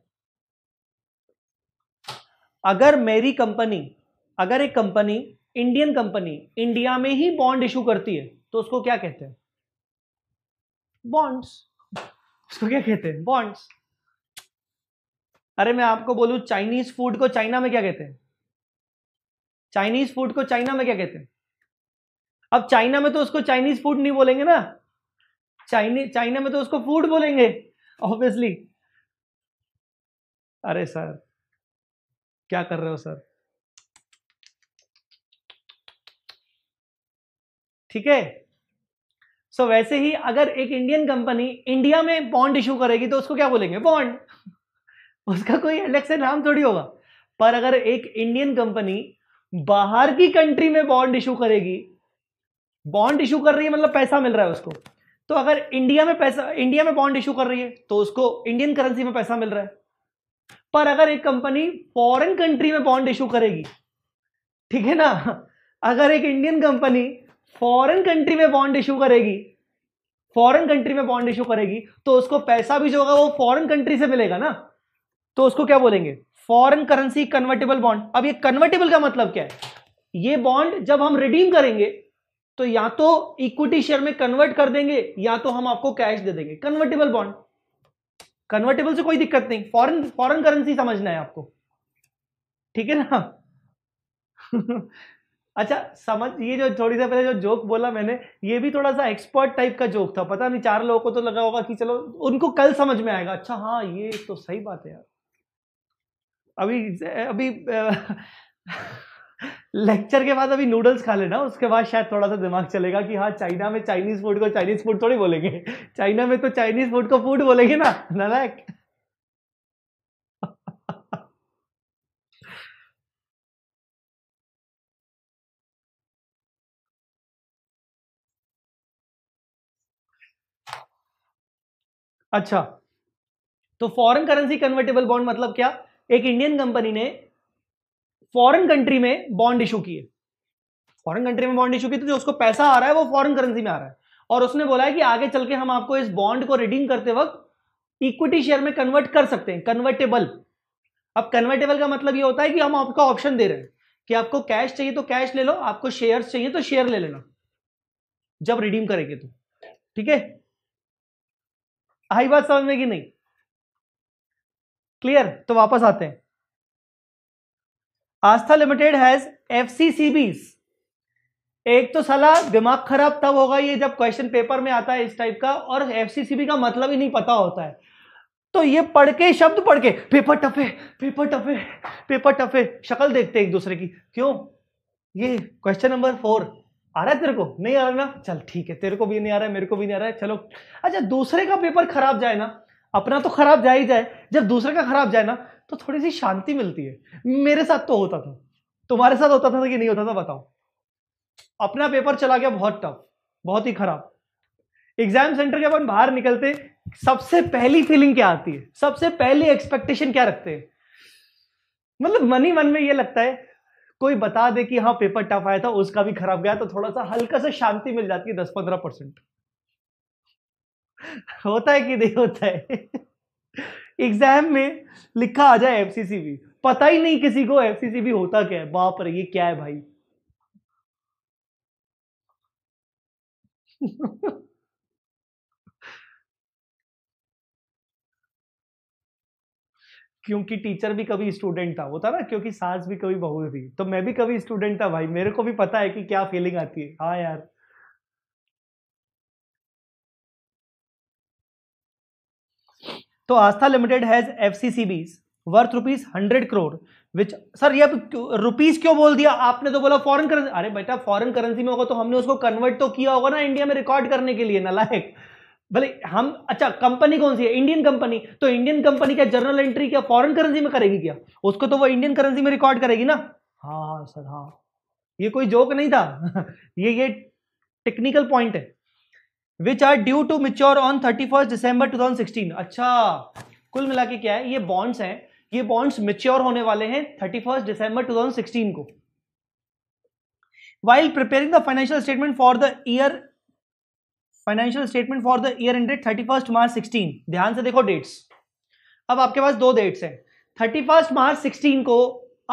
अगर मेरी कंपनी अगर एक कंपनी इंडियन कंपनी इंडिया में ही बॉन्ड इशू करती है तो उसको क्या कहते हैं बॉन्ड्स उसको क्या कहते हैं बॉन्ड्स अरे मैं आपको बोलूं चाइनीज फूड को चाइना में क्या कहते हैं चाइनीज फूड को चाइना में क्या कहते हैं अब चाइना में तो उसको चाइनीज फूड नहीं बोलेंगे ना चाइनी चाइना में तो उसको फूड बोलेंगे ऑब्वियसली अरे सर क्या कर रहे हो सर ठीक है सो वैसे ही अगर एक इंडियन कंपनी इंडिया में बॉन्ड इशू करेगी तो उसको क्या बोलेंगे बॉन्ड उसका कोई अलग से नाम थोड़ी होगा पर अगर एक इंडियन कंपनी बाहर की कंट्री में बॉन्ड इशू करेगी बॉन्ड इशू कर रही है मतलब पैसा मिल रहा है उसको तो अगर इंडिया में पैसा इंडिया में बॉन्ड इशू कर रही है तो उसको इंडियन करेंसी में पैसा मिल रहा है पर अगर एक कंपनी फॉरेन कंट्री में बॉन्ड इशू करेगी ठीक है ना अगर एक इंडियन कंपनी फॉरेन कंट्री में बॉन्ड इशू करेगी फॉरेन कंट्री में बॉन्ड इशू करेगी तो उसको पैसा भी जो होगा वो फॉरेन कंट्री से मिलेगा ना तो उसको क्या बोलेंगे फॉरेन करेंसी कन्वर्टेबल बॉन्ड अब ये कन्वर्टेबल का मतलब क्या है ये बॉन्ड जब हम रिडीम करेंगे तो या तो इक्विटी शेयर में कन्वर्ट कर देंगे या तो हम आपको कैश दे देंगे कन्वर्टेबल बॉन्ड कन्वर्टेबल से कोई दिक्कत नहीं फॉरेन फॉरेन करेंसी समझना है आपको ठीक है ना अच्छा समझ ये जो थोड़ी सा पहले जो जोक बोला मैंने ये भी थोड़ा सा एक्सपर्ट टाइप का जोक था पता नहीं चार लोगों को तो लगा होगा कि चलो उनको कल समझ में आएगा अच्छा हाँ ये तो सही बात है यार अभी अभी लेक्चर के बाद अभी नूडल्स खा लेना उसके बाद शायद थोड़ा सा दिमाग चलेगा कि हाँ चाइना में चाइनीज फूड को चाइनीज फूड थोड़ी बोलेंगे चाइना में तो चाइनीज फूड को फूड बोलेंगे ना नलायक अच्छा तो फॉरेन करेंसी कन्वर्टेबल बॉन्ड मतलब क्या एक इंडियन कंपनी ने फॉरेन कंट्री में बॉन्ड इशू किए फॉरेन कंट्री में बॉन्ड इशू किए तो जो उसको पैसा आ रहा है वो फॉरेन करेंसी में आ रहा है और उसने बोला है कि आगे चल के हम आपको इस बॉन्ड को रिडीम करते वक्त इक्विटी शेयर में कन्वर्ट कर सकते हैं कन्वर्टेबल अब कन्वर्टेबल का मतलब ये होता है कि हम आपको ऑप्शन दे रहे हैं कि आपको कैश चाहिए तो कैश ले लो आपको शेयर चाहिए तो शेयर ले लेना जब रिडीम करेंगे तो ठीक है आई बात समझ में कि नहीं क्लियर तो वापस आते हैं आस्था लिमिटेड हैज एफ एक तो साला दिमाग खराब तब होगा ये जब क्वेश्चन पेपर में आता है इस टाइप का और एफ का मतलब ही नहीं पता होता है तो ये पढ़ के शब्द पढ़ के पेपर टफे पेपर टफे पेपर टफे शक्ल देखते एक दूसरे की क्यों ये क्वेश्चन नंबर फोर आ रहा है तेरे को नहीं आ रहा ना चल ठीक है तेरे को भी नहीं आ रहा है मेरे को भी नहीं आ रहा है चलो अच्छा दूसरे का पेपर खराब जाए ना अपना तो खराब जा ही जाए जब दूसरे का खराब जाए ना तो थोड़ी सी शांति मिलती है मेरे साथ तो होता था तुम्हारे साथ होता था कि नहीं होता था बताओ अपना पेपर चला गया बहुत टफ बहुत ही खराब एग्जाम सेंटर के अपन बाहर निकलते सबसे पहली फीलिंग क्या आती है सबसे पहली एक्सपेक्टेशन क्या रखते हैं मतलब मन ही मन में ये लगता है कोई बता दे कि हाँ पेपर टफ आया था उसका भी खराब गया तो थोड़ा सा हल्का सा शांति मिल जाती है दस पंद्रह परसेंट होता है कि नहीं होता है एग्जाम में लिखा आ जाए एफसीसीबी पता ही नहीं किसी को एफसीसीबी होता क्या है बाप रे ये क्या है भाई क्योंकि टीचर भी कभी स्टूडेंट था होता ना क्योंकि सास भी कभी बहू थी तो मैं भी कभी स्टूडेंट था भाई मेरे को भी पता है कि क्या फीलिंग आती है हाँ यार तो Aastha limited has F C C Bs worth rupees hundred crore which sir ये रुपीज क्यों बोल दिया आपने तो बोला फॉरन करेंसी अरे बेटा फॉरन करेंसी में होगा तो हमने उसको कन्वर्ट तो किया होगा ना इंडिया में रिकॉर्ड करने के लिए ना लाइक भले हम अच्छा कंपनी कौन सी है इंडियन कंपनी तो इंडियन कंपनी क्या जर्नल एंट्री क्या फॉरन करेंसी में करेगी क्या उसको तो वो इंडियन करेंसी में रिकॉर्ड करेगी ना हाँ सर हाँ, हाँ ये कोई जोक नहीं था ये ये टेक्निकल पॉइंट है which are due to mature on thirty first December two thousand sixteen अच्छा कुल मिला के क्या है ये बॉन्ड्स हैं ये बॉन्ड्स मिच्योर होने वाले हैं thirty first December two thousand sixteen को while preparing the financial statement for the year financial statement for the year ended March sixteen ध्यान से देखो डेट्स अब आपके पास दो डेट्स हैं थर्टी फर्स्ट मार्च सिक्सटीन को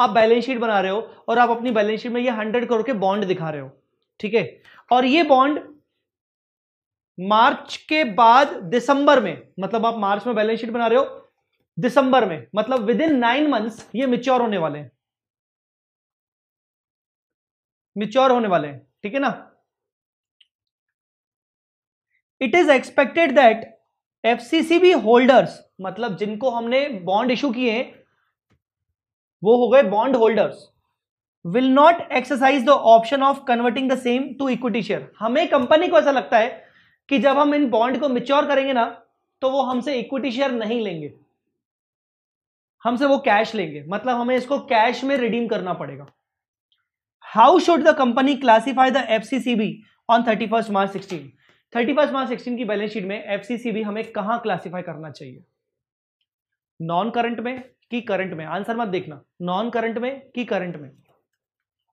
आप बैलेंस शीट बना रहे हो और आप अपनी बैलेंस शीट में ये हंड्रेड करोड़ के बॉन्ड दिखा रहे हो ठीक है और ये बॉन्ड मार्च के बाद दिसंबर में मतलब आप मार्च में बैलेंस शीट बना रहे हो दिसंबर में मतलब विद इन नाइन मंथ्स ये मिच्योर होने वाले हैं मिच्योर होने वाले हैं ठीक है ना it is expected that FCCB holders मतलब जिनको हमने बॉन्ड इशू किए वो हो गए bond holders will not exercise the option of converting the same to equity share हमें कंपनी को ऐसा लगता है कि जब हम इन बॉन्ड को मिच्योर करेंगे ना तो वो हमसे इक्विटी शेयर नहीं लेंगे हमसे वो कैश लेंगे मतलब हमें इसको कैश में रिडीम करना पड़ेगा how should the company classify the F on thirty first March sixteen thirty first March sixteen की बैलेंस शीट में एफ हमें कहां क्लासीफाई करना चाहिए नॉन करंट में कि करंट में आंसर मत देखना नॉन करंट में कि करंट में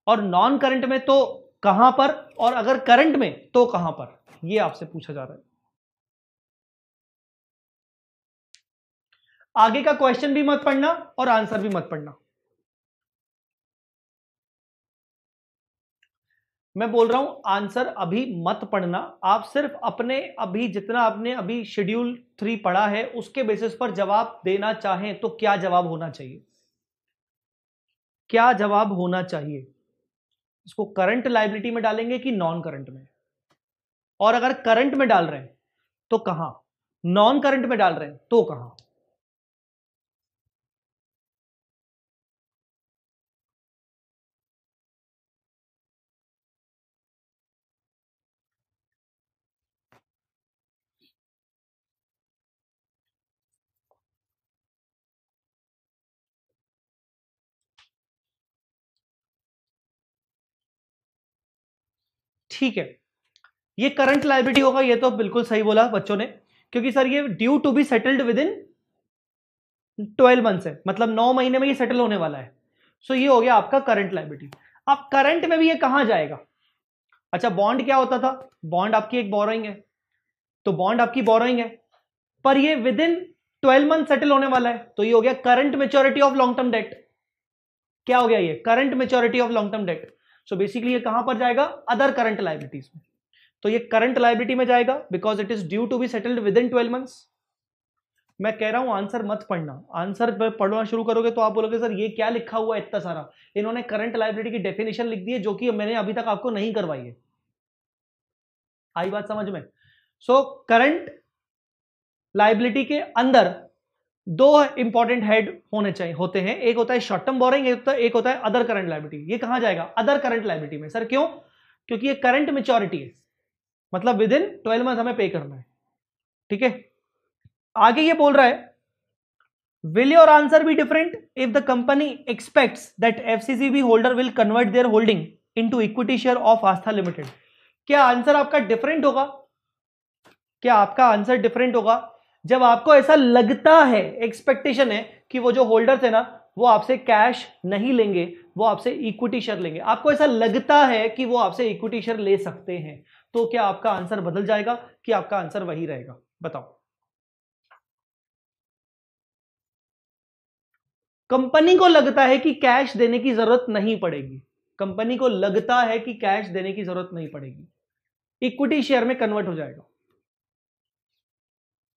और नॉन करंट में तो कहां पर और अगर करंट में तो कहां पर ये आपसे पूछा जा रहा है आगे का क्वेश्चन भी मत पढ़ना और आंसर भी मत पढ़ना मैं बोल रहा हूं आंसर अभी मत पढ़ना आप सिर्फ अपने अभी जितना आपने अभी शेड्यूल थ्री पढ़ा है उसके बेसिस पर जवाब देना चाहें तो क्या जवाब होना चाहिए क्या जवाब होना चाहिए इसको करंट लाइबिलिटी में डालेंगे कि नॉन करंट में और अगर करंट में डाल रहे हैं तो कहां नॉन करंट में डाल रहे हैं तो कहां ठीक है ये करंट लाइबिलिटी होगा ये तो बिल्कुल सही बोला बच्चों ने क्योंकि सर ये due to be settled within twelve month है मतलब नौ महीने में ये सेटल होने वाला है सो so, ये हो गया आपका करंट लाइबिलिटी अब करंट में भी ये कहां जाएगा अच्छा बॉन्ड क्या होता था बॉन्ड आपकी एक बोरोइंग है तो बॉन्ड आपकी बोरोइंग है पर ये within twelve month settle होने वाला है तो ये हो गया current maturity of long term debt क्या हो गया ये current maturity of long term debt so basically ये कहां पर जाएगा अदर करंट लाइबिलिटीज में तो ये करंट लाइबिलिटी में जाएगा because it is due to be settled within twelve months मैं कह रहा हूं आंसर मत पढ़ना आंसर पढ़ना शुरू करोगे तो आप बोलोगे सर ये क्या लिखा हुआ है इतना सारा इन्होंने करंट लाइब्रेटी की डेफिनेशन लिख दी है जो कि मैंने अभी तक आपको नहीं करवाई है आई बात समझ में सो करंट लाइबिलिटी के अंदर दो इंपॉर्टेंट हेड होने चाहिए होते हैं एक होता है शॉर्ट टर्म बोरिंग एक होता है अदर करंट लाइबिलिटी ये कहा जाएगा अदर करंट लाइबिलिटी में सर क्यों क्योंकि ये करंट मेच्योरिटी है मतलब विद इन ट्वेल्व मंथ हमें पे करना है ठीक है आगे ये बोल रहा है will will your answer be different if the company expects that holder will convert their holding into equity share of Aastha limited क्या आंसर आपका डिफरेंट होगा क्या आपका आंसर डिफरेंट होगा जब आपको ऐसा लगता है एक्सपेक्टेशन है कि वो जो होल्डर्स है ना वो आपसे कैश नहीं लेंगे वो आपसे इक्विटी शेयर लेंगे आपको ऐसा लगता है कि वो आपसे इक्विटी शेयर ले सकते हैं तो क्या आपका आंसर बदल जाएगा कि आपका आंसर वही रहेगा बताओ कंपनी को लगता है कि कैश देने की जरूरत नहीं पड़ेगी कंपनी को लगता है कि कैश देने की जरूरत नहीं पड़ेगी इक्विटी शेयर में कन्वर्ट हो जाएगा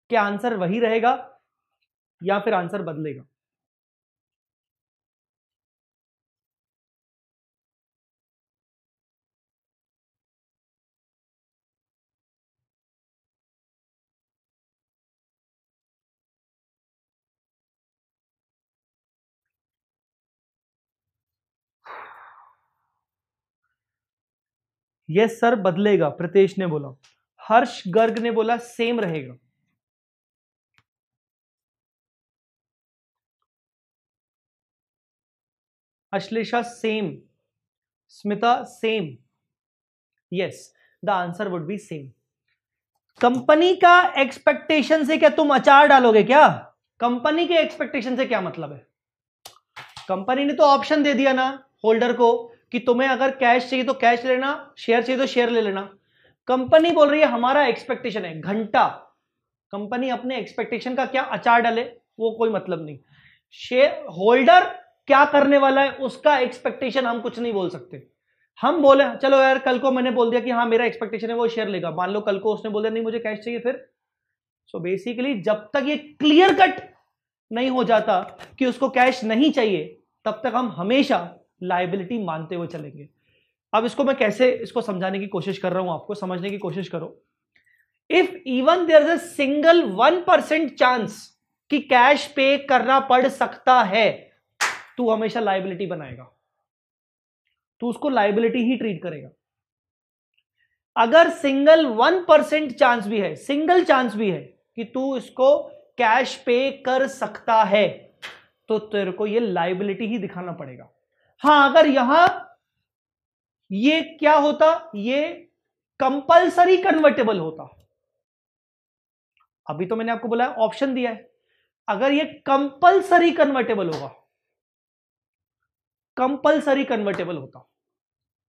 क्या आंसर वही रहेगा या फिर आंसर बदलेगा यस सर बदलेगा प्रतेश ने बोला हर्ष गर्ग ने बोला सेम रहेगा Ashlesha same Smita same yes the answer would be same company का एक्सपेक्टेशन से क्या तुम अचार डालोगे क्या कंपनी के एक्सपेक्टेशन से क्या मतलब है कंपनी ने तो ऑप्शन दे दिया ना होल्डर को कि तुम्हें अगर कैश चाहिए तो कैश लेना शेयर चाहिए तो शेयर ले लेना कंपनी बोल रही है हमारा एक्सपेक्टेशन है घंटा कंपनी अपने एक्सपेक्टेशन का क्या अचार डाले वो कोई मतलब नहीं शेयर होल्डर क्या करने वाला है उसका एक्सपेक्टेशन हम कुछ नहीं बोल सकते हम बोले चलो यार कल को मैंने बोल दिया कि हाँ मेरा एक्सपेक्टेशन है वो शेयर लेगा मान लो कल को उसने बोल दिया नहीं मुझे कैश चाहिए फिर सो so बेसिकली जब तक ये क्लियर कट नहीं हो जाता कि उसको कैश नहीं चाहिए तब तक हम हमेशा लाइबिलिटी मानते हुए चलेंगे अब इसको मैं कैसे इसको समझाने की कोशिश कर रहा हूं आपको समझने की कोशिश करो if even there is a single one percent chance कि कैश पे करना पड़ सकता है तू हमेशा लाइबिलिटी बनाएगा तू उसको लाइबिलिटी ही ट्रीट करेगा अगर सिंगल वन परसेंट चांस भी है सिंगल चांस भी है कि तू इसको कैश पे कर सकता है तो तेरे को ये लाइबिलिटी ही दिखाना पड़ेगा हां अगर यहां ये क्या होता ये कंपल्सरी कन्वर्टेबल होता अभी तो मैंने आपको बोला ऑप्शन दिया है अगर ये कंपल्सरी कन्वर्टेबल होगा कंपल्सरी कन्वर्टेबल होता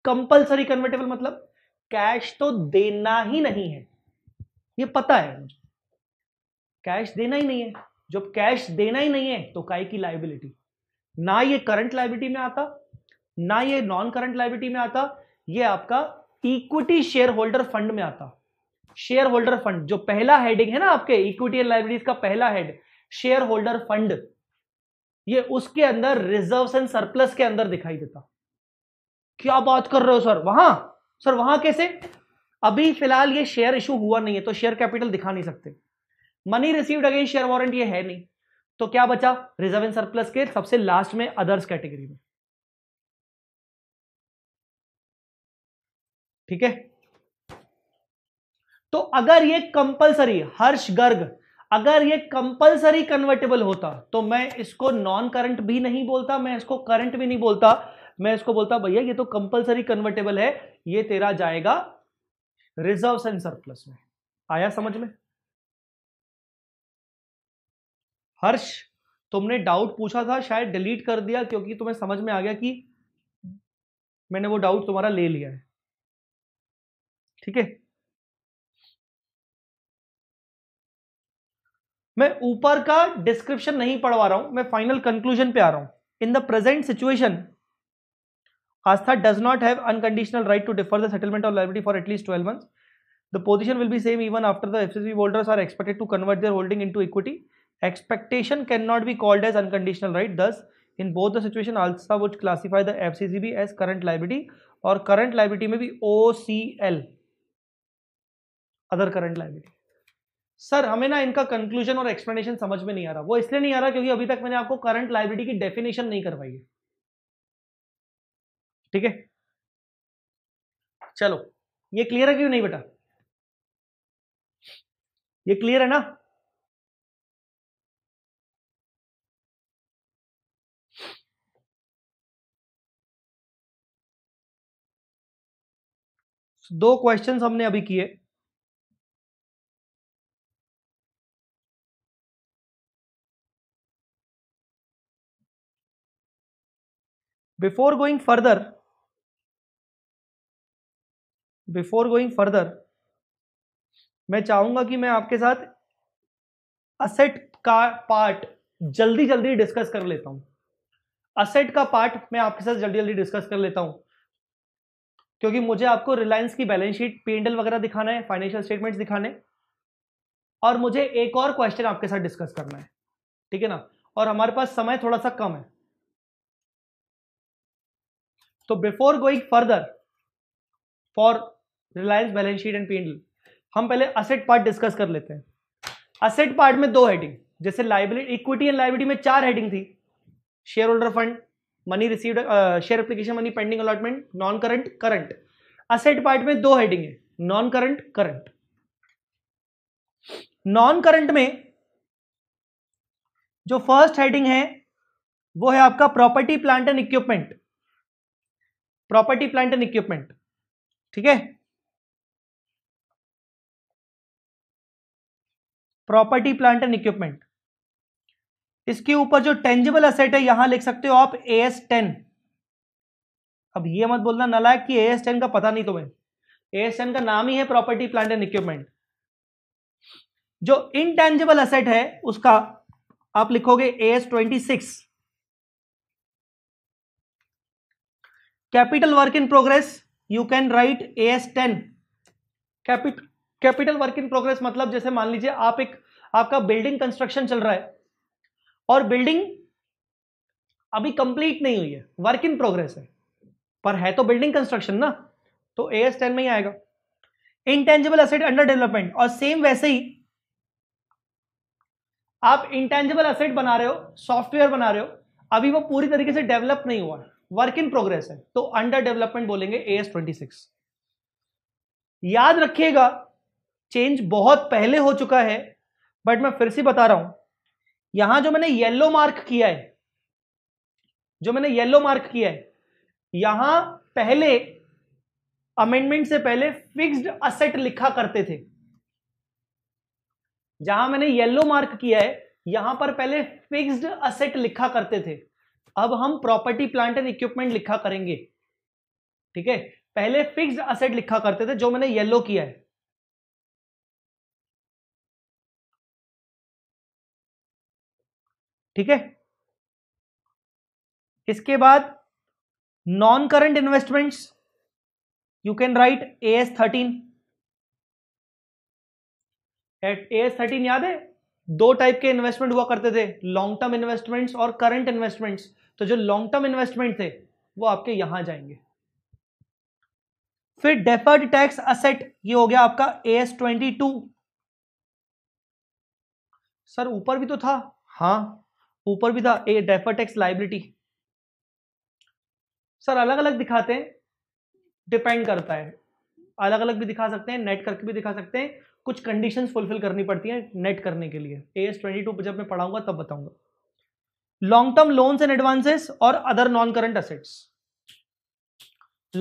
कंपल्सरी कन्वर्टेबल मतलब कैश तो देना ही नहीं है ये पता है मुझे कैश देना ही नहीं है जब कैश देना ही नहीं है तो काय की लाइबिलिटी ना ये करंट लाइबिलिटी में आता ना ये नॉन करंट लाइबिलिटी में आता ये आपका इक्विटी शेयर होल्डर फंड में आता शेयर होल्डर फंड जो पहला हेडिंग है ना आपके इक्विटी एंड लाइबिलिटीज का पहला हेड शेयर होल्डर फंड ये उसके अंदर रिजर्व एंड सरप्लस के अंदर दिखाई देता क्या बात कर रहे हो सर वहां सर वहां कैसे अभी फिलहाल ये शेयर इशू हुआ नहीं है तो शेयर कैपिटल दिखा नहीं सकते money received against share warrant ये है नहीं तो क्या बचा रिजर्व एंड सरप्लस के सबसे लास्ट में अदर्स कैटेगरी में ठीक है तो अगर ये कंपलसरी हर्ष गर्ग अगर ये कंपलसरी कन्वर्टेबल होता तो मैं इसको नॉन करंट भी नहीं बोलता मैं इसको करंट भी नहीं बोलता मैं इसको बोलता भैया ये तो कंपलसरी कन्वर्टेबल है ये तेरा जाएगा रिजर्व एंड सरप्लस में आया समझ में हर्ष तुमने डाउट पूछा था शायद डिलीट कर दिया क्योंकि तुम्हें समझ में आ गया कि मैंने वो डाउट तुम्हारा ले लिया है ठीक है मैं ऊपर का डिस्क्रिप्शन नहीं पढ़वा रहा हूं मैं फाइनल कंक्लूजन पे आ रहा हूं in the present situation Aastha does not have unconditional right to defer the settlement of liability for at least twelve month the position will be same even after the F holders are expected to convert their holding into equity expectation can not be called as unconditional right thus in both the situation आल्सा would classify the F C C B as current liability और current liability में भी O C L other current liability sir हमें ना इनका conclusion और explanation समझ में नहीं आ रहा वो इसलिए नहीं आ रहा क्योंकि अभी तक मैंने आपको करंट लाइबिलिटी की डेफिनेशन नहीं करवाई है ठीक है चलो ये क्लियर है क्यों नहीं बेटा ये क्लियर है ना दो क्वेश्चन हमने अभी किए before going further before going further मैं चाहूंगा कि मैं आपके साथ असेट का पार्ट जल्दी जल्दी डिस्कस कर लेता हूं असेट का पार्ट मैं आपके साथ जल्दी जल्दी डिस्कस कर लेता हूं क्योंकि मुझे आपको रिलायंस की बैलेंस शीट पेंडल वगैरह दिखाना है फाइनेंशियल स्टेटमेंट्स दिखाने और मुझे एक और क्वेश्चन आपके साथ डिस्कस करना है ठीक है ना और हमारे पास समय थोड़ा सा कम है तो before going further for Reliance balance sheet and PNL हम पहले असेट पार्ट डिस्कस कर लेते हैं असेट पार्ट में दो हेडिंग जैसे लाइबिलिटी इक्विटी एंड लाइबिलिटी में चार हेडिंग थी shareholder fund money received share application money pending allotment non current current asset part में दो हेडिंग है non current current non current में जो फर्स्ट हेडिंग है वो है आपका property plant and equipment property plant and equipment ठीक है प्रॉपर्टी प्लांट एंड इक्विपमेंट इसके ऊपर जो टेंजिबल असेट है यहां लिख सकते हो आप ए एस टेन अब ये मत बोलना नलायक कि ए एस टेन का पता नहीं तुम्हें ए एस टेन का नाम ही है प्रॉपर्टी प्लांट एंड इक्विपमेंट जो इनटेंजिबल असेट है उसका आप लिखोगे A S twenty six capital work in progress you can write A S ten capital work in progress मतलब जैसे मान लीजिए आप एक आपका बिल्डिंग कंस्ट्रक्शन चल रहा है और बिल्डिंग अभी कंप्लीट नहीं हुई है वर्क इन प्रोग्रेस है पर है तो बिल्डिंग कंस्ट्रक्शन ना तो ए एस टेन में ही आएगा इंटेंजिबल असेट अंडर डेवलपमेंट और सेम वैसे ही आप इंटेंजिबल असेट बना रहे हो सॉफ्टवेयर बना रहे हो अभी वो पूरी तरीके से डेवलप नहीं हुआ है वर्क इन प्रोग्रेस है तो अंडर डेवलपमेंट बोलेंगे ए एस ट्वेंटी सिक्स याद रखिएगा चेंज बहुत पहले हो चुका है बट मैं फिर से बता रहा हूं यहां जो मैंने येलो मार्क किया है जो मैंने येलो मार्क किया है यहां पहले अमेंडमेंट से पहले फिक्स्ड असेट लिखा करते थे जहां मैंने येलो मार्क किया है यहां पर पहले फिक्स्ड असेट लिखा करते थे अब हम प्रॉपर्टी प्लांट एंड इक्विपमेंट लिखा करेंगे ठीक है पहले फिक्स असेट लिखा करते थे जो मैंने येलो किया है ठीक है इसके बाद non current investments you can write A S thirteen eight A S thirteen याद है दो टाइप के इन्वेस्टमेंट हुआ करते थे लॉन्ग टर्म इन्वेस्टमेंट्स और करंट इन्वेस्टमेंट्स तो जो लॉन्ग टर्म इन्वेस्टमेंट थे वो आपके यहां जाएंगे फिर डेफर्ड टैक्स असेट ये हो गया आपका A S twenty two sir ऊपर भी तो था हाँ ऊपर भी था a deferred tax liability sir अलग अलग दिखाते हैं डिपेंड करता है अलग अलग भी दिखा सकते हैं नेट करके भी दिखा सकते हैं कुछ कंडीशंस फुलफिल करनी पड़ती है नेट करने के लिए ए एस ट्वेंटी टू जब मैं पढ़ाऊंगा तब बताऊंगा long term loans and advances और other non current assets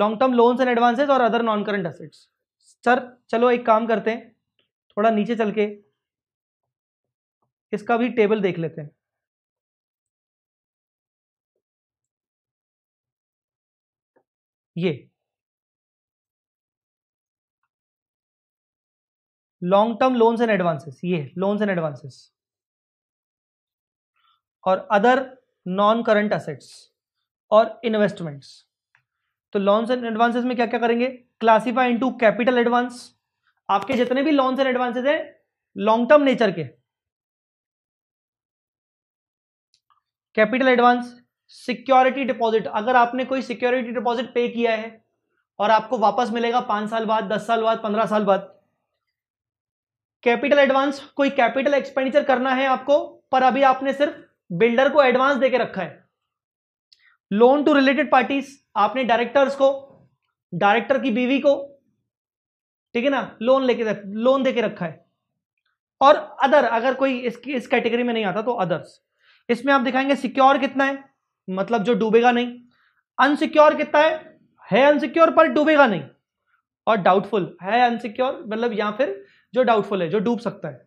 long term loans and advances और other non current assets sir चलो एक काम करते हैं थोड़ा नीचे चल के इसका भी टेबल देख लेते हैं ये long term loans and advances ये लोन्स एंड एडवांसेस और अदर नॉन करंट असेट्स और इन्वेस्टमेंट्स तो लॉन्स एंड एडवांसेस में क्या क्या करेंगे क्लासीफाई इनटू कैपिटल एडवांस आपके जितने भी लॉन्स एंड एडवांसेस हैं लॉन्ग टर्म नेचर के कैपिटल एडवांस सिक्योरिटी डिपॉजिट अगर आपने कोई सिक्योरिटी डिपॉजिट पे किया है और आपको वापस मिलेगा पांच साल बाद दस साल बाद पंद्रह साल बाद कैपिटल एडवांस कोई कैपिटल एक्सपेंडिचर करना है आपको पर अभी आपने सिर्फ बिल्डर को एडवांस देके रखा है लोन टू रिलेटेड पार्टीज आपने डायरेक्टर्स को डायरेक्टर की बीवी को ठीक है ना लोन लेके लोन देके रखा है और अदर अगर कोई इसकी इस कैटेगरी में नहीं आता तो अदर्स इसमें आप दिखाएंगे सिक्योर कितना है मतलब जो डूबेगा नहीं अनसिक्योर कितना है है अनसिक्योर पर डूबेगा नहीं और डाउटफुल है अनसिक्योर मतलब या फिर जो डाउटफुल है जो डूब सकता है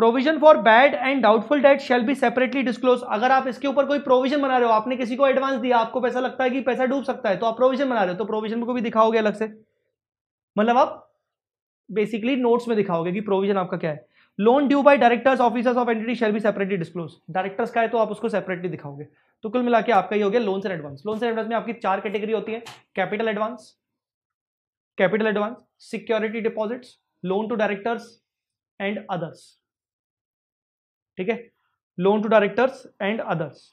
provision for bad and doubtful debt shall be separately disclose अगर आप इसके ऊपर कोई प्रोविजन बना रहे हो आपने किसी को एडवांस दिया आपको पैसा लगता है कि पैसा डूब सकता है तो आप प्रोविजन बना रहे हो तो प्रोविजन को भी दिखाओगे अलग से मतलब आप बेसिकली नोट्स में दिखाओगे कि प्रोविजन आपका क्या है loan due by directors officers of entity shall be separately disclose directors का है तो आप उसको सेपरेटली दिखाओगे तो कुल मिला के आपका ये हो गया loans and advance loans and advance में आपकी चार कैटेगरी होती है capital advance capital advance security deposits loan to directors and others ठीक है loan to directors and others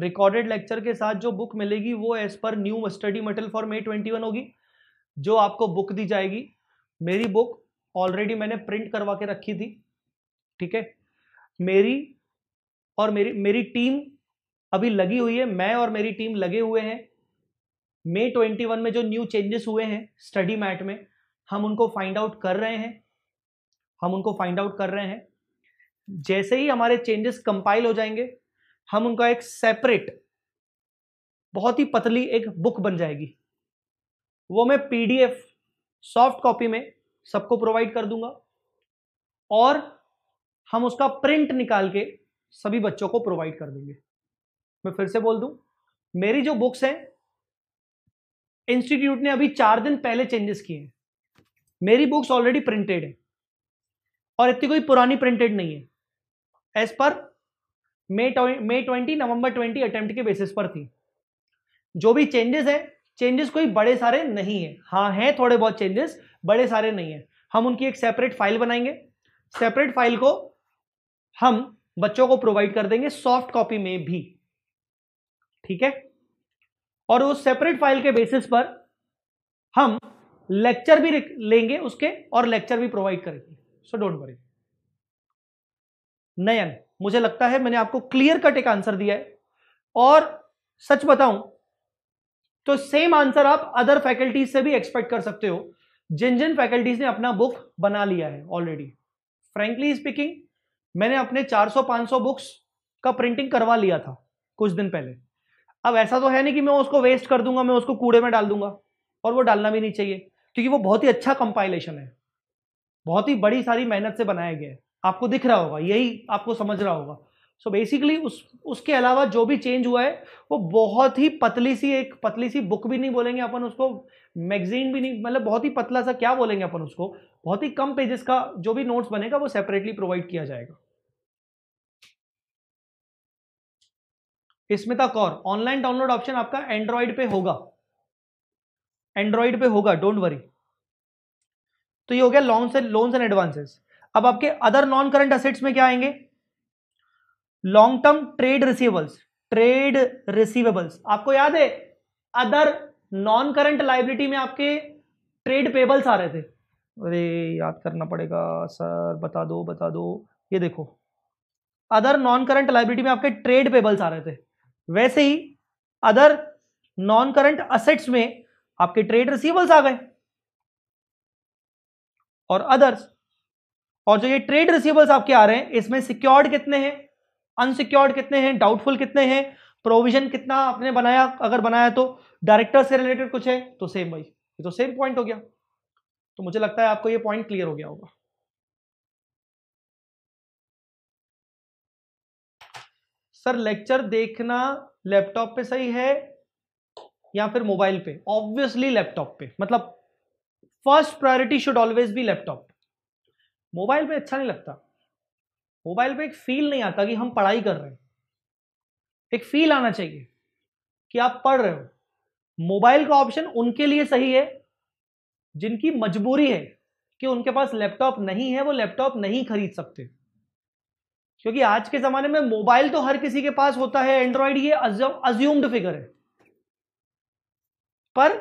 recorded lecture के साथ जो बुक मिलेगी वो as per new study material for May twenty one होगी जो आपको बुक दी जाएगी मेरी बुक ऑलरेडी मैंने प्रिंट करवा के रखी थी ठीक है मेरी और मेरी मेरी टीम अभी लगी हुई है मैं और मेरी टीम लगे हुए हैं मे 21 में जो न्यू चेंजेस हुए हैं स्टडी मैट में हम उनको फाइंड आउट कर रहे हैं हम उनको फाइंड आउट कर रहे हैं जैसे ही हमारे चेंजेस कंपाइल हो जाएंगे हम उनका एक सेपरेट बहुत ही पतली एक बुक बन जाएगी वो मैं पीडीएफ सॉफ्ट कॉपी में सबको प्रोवाइड कर दूंगा और हम उसका प्रिंट निकाल के सभी बच्चों को प्रोवाइड कर देंगे मैं फिर से बोल दूं मेरी जो बुक्स हैं इंस्टीट्यूट ने अभी चार दिन पहले चेंजेस किए हैं मेरी बुक्स ऑलरेडी प्रिंटेड है और इतनी कोई पुरानी प्रिंटेड नहीं है as per May May twenty November twenty attempt के बेसिस पर थी जो भी चेंजेस है चेंजेस कोई बड़े सारे नहीं है हाँ हैं थोड़े बहुत चेंजेस बड़े सारे नहीं है हम उनकी एक सेपरेट फाइल बनाएंगे सेपरेट फाइल को हम बच्चों को प्रोवाइड कर देंगे सॉफ्ट कॉपी में भी ठीक है और उस सेपरेट फाइल के बेसिस पर हम लेक्चर भी लेंगे उसके और लेक्चर भी प्रोवाइड करेंगे सो डोंट वरी नयन मुझे लगता है मैंने आपको क्लियर कट एक आंसर दिया है और सच बताऊं तो सेम आंसर आप अदर फैकल्टीज से भी एक्सपेक्ट कर सकते हो जिन जिन फैकल्टीज ने अपना बुक बना लिया है ऑलरेडी फ्रेंकली स्पीकिंग मैंने अपने 400-500 बुक्स का प्रिंटिंग करवा लिया था कुछ दिन पहले अब ऐसा तो है नहीं कि मैं उसको वेस्ट कर दूंगा मैं उसको कूड़े में डाल दूंगा और वो डालना भी नहीं चाहिए क्योंकि वो बहुत ही अच्छा कंपाइलेशन है बहुत ही बड़ी सारी मेहनत से बनाया गया है आपको दिख रहा होगा यही आपको समझ रहा होगा सो so बेसिकली उस उसके अलावा जो भी चेंज हुआ है वो बहुत ही पतली सी एक पतली सी बुक भी नहीं बोलेंगे अपन उसको मैगजीन भी नहीं मतलब बहुत ही पतला सा क्या बोलेंगे अपन उसको बहुत ही कम पेजेस का जो भी नोट्स बनेगा वो सेपरेटली प्रोवाइड किया जाएगा Smita Kaur online download option आपका एंड्रॉइड पे होगा एंड्रॉइड पे होगा डोंट वरी तो ये हो गया loans and loans and advances अब आपके अदर नॉन करंट असेट्स में क्या आएंगे long term trade receivables trade receivables आपको याद है अदर नॉन करंट लाइबिलिटी में आपके ट्रेड पेबल्स आ रहे थे अरे याद करना पड़ेगा सर बता दो बता दो ये देखो अदर नॉन करंट लाइबिलिटी में आपके ट्रेड पेबल्स आ रहे थे वैसे ही अदर नॉन करंट असेट्स में आपके ट्रेड रिसीवल्स आ गए और अदर्स और जो ये ट्रेड रिसीवल्स आपके आ रहे हैं इसमें सिक्योर्ड कितने हैं अनसिक्योर्ड कितने हैं डाउटफुल कितने हैं प्रोविजन कितना आपने बनाया अगर बनाया तो डायरेक्टर से रिलेटेड कुछ है तो सेम भाई ये तो सेम पॉइंट हो गया तो मुझे लगता है आपको ये पॉइंट क्लियर हो गया होगा सर लेक्चर देखना लैपटॉप पे सही है या फिर मोबाइल पे ऑब्वियसली लैपटॉप पे मतलब first priority should always be laptop mobile पे अच्छा नहीं लगता मोबाइल पे एक फील नहीं आता कि हम पढ़ाई कर रहे हैं एक फील आना चाहिए कि आप पढ़ रहे हो मोबाइल का ऑप्शन उनके लिए सही है जिनकी मजबूरी है कि उनके पास लैपटॉप नहीं है वो लैपटॉप नहीं खरीद सकते क्योंकि आज के ज़माने में मोबाइल तो हर किसी के पास होता है एंड्रॉयड ये अज्यूम्ड फिगर है पर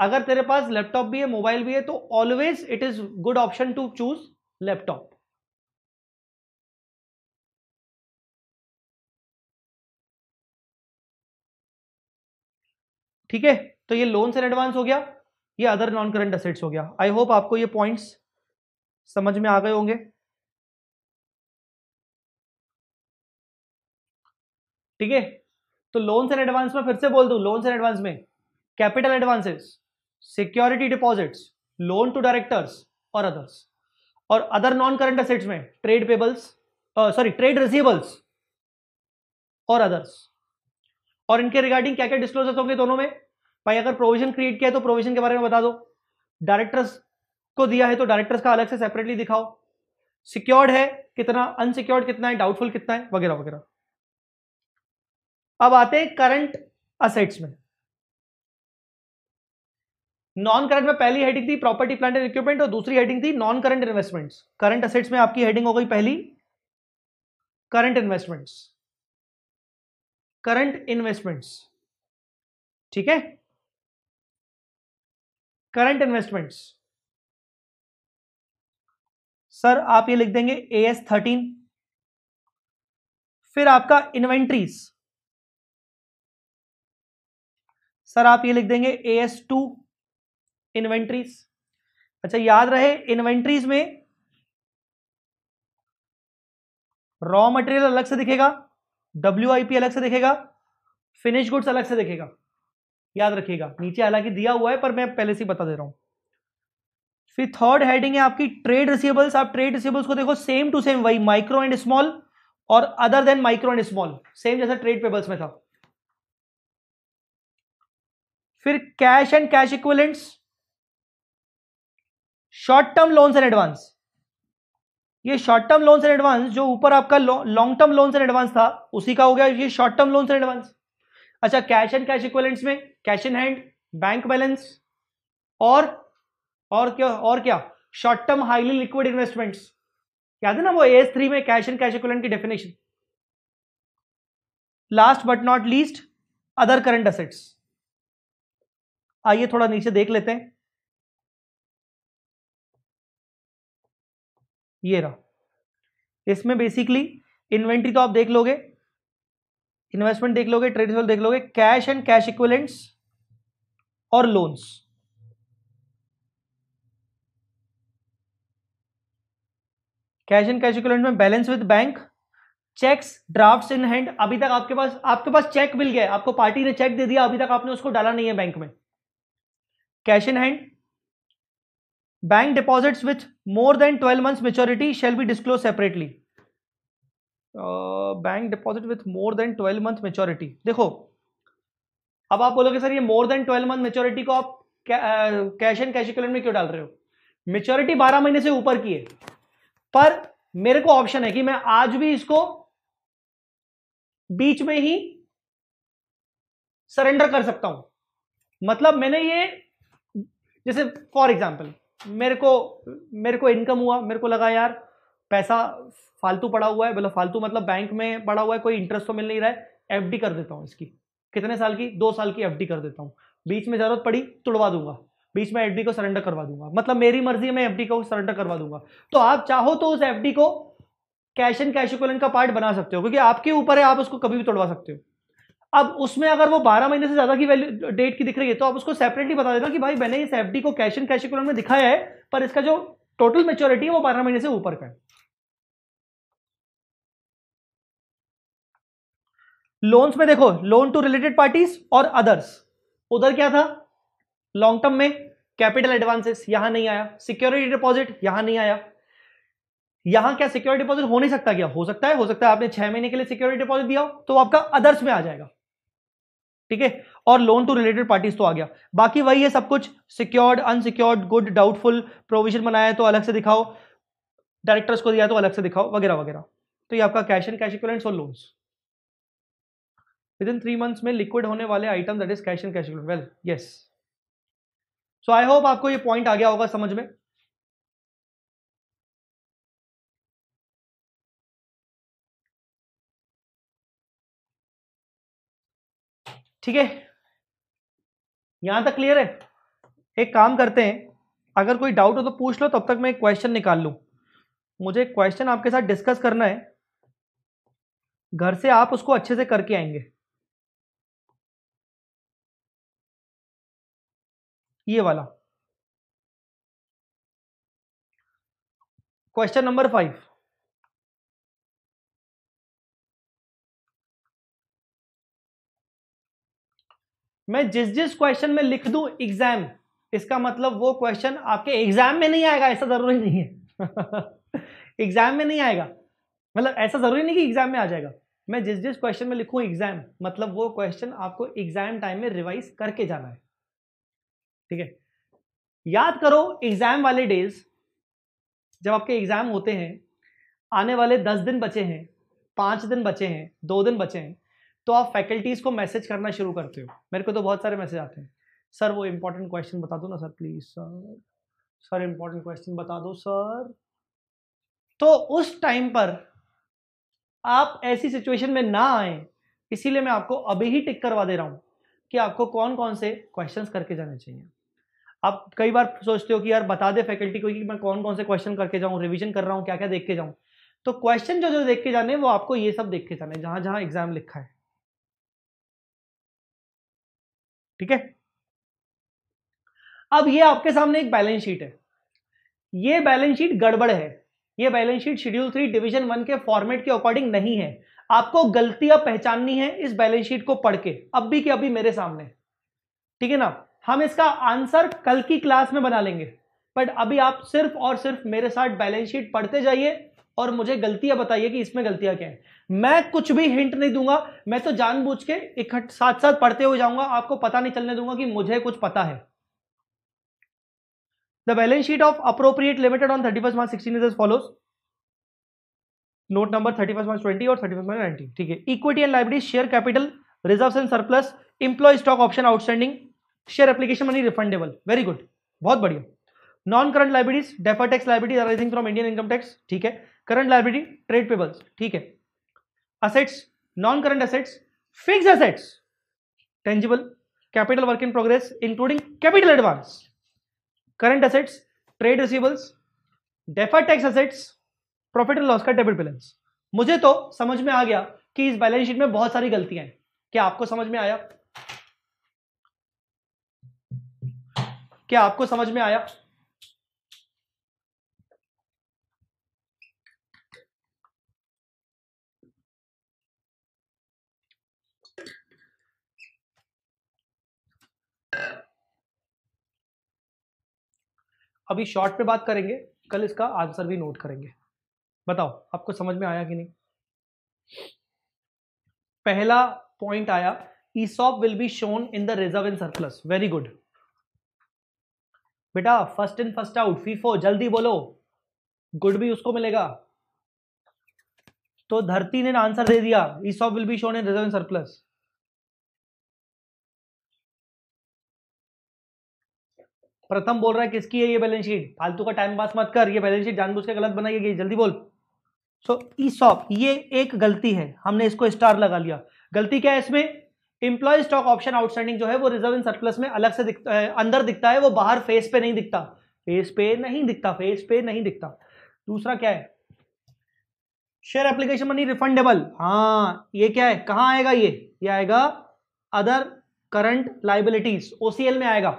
अगर तेरे पास लैपटॉप भी है मोबाइल भी है तो always it is good option to choose laptop ठीक है तो ये लोन्स एंड एडवांस हो गया ये अदर नॉन करंट असेट्स हो गया आई होप आपको ये पॉइंट्स समझ में आ गए होंगे ठीक है तो लोन्स एंड एडवांस में फिर से बोल दू लोन्स एंड एडवांस में capital advances security deposits loan to directors और अदर्स और अदर नॉन करंट असेट्स में trade payables sorry trade receivables और अदर्स और इनके रिगार्डिंग क्या क्या डिस्क्लोजर्स होंगे दोनों में भाई अगर प्रोविजन क्रिएट किया है तो प्रोविजन के बारे में बता दो डायरेक्टर्स को दिया है तो डायरेक्टर्स का अलग से सेपरेटली दिखाओ सिक्योर्ड है कितना अनसिक्योर्ड कितना है डाउटफुल कितना है वगैरह वगैरह अब आते हैं करंट असेट्स में नॉन करंट में पहली हेडिंग थी प्रॉपर्टी प्लांट एंड इक्विपमेंट और दूसरी हेडिंग थी non current investments current assets में आपकी हेडिंग हो गई पहली करंट इन्वेस्टमेंट्स करंट इन्वेस्टमेंट्स ठीक है करंट इन्वेस्टमेंट्स सर आप ये लिख देंगे ए एस थर्टीन फिर आपका इन्वेंट्रीज सर आप ये लिख देंगे ए एस टू इन्वेंट्रीज अच्छा याद रहे इन्वेंट्रीज में रॉ मटेरियल अलग से दिखेगा डब्ल्यू अलग से दिखेगा फिनिश गुड्स अलग से दिखेगा याद रखिएगा नीचे हालांकि दिया हुआ है पर मैं पहले से बता दे रहा हूं फिर थर्ड हेडिंग है आपकी ट्रेड रिसीवेबल्स आप ट्रेड रिसीवेबल्स को देखो सेम टू सेम वही माइक्रो एंड स्मॉल और other than micro and small same जैसा ट्रेड पेबल्स में था फिर cash and cash equivalents short term loans and advance ये short term loans and advance जो ऊपर आपका long term loans and advance था उसी का हो गया ये short term loans and advance अच्छा कैश एंड कैश इक्विलेंट्स में cash in hand bank balance और और क्या और क्या short term highly liquid investments याद है ना वो एस थ्री में कैश एंड कैश इक्विलेंट की definition last but not least other current assets आइए थोड़ा नीचे देख लेते हैं ये रहा इसमें बेसिकली इन्वेंट्री तो आप देख लोगे इन्वेस्टमेंट देख लोगे ट्रेड देख लोगे कैश एंड कैश इक्विलेंट्स और loans cash and cash equivalent में balance with bank cheques drafts in hand अभी तक आपके पास आपके पास चेक मिल गया आपको पार्टी ने चेक दे दिया अभी तक आपने उसको डाला नहीं है बैंक में cash in hand bank deposits with more than 12 months maturity shall be disclose separately bank deposit with more than 12 month maturity देखो अब आप बोलोगे सर ये मोर देन 12 मंथ मेच्योरिटी को आप कैश एंड कैश इक्वलेंट में क्यों डाल रहे हो मेच्योरिटी बारह महीने से ऊपर की है पर मेरे को ऑप्शन है कि मैं आज भी इसको बीच में ही सरेंडर कर सकता हूं मतलब मैंने ये जैसे फॉर एग्जाम्पल मेरे को मेरे को इनकम हुआ मेरे को लगा यार पैसा फालतू पड़ा हुआ है मतलब फालतू मतलब बैंक में पड़ा हुआ है कोई इंटरेस्ट तो मिल नहीं रहा है एफ कर देता हूँ इसकी कितने साल की दो साल की एफ कर देता हूँ बीच में ज़रूरत पड़ी तुड़वा दूंगा बीच में एफ को सरेंडर करवा दूंगा मतलब मेरी मर्जी है मैं एफ को सरेंडर करवा दूंगा तो आप चाहो तो उस एफ को कैश एंड कैश का पार्ट बना सकते हो क्योंकि आपके ऊपर है आप उसको कभी भी तोड़वा सकते हो अब उसमें अगर वो 12 महीने से ज्यादा की वैल्यू डेट की दिख रही है तो आप उसको सेपरेटली बता देना कि भाई मैंने इस एफ को कैश एंड कैश में दिखाया है पर इसका जो टोटल मेच्योरिटी है वो 12 महीने से ऊपर का है लोन्स में देखो लोन टू रिलेटेड पार्टीज और अदर्स उधर क्या था लॉन्ग टर्म में कैपिटल एडवांसेस यहां नहीं आया सिक्योरिटी डिपॉजिट यहां नहीं आया यहां क्या सिक्योरिटी डिपॉजिट हो नहीं सकता क्या हो सकता है हो सकता है आपने छह महीने के लिए सिक्योरिटी डिपॉजिट दिया तो आपका अदर्स में आ जाएगा ठीक है और लोन टू रिलेटेड पार्टीज तो आ गया बाकी वही है सब कुछ secured unsecured good doubtful provision बनाया है तो अलग से दिखाओ डायरेक्टर्स को दिया तो अलग से दिखाओ वगैरह वगैरह तो ये आपका कैश एंड कैश इक्वलेंट्स और loans within three months में लिक्विड होने वाले item that is cash and cash equivalent well yes so I hope आपको ये पॉइंट आ गया होगा समझ में ठीक है यहां तक क्लियर है एक काम करते हैं अगर कोई डाउट हो तो पूछ लो तब तक मैं एक क्वेश्चन निकाल लू मुझे क्वेश्चन आपके साथ डिस्कस करना है घर से आप उसको अच्छे से करके आएंगे ये वाला क्वेश्चन नंबर फाइव मैं जिस जिस क्वेश्चन में लिख दूं एग्जाम इसका मतलब वो क्वेश्चन आपके एग्जाम में नहीं आएगा ऐसा जरूरी नहीं है एग्जाम में नहीं आएगा मतलब ऐसा जरूरी नहीं कि एग्जाम में आ जाएगा मैं जिस जिस क्वेश्चन में लिखूं एग्जाम मतलब वो क्वेश्चन आपको एग्जाम टाइम में रिवाइज करके जाना है ठीक है याद करो एग्जाम वाले डेज जब आपके एग्जाम होते हैं आने वाले दस दिन बचे हैं पांच दिन बचे हैं दो दिन बचे हैं तो आप फैकल्टीज़ को मैसेज करना शुरू करते हो मेरे को तो बहुत सारे मैसेज आते हैं सर वो इम्पोर्टेंट क्वेश्चन बता दो ना sir please sir sir important question बता दो सर तो उस टाइम पर आप ऐसी सिचुएशन में ना आए इसीलिए मैं आपको अभी ही टिक करवा दे रहा हूँ कि आपको कौन कौन से क्वेश्चंस करके जाने चाहिए आप कई बार सोचते हो कि यार बता दे फैकल्टी को कि मैं कौन कौन से क्वेश्चन करके जाऊँ रिविजन कर रहा हूँ क्या क्या देख के जाऊँ तो क्वेश्चन जो जो देख के जाने वो आपको ये सब देख के जाने जहाँ जहाँ एग्जाम लिखा है ठीक है अब ये आपके सामने एक बैलेंस शीट है ये बैलेंस शीट गड़बड़ है ये balance sheet schedule three division one के फॉर्मेट के अकॉर्डिंग नहीं है आपको गलतियां पहचाननी है इस बैलेंस शीट को पढ़ के अब भी कि अभी मेरे सामने ठीक है ना हम इसका आंसर कल की क्लास में बना लेंगे बट अभी आप सिर्फ और सिर्फ मेरे साथ बैलेंस शीट पढ़ते जाइए और मुझे गलतियां बताइए कि इसमें गलतियां क्या है मैं कुछ भी हिंट नहीं दूंगा मैं तो जानबूझ के इकट्ठ साथ साथ पढ़ते हुए जाऊंगा आपको पता नहीं चलने दूंगा कि मुझे कुछ पता है the balance sheet of appropriate limited on thirty first March sixteen is follows note number thirty first March twenty और थर्टी फर्स्ट मार्च नाइनटीन ठीक है equity and library share capital reserve and surplus employee stock option outstanding share application money refundable very good बहुत बढ़िया non current libraries deferred tax libraries arising from Indian income tax ठीक है current liability trade payables ठीक है assets non current assets fix assets tangible capital work in progress including capital advance current assets trade receivables defer tax assets profit and loss का debit balance मुझे तो समझ में आ गया कि इस बैलेंस शीट में बहुत सारी गलतियां हैं क्या आपको समझ में आया क्या आपको समझ में आया अभी शॉर्ट पे बात करेंगे कल इसका आंसर भी नोट करेंगे बताओ आपको समझ में आया कि नहीं पहला पॉइंट आया ESOP will be shown in the reserve in surplus very good बेटा first in first out FIFO जल्दी बोलो गुड भी उसको मिलेगा तो धरती ने आंसर दे दिया ESOP will be shown in reserve in surplus Pratham बोल रहा है किसकी है ये बैलेंस शीट फालतू का टाइम पास मत कर ये बैलेंस शीट जानबूझ के गलत बनाई गई जल्दी बोल सो ई सॉप ये एक गलती है हमने इसको स्टार लगा लिया गलती क्या है इसमें इंप्लॉय स्टॉक ऑप्शन आउटस्टैंडिंग जो है वो रिजर्व इन सरप्लस में अलग से दिखता है अंदर दिखता है वो बाहर फेस पे नहीं दिखता फेस पे नहीं दिखता फेस पे नहीं दिखता दूसरा क्या है शेयर एप्लीकेशन मनी रिफंडेबल हाँ ये क्या है कहाँ आएगा ये ये आएगा अदर करंट लाइबिलिटीज ओसीएल में आएगा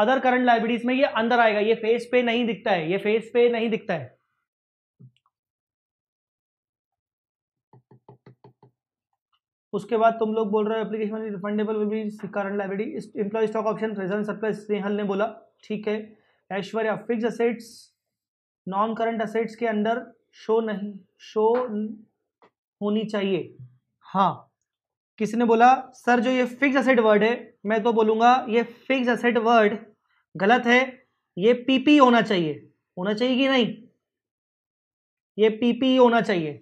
अदर करंट लाइब्रेरीज में ये अंदर आएगा ये फेस पे नहीं दिखता है ये फेस पे नहीं दिखता है उसके बाद तुम लोग बोल रहे हो application refundable will be current library employee stock option present surplus Snehal ने बोला ठीक है Aishwarya fixed assets non current assets के अंदर शो नहीं शो होनी चाहिए हाँ किसी ने बोला सर जो ये फिक्स असेट वर्ड है मैं तो बोलूंगा ये फिक्स असेट वर्ड गलत है ये पीपी होना चाहिए होना चाहिए कि नहीं ये पीपी होना चाहिए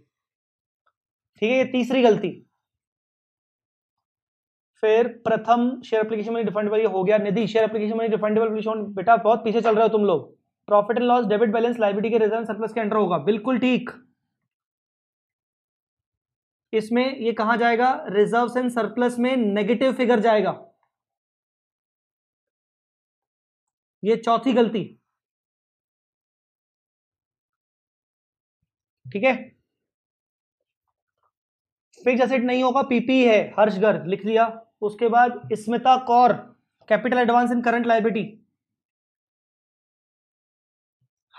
ठीक है ये तीसरी गलती फिर प्रथम शेयर एप्लीकेशन मनी डिफेंडेबल हो गया Nidhi share application money refundable बेटा बहुत पीछे चल रहे हो तुम लोग profit and loss debit balance liability के रिजर्व सरप्लस के अंडर होगा बिल्कुल ठीक इसमें ये कहा जाएगा रिजर्व एंड सरप्लस में नेगेटिव फिगर जाएगा ये चौथी गलती ठीक है फिक्स एसेट नहीं होगा पीपी है हर्ष गर्ग लिख लिया उसके बाद Smita Kaur capital advance in current liability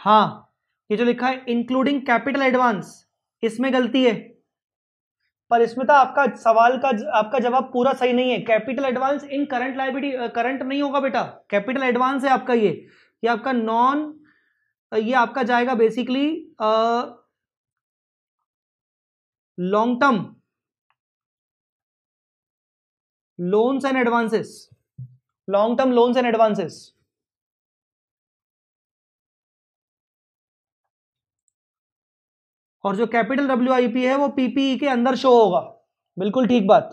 हाँ ये जो लिखा है इंक्लूडिंग कैपिटल एडवांस इसमें गलती है पर इसमें था आपका सवाल का आपका जवाब पूरा सही नहीं है capital advance in current liability current नहीं होगा बेटा कैपिटल एडवांस है आपका ये ये आपका नॉन ये आपका जाएगा basically long term loans and advances long term loans and advances और जो कैपिटल डब्ल्यू आई पी है वो पीपीई e के अंदर शो होगा बिल्कुल ठीक बात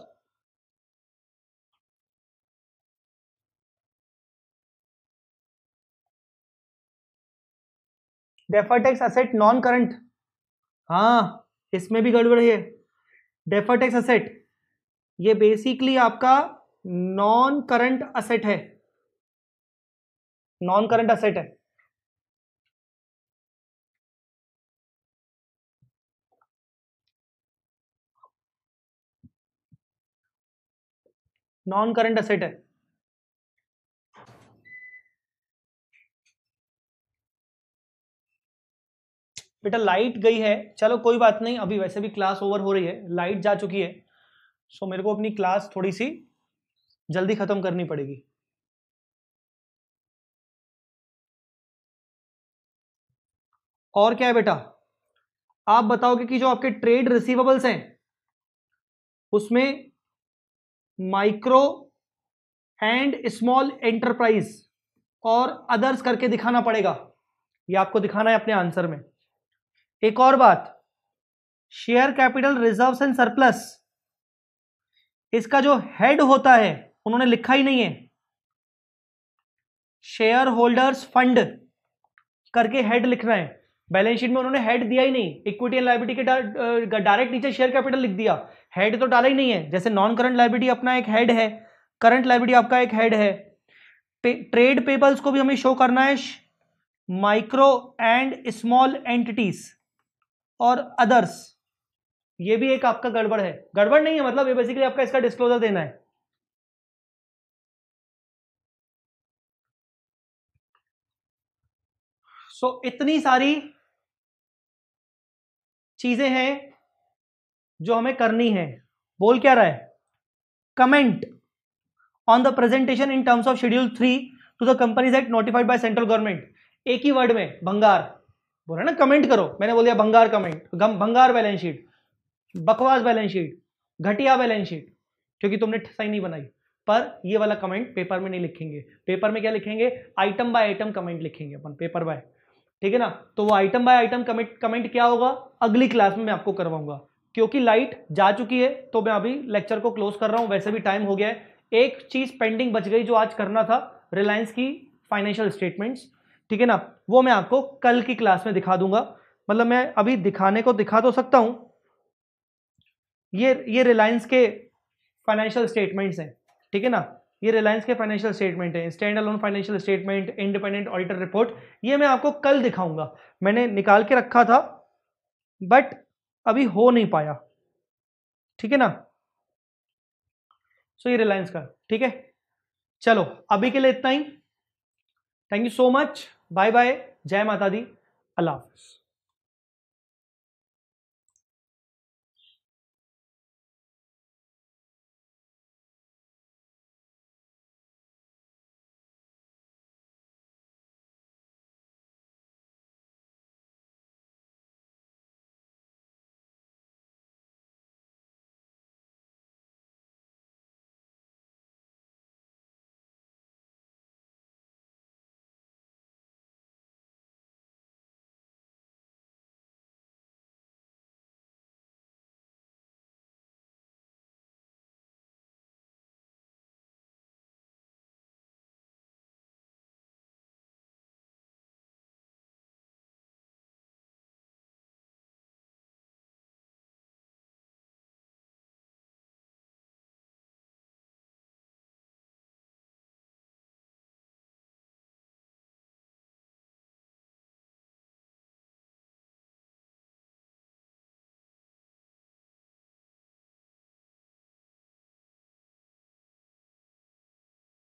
deferred tax asset non current हाँ इसमें भी गड़बड़ है डेफर टैक्स असेट ये बेसिकली आपका नॉन करंट असेट है नॉन करंट असेट है नॉन करंट असेट है बेटा लाइट गई है चलो कोई बात नहीं अभी वैसे भी क्लास ओवर हो रही है लाइट जा चुकी है सो मेरे को अपनी क्लास थोड़ी सी जल्दी खत्म करनी पड़ेगी और क्या है बेटा आप बताओगे कि जो आपके ट्रेड रिसीवेबल्स हैं उसमें माइक्रो एंड स्मॉल एंटरप्राइज और अदर्स करके दिखाना पड़ेगा ये आपको दिखाना है अपने आंसर में एक और बात share capital reserves and surplus इसका जो हेड होता है उन्होंने लिखा ही नहीं है शेयर होल्डर्स फंड करके हेड लिखना है बैलेंस शीट में उन्होंने हेड दिया ही नहीं इक्विटी एंड लाइबिलिटी के डायरेक्ट नीचे शेयर कैपिटल लिख दिया हेड तो डाला ही नहीं है जैसे नॉन करंट लाइबिलिटी अपना एक हेड है करंट लाइबिलिटी आपका एक हेड है ट्रेड पेपर्स को भी हमें शो करना है माइक्रो एंड स्मॉल एंटिटीज और अदर्स ये भी एक आपका गड़बड़ है गड़बड़ नहीं है मतलब ये बेसिकली आपका इसका डिस्क्लोजर देना है सो so, इतनी सारी चीजें हैं जो हमें करनी है बोल क्या रहा है comment on the presentation in terms of schedule three to the companies act notified by central government एक ही वर्ड में भंगार बोला ना कमेंट करो मैंने बोल दिया भंगार कमेंट भंगार बैलेंस शीट बकवास बैलेंस शीट घटिया बैलेंस शीट क्योंकि तुमने सही नहीं बनाई पर ये वाला कमेंट पेपर में नहीं लिखेंगे पेपर में क्या लिखेंगे आइटम बाय आइटम कमेंट लिखेंगे अपन पेपर बाय ठीक है ना तो वो item by item comment comment क्या होगा अगली क्लास में मैं आपको करवाऊंगा क्योंकि लाइट जा चुकी है तो मैं अभी लेक्चर को क्लोज कर रहा हूं वैसे भी टाइम हो गया है एक चीज पेंडिंग बच गई जो आज करना था रिलायंस की फाइनेंशियल स्टेटमेंट्स ठीक है ना वो मैं आपको कल की क्लास में दिखा दूंगा मतलब मैं अभी दिखाने को दिखा तो सकता हूं ये ये रिलायंस के फाइनेंशियल स्टेटमेंट्स हैं ठीक है ना ये रिलायंस के फाइनेंशियल स्टेटमेंट हैं standalone financial statement independent auditor report ये मैं आपको कल दिखाऊंगा मैंने निकाल के रखा था बट अभी हो नहीं पाया ठीक है ना सो so, ये रिलायंस का ठीक है चलो अभी के लिए इतना ही thank you so much bye bye जय माता दी अल्लाह हाफिज़